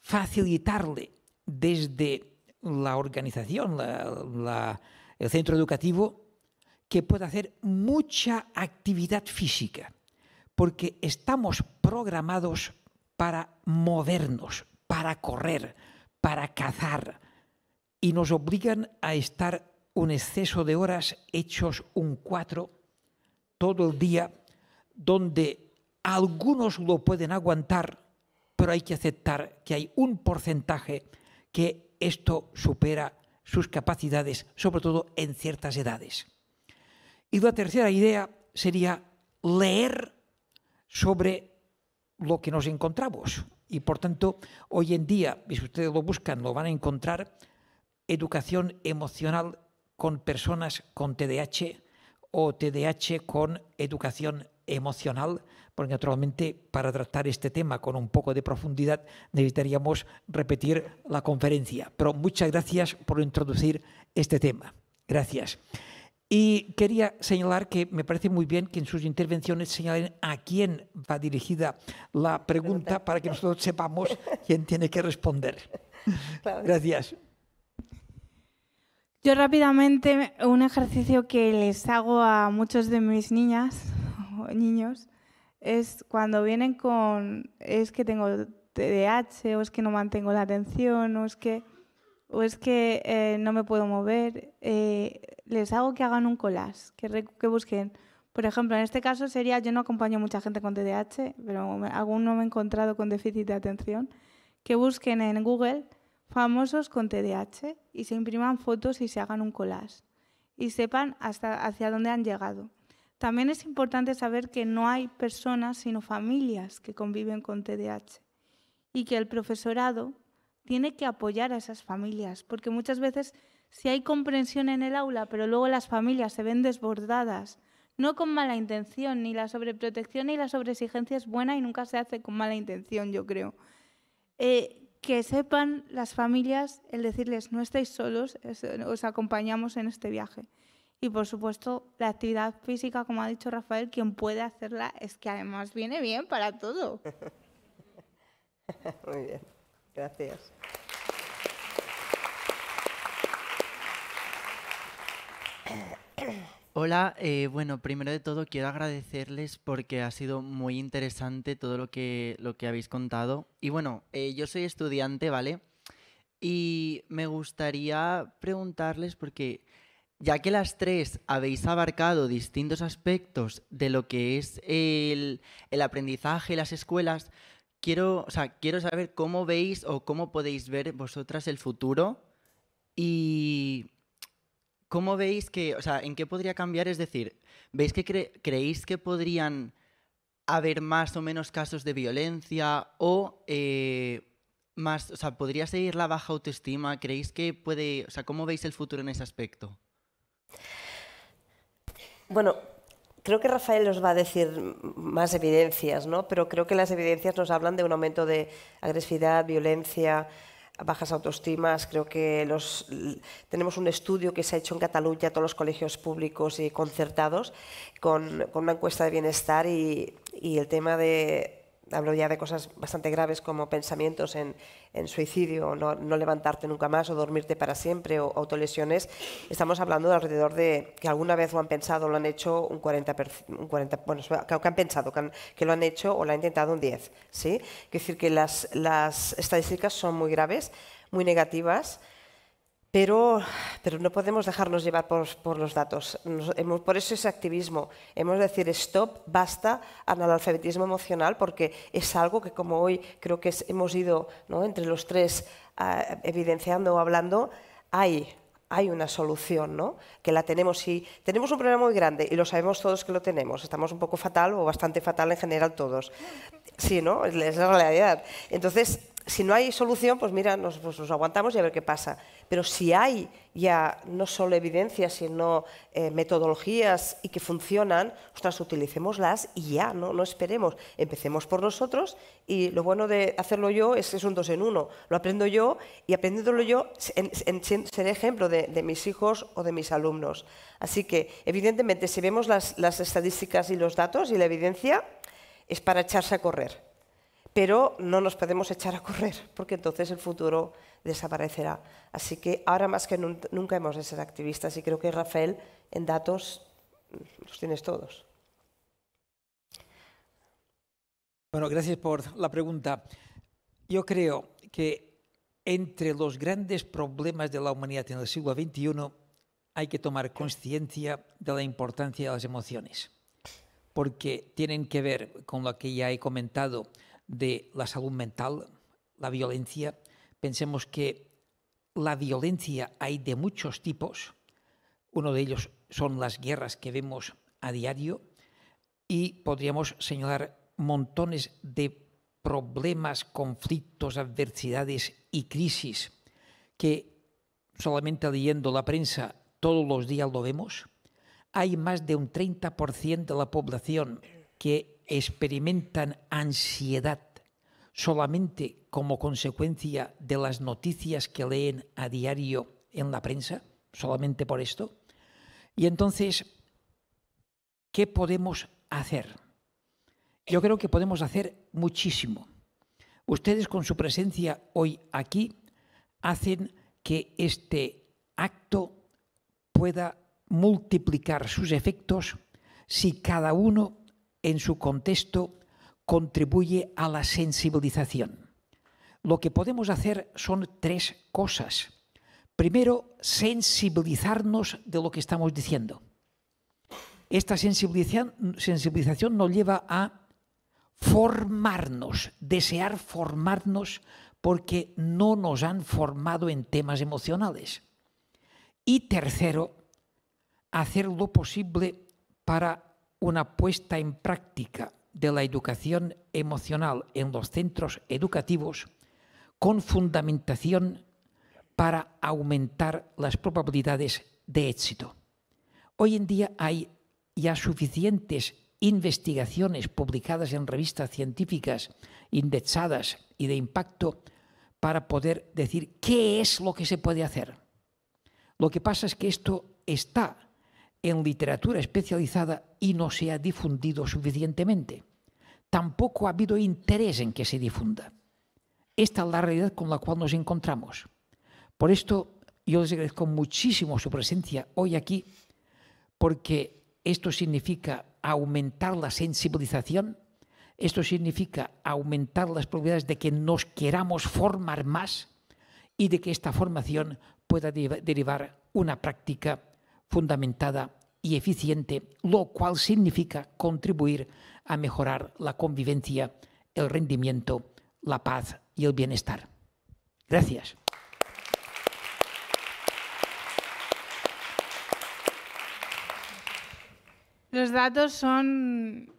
facilitarle desde la organización, el centro educativo, que pueda hacer mucha actividad física, porque estamos programados para movernos, para correr, para cazar y nos obligan a estar un exceso de horas hechos un cuatro todo el día, donde algunos lo pueden aguantar, pero hay que aceptar que hay un porcentaje que esto supera sus capacidades, sobre todo en ciertas edades. Y la tercera idea sería leer sobre lo que nos encontramos, y por tanto, hoy en día, y si ustedes lo buscan, lo van a encontrar, educación emocional con personas con TDAH o TDAH con educación emocional, porque naturalmente para tratar este tema con un poco de profundidad necesitaríamos repetir la conferencia. Pero muchas gracias por introducir este tema. Gracias. Y quería señalar que me parece muy bien que en sus intervenciones señalen a quién va dirigida la pregunta para que nosotros sepamos quién tiene que responder. Gracias. Yo rápidamente un ejercicio que les hago a muchos de mis niñas o niños es cuando vienen con es que tengo TDAH o es que no mantengo la atención o es que o es que eh, no me puedo mover, eh, les hago que hagan un collage, que, busquen. Por ejemplo, en este caso sería, yo no acompaño a mucha gente con TDAH, pero algún no me he encontrado con déficit de atención, que busquen en Google famosos con TDAH y se impriman fotos y se hagan un collage y sepan hasta hacia dónde han llegado. También es importante saber que no hay personas, sino familias que conviven con TDAH y que el profesorado tiene que apoyar a esas familias, porque muchas veces si hay comprensión en el aula, pero luego las familias se ven desbordadas, no con mala intención, ni la sobreprotección ni la sobreexigencia es buena y nunca se hace con mala intención, yo creo. Eh, que sepan las familias el decirles no estáis solos, os acompañamos en este viaje. Y por supuesto, la actividad física, como ha dicho Rafael, quien puede hacerla es que además viene bien para todo. Muy bien. Gracias. Hola, eh, bueno, primero de todo quiero agradecerles porque ha sido muy interesante todo lo que, lo que habéis contado. Y bueno, eh, yo soy estudiante, ¿vale? Y me gustaría preguntarles porque ya que las tres habéis abarcado distintos aspectos de lo que es el, el aprendizaje las escuelas, quiero, o sea, quiero saber cómo veis o cómo podéis ver vosotras el futuro y cómo veis que, o sea, en qué podría cambiar. Es decir, ¿veis que creéis que podrían haber más o menos casos de violencia o eh, más, o sea, podría seguir la baja autoestima? ¿Creéis que puede, o sea, cómo veis el futuro en ese aspecto? Bueno, creo que Rafael nos va a decir más evidencias, ¿no? pero creo que las evidencias nos hablan de un aumento de agresividad, violencia, bajas autoestimas. Creo que los, tenemos un estudio que se ha hecho en Cataluña, todos los colegios públicos y concertados, con, una encuesta de bienestar y el tema de hablo ya de cosas bastante graves como pensamientos en, suicidio, no, no, levantarte nunca más o dormirte para siempre o autolesiones, estamos hablando de alrededor de que alguna vez lo han pensado, o lo han hecho un 40, un 40 bueno, que han pensado que, lo han hecho o lo han intentado un 10, ¿sí? Es decir, que las, las estadísticas son muy graves, muy negativas, pero, pero no podemos dejarnos llevar por, los datos. por eso ese activismo. Hemos de decir stop, basta al analfabetismo emocional, porque es algo que como hoy creo que hemos ido ¿no? entre los tres ah, evidenciando o hablando, hay, hay una solución, ¿no? que la tenemos. Y tenemos un problema muy grande y lo sabemos todos que lo tenemos. Estamos un poco fatal o bastante fatal en general todos. Sí, ¿no? Es la realidad. Entonces, si no hay solución, pues mira, nos, pues nos aguantamos y a ver qué pasa pero si hay ya no solo evidencias, sino eh, metodologías y que funcionan, utilicémoslas y ya, ¿no? no esperemos. Empecemos por nosotros y lo bueno de hacerlo yo es que es un dos en uno. Lo aprendo yo y aprendiéndolo yo en, seré ejemplo de, mis hijos o de mis alumnos. Así que, evidentemente, si vemos las estadísticas y los datos y la evidencia, es para echarse a correr. Pero no nos podemos echar a correr, porque entonces el futuro desaparecerá. Así que ahora más que nunca hemos de ser activistas y creo que Rafael en datos mm, los tienes todos. Bueno, gracias por la pregunta. Yo creo que entre los grandes problemas de la humanidad en el siglo XXI hay que tomar conciencia de la importancia de las emociones, porque tienen que ver con lo que ya he comentado de la salud mental, la violencia, Pensemos que la violencia hay de muchos tipos. Uno de ellos son las guerras que vemos a diario y podríamos señalar montones de problemas, conflictos, adversidades y crisis que solamente leyendo la prensa todos los días lo vemos. Hay más de un 30% de la población que experimentan ansiedad solamente como consecuencia de las noticias que leen a diario en la prensa, solamente por esto? Y entonces, ¿qué podemos hacer? Yo creo que podemos hacer muchísimo. Ustedes con su presencia hoy aquí hacen que este acto pueda multiplicar sus efectos si cada uno en su contexto contribuye a la sensibilización. Lo que podemos hacer son tres cosas. Primero, sensibilizarnos de lo que estamos diciendo. Esta sensibilización, nos lleva a formarnos, desear formarnos porque no nos han formado en temas emocionales. Y tercero, hacer lo posible para una puesta en práctica de la educación emocional en los centros educativos con fundamentación para aumentar las probabilidades de éxito. Hoy en día hay ya suficientes investigaciones publicadas en revistas científicas indexadas y de impacto para poder decir qué es lo que se puede hacer. Lo que pasa es que esto está en literatura especializada y no se ha difundido suficientemente. Tampoco ha habido interés en que se difunda. Esta es la realidad con la cual nos encontramos. Por esto yo les agradezco muchísimo su presencia hoy aquí, porque esto significa aumentar la sensibilización, esto significa aumentar las probabilidades de que nos queramos formar más y de que esta formación pueda derivar una práctica fundamentada y eficiente, lo cual significa contribuir a mejorar la convivencia, el rendimiento, la paz y el bienestar. Gracias. Los datos son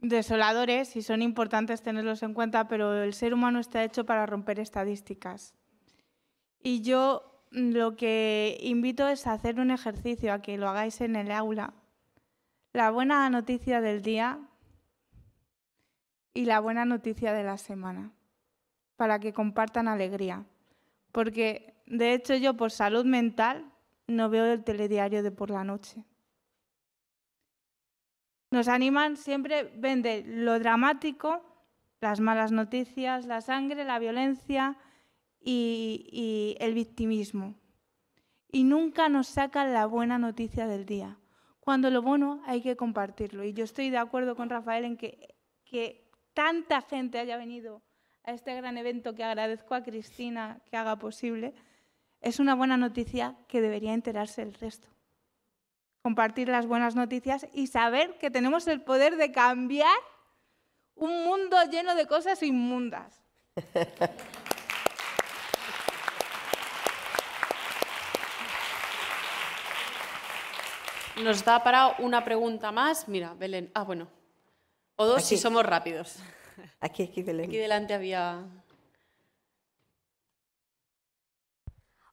desoladores y son importantes tenerlos en cuenta, pero el ser humano está hecho para romper estadísticas. Y yo Mm, lo que invito es a hacer un ejercicio, a que lo hagáis en el aula. La buena noticia del día y la buena noticia de la semana, para que compartan alegría. Porque, de hecho, yo por salud mental no veo el telediario de por la noche. Nos animan siempre, vende lo dramático, las malas noticias, la sangre, la violencia, y, el victimismo. Y nunca nos sacan la buena noticia del día. Cuando lo bueno hay que compartirlo. Y yo estoy de acuerdo con Rafael en que, que tanta gente haya venido a este gran evento que agradezco a Cristina que haga posible, es una buena noticia que debería enterarse el resto. Compartir las buenas noticias y saber que tenemos el poder de cambiar un mundo lleno de cosas inmundas. Nos da para una pregunta más. Mira, Belén. Ah, bueno. O dos si somos rápidos. Aquí, aquí, Belén. Aquí delante había.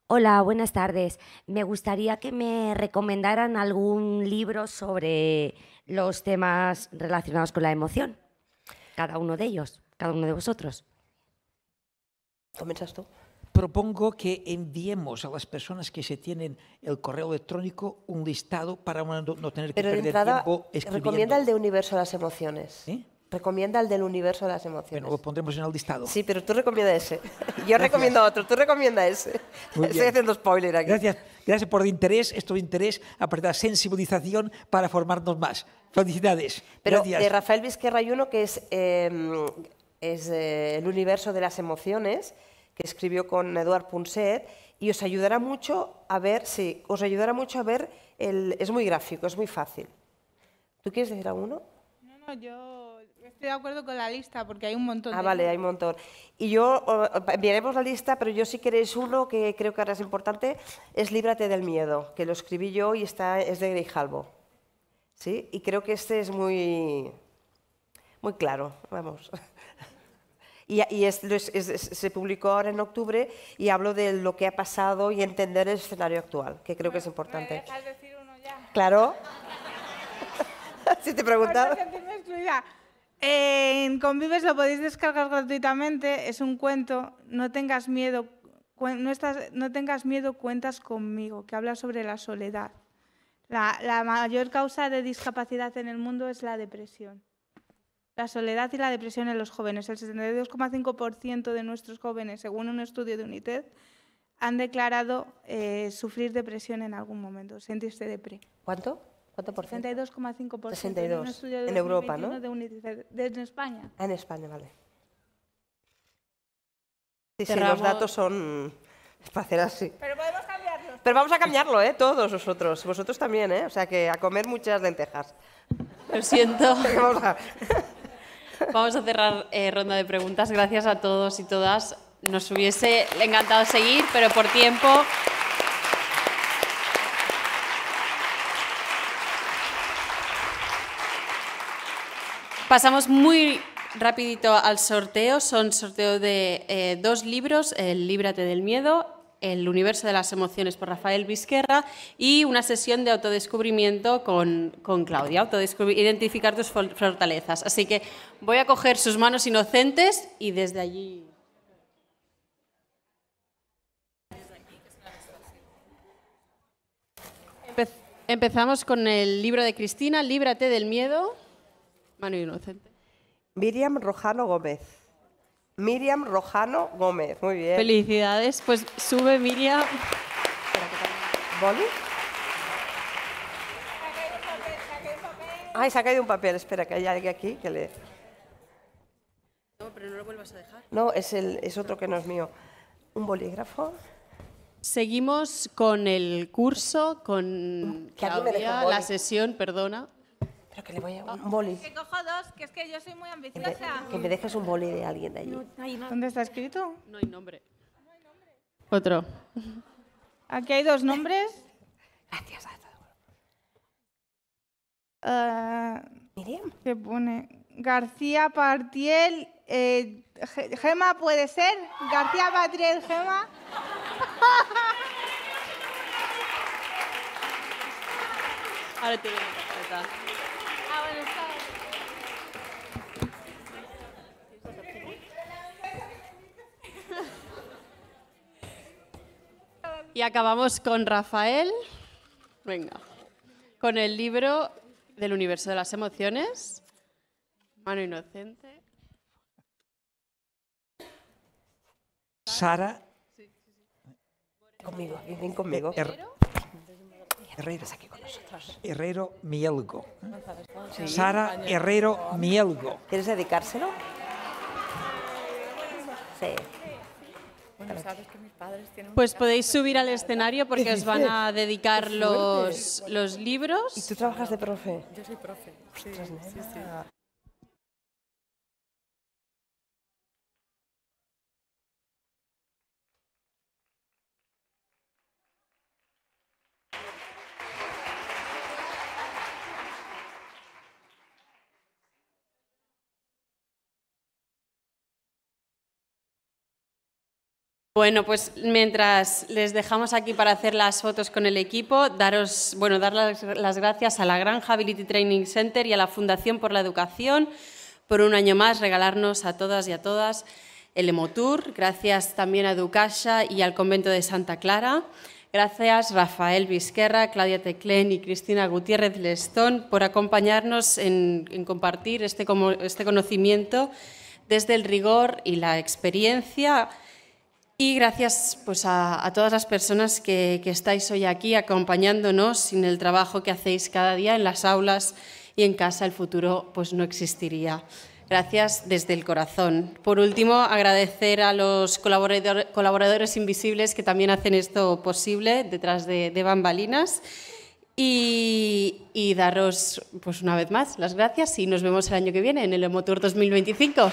Hola, buenas tardes. Me gustaría que me recomendaran algún libro sobre los temas relacionados con la emoción. Cada uno de ellos, cada uno de vosotros. Comenzas tú? propongo que enviemos a las personas que se tienen el correo electrónico un listado para no, tener que perder tiempo escribiendo. Recomienda el de Universo de las Emociones. ¿Eh? Recomienda el del universo de las emociones. Bueno, lo pondremos en el listado. Sí, pero tú recomienda ese. Yo recomiendo otro, tú recomienda ese. Estoy haciendo spoiler aquí. Gracias. Gracias por el interés, esto de interés, aparte de la sensibilización para formarnos más. Felicidades. Pero de Rafael Vizquerra hay uno que es, em, es eh, el universo de las emociones que escribió con Eduard Punset y os ayudará mucho a ver, sí, os ayudará mucho a ver, el, es muy gráfico, es muy fácil. ¿Tú quieres decir alguno? No, no, yo estoy de acuerdo con la lista porque hay un montón. Ah, vale, hay un montón. Y yo, enviaremos la lista, pero yo si queréis uno que creo que ahora es importante, es Líbrate del Miedo, que lo escribí yo y está, es de Grijalbo. ¿Sí? Y creo que este es muy, muy claro, vamos. Y, se publicó ahora en octubre y hablo de lo que ha pasado y entender el escenario actual, que creo que es importante. ¿me dejas decir uno ya? Claro. si te he preguntado. En Convives lo podéis descargar gratuitamente, es un cuento, no tengas miedo, no, estás, no tengas miedo, cuentas conmigo, que habla sobre la soledad. la mayor causa de discapacidad en el mundo es la depresión la soledad y la depresión en los jóvenes. El 72,5% de nuestros jóvenes, según un estudio de UNITED, han declarado eh, sufrir depresión en algún momento, usted depre. ¿Cuánto? ¿Cuánto por ciento? 62,5%. 62. En, Europa, ¿no? De desde España. en España, vale. Sí, los datos son... para hacer así. Pero podemos cambiarlo. Pero vamos a cambiarlo, ¿eh? Todos vosotros. Vosotros también, ¿eh? O sea que a comer muchas lentejas. Lo siento. vamos a... Vamos a cerrar eh, ronda de preguntas. Gracias a todos y todas. Nos hubiese encantado seguir, pero por tiempo. Pasamos muy rapidito al sorteo. Son sorteo de eh, dos libros, El Líbrate del Miedo el universo de las emociones por Rafael Vizquerra y una sesión de autodescubrimiento con, con Claudia, identificar tus fortalezas. Así que voy a coger sus manos inocentes y desde allí... empezamos con el libro de Cristina, Líbrate del miedo, inocente. Miriam Rojano Gómez. Miriam Rojano Gómez. Muy bien. Felicidades. Pues sube Miriam. ¿Boli? Ay, se ha caído un papel. Espera, que haya alguien aquí que le... No, pero no lo vuelvas a dejar. No, es, el, es otro que no es mío. ¿Un bolígrafo? Seguimos con el curso, con la sesión, perdona, que le voy a llevar un boli. Que cojo dos, que es que yo soy muy ambiciosa. Que me dejes un boli de alguien de allí. ¿Dónde está escrito? No hay nombre. No hay nombre. Otro. Aquí hay dos nombres. Gracias a todos. Ah, Miriam. ¿Qué pone García Partiel. Eh, Gema puede ser. García Partiel Gema. Ahora te voy a Y acabamos con Rafael, venga, con el libro del universo de las emociones, Mano Inocente. Sara. Conmigo, ven conmigo. Er- Herrero, aquí con nosotros. Herrero Mielgo. Sara Herrero Mielgo. ¿Quieres dedicárselo? Sí. Pues podéis subir al escenario porque os van a dedicar los, los libros. ¿Y tú trabajas de profe? Yo soy profe. Bueno, pues mientras les dejamos aquí para hacer las fotos con el equipo, daros, bueno, dar las, gracias a la Granja Ability Training Center y a la Fundación por la Educación por un año más regalarnos a todas y a todas el Emotour. Gracias también a ducasha y al Convento de Santa Clara. Gracias Rafael Vizquerra, Claudia Teclén y Cristina Gutiérrez Lestón por acompañarnos en, compartir este, este conocimiento desde el rigor y la experiencia y gracias pues, a, todas las personas que, estáis hoy aquí acompañándonos. Sin el trabajo que hacéis cada día en las aulas y en casa, el futuro pues, no existiría. Gracias desde el corazón. Por último, agradecer a los colaboradores invisibles que también hacen esto posible detrás de, bambalinas. Y, daros, pues una vez más, las gracias y nos vemos el año que viene en el Motor 2025.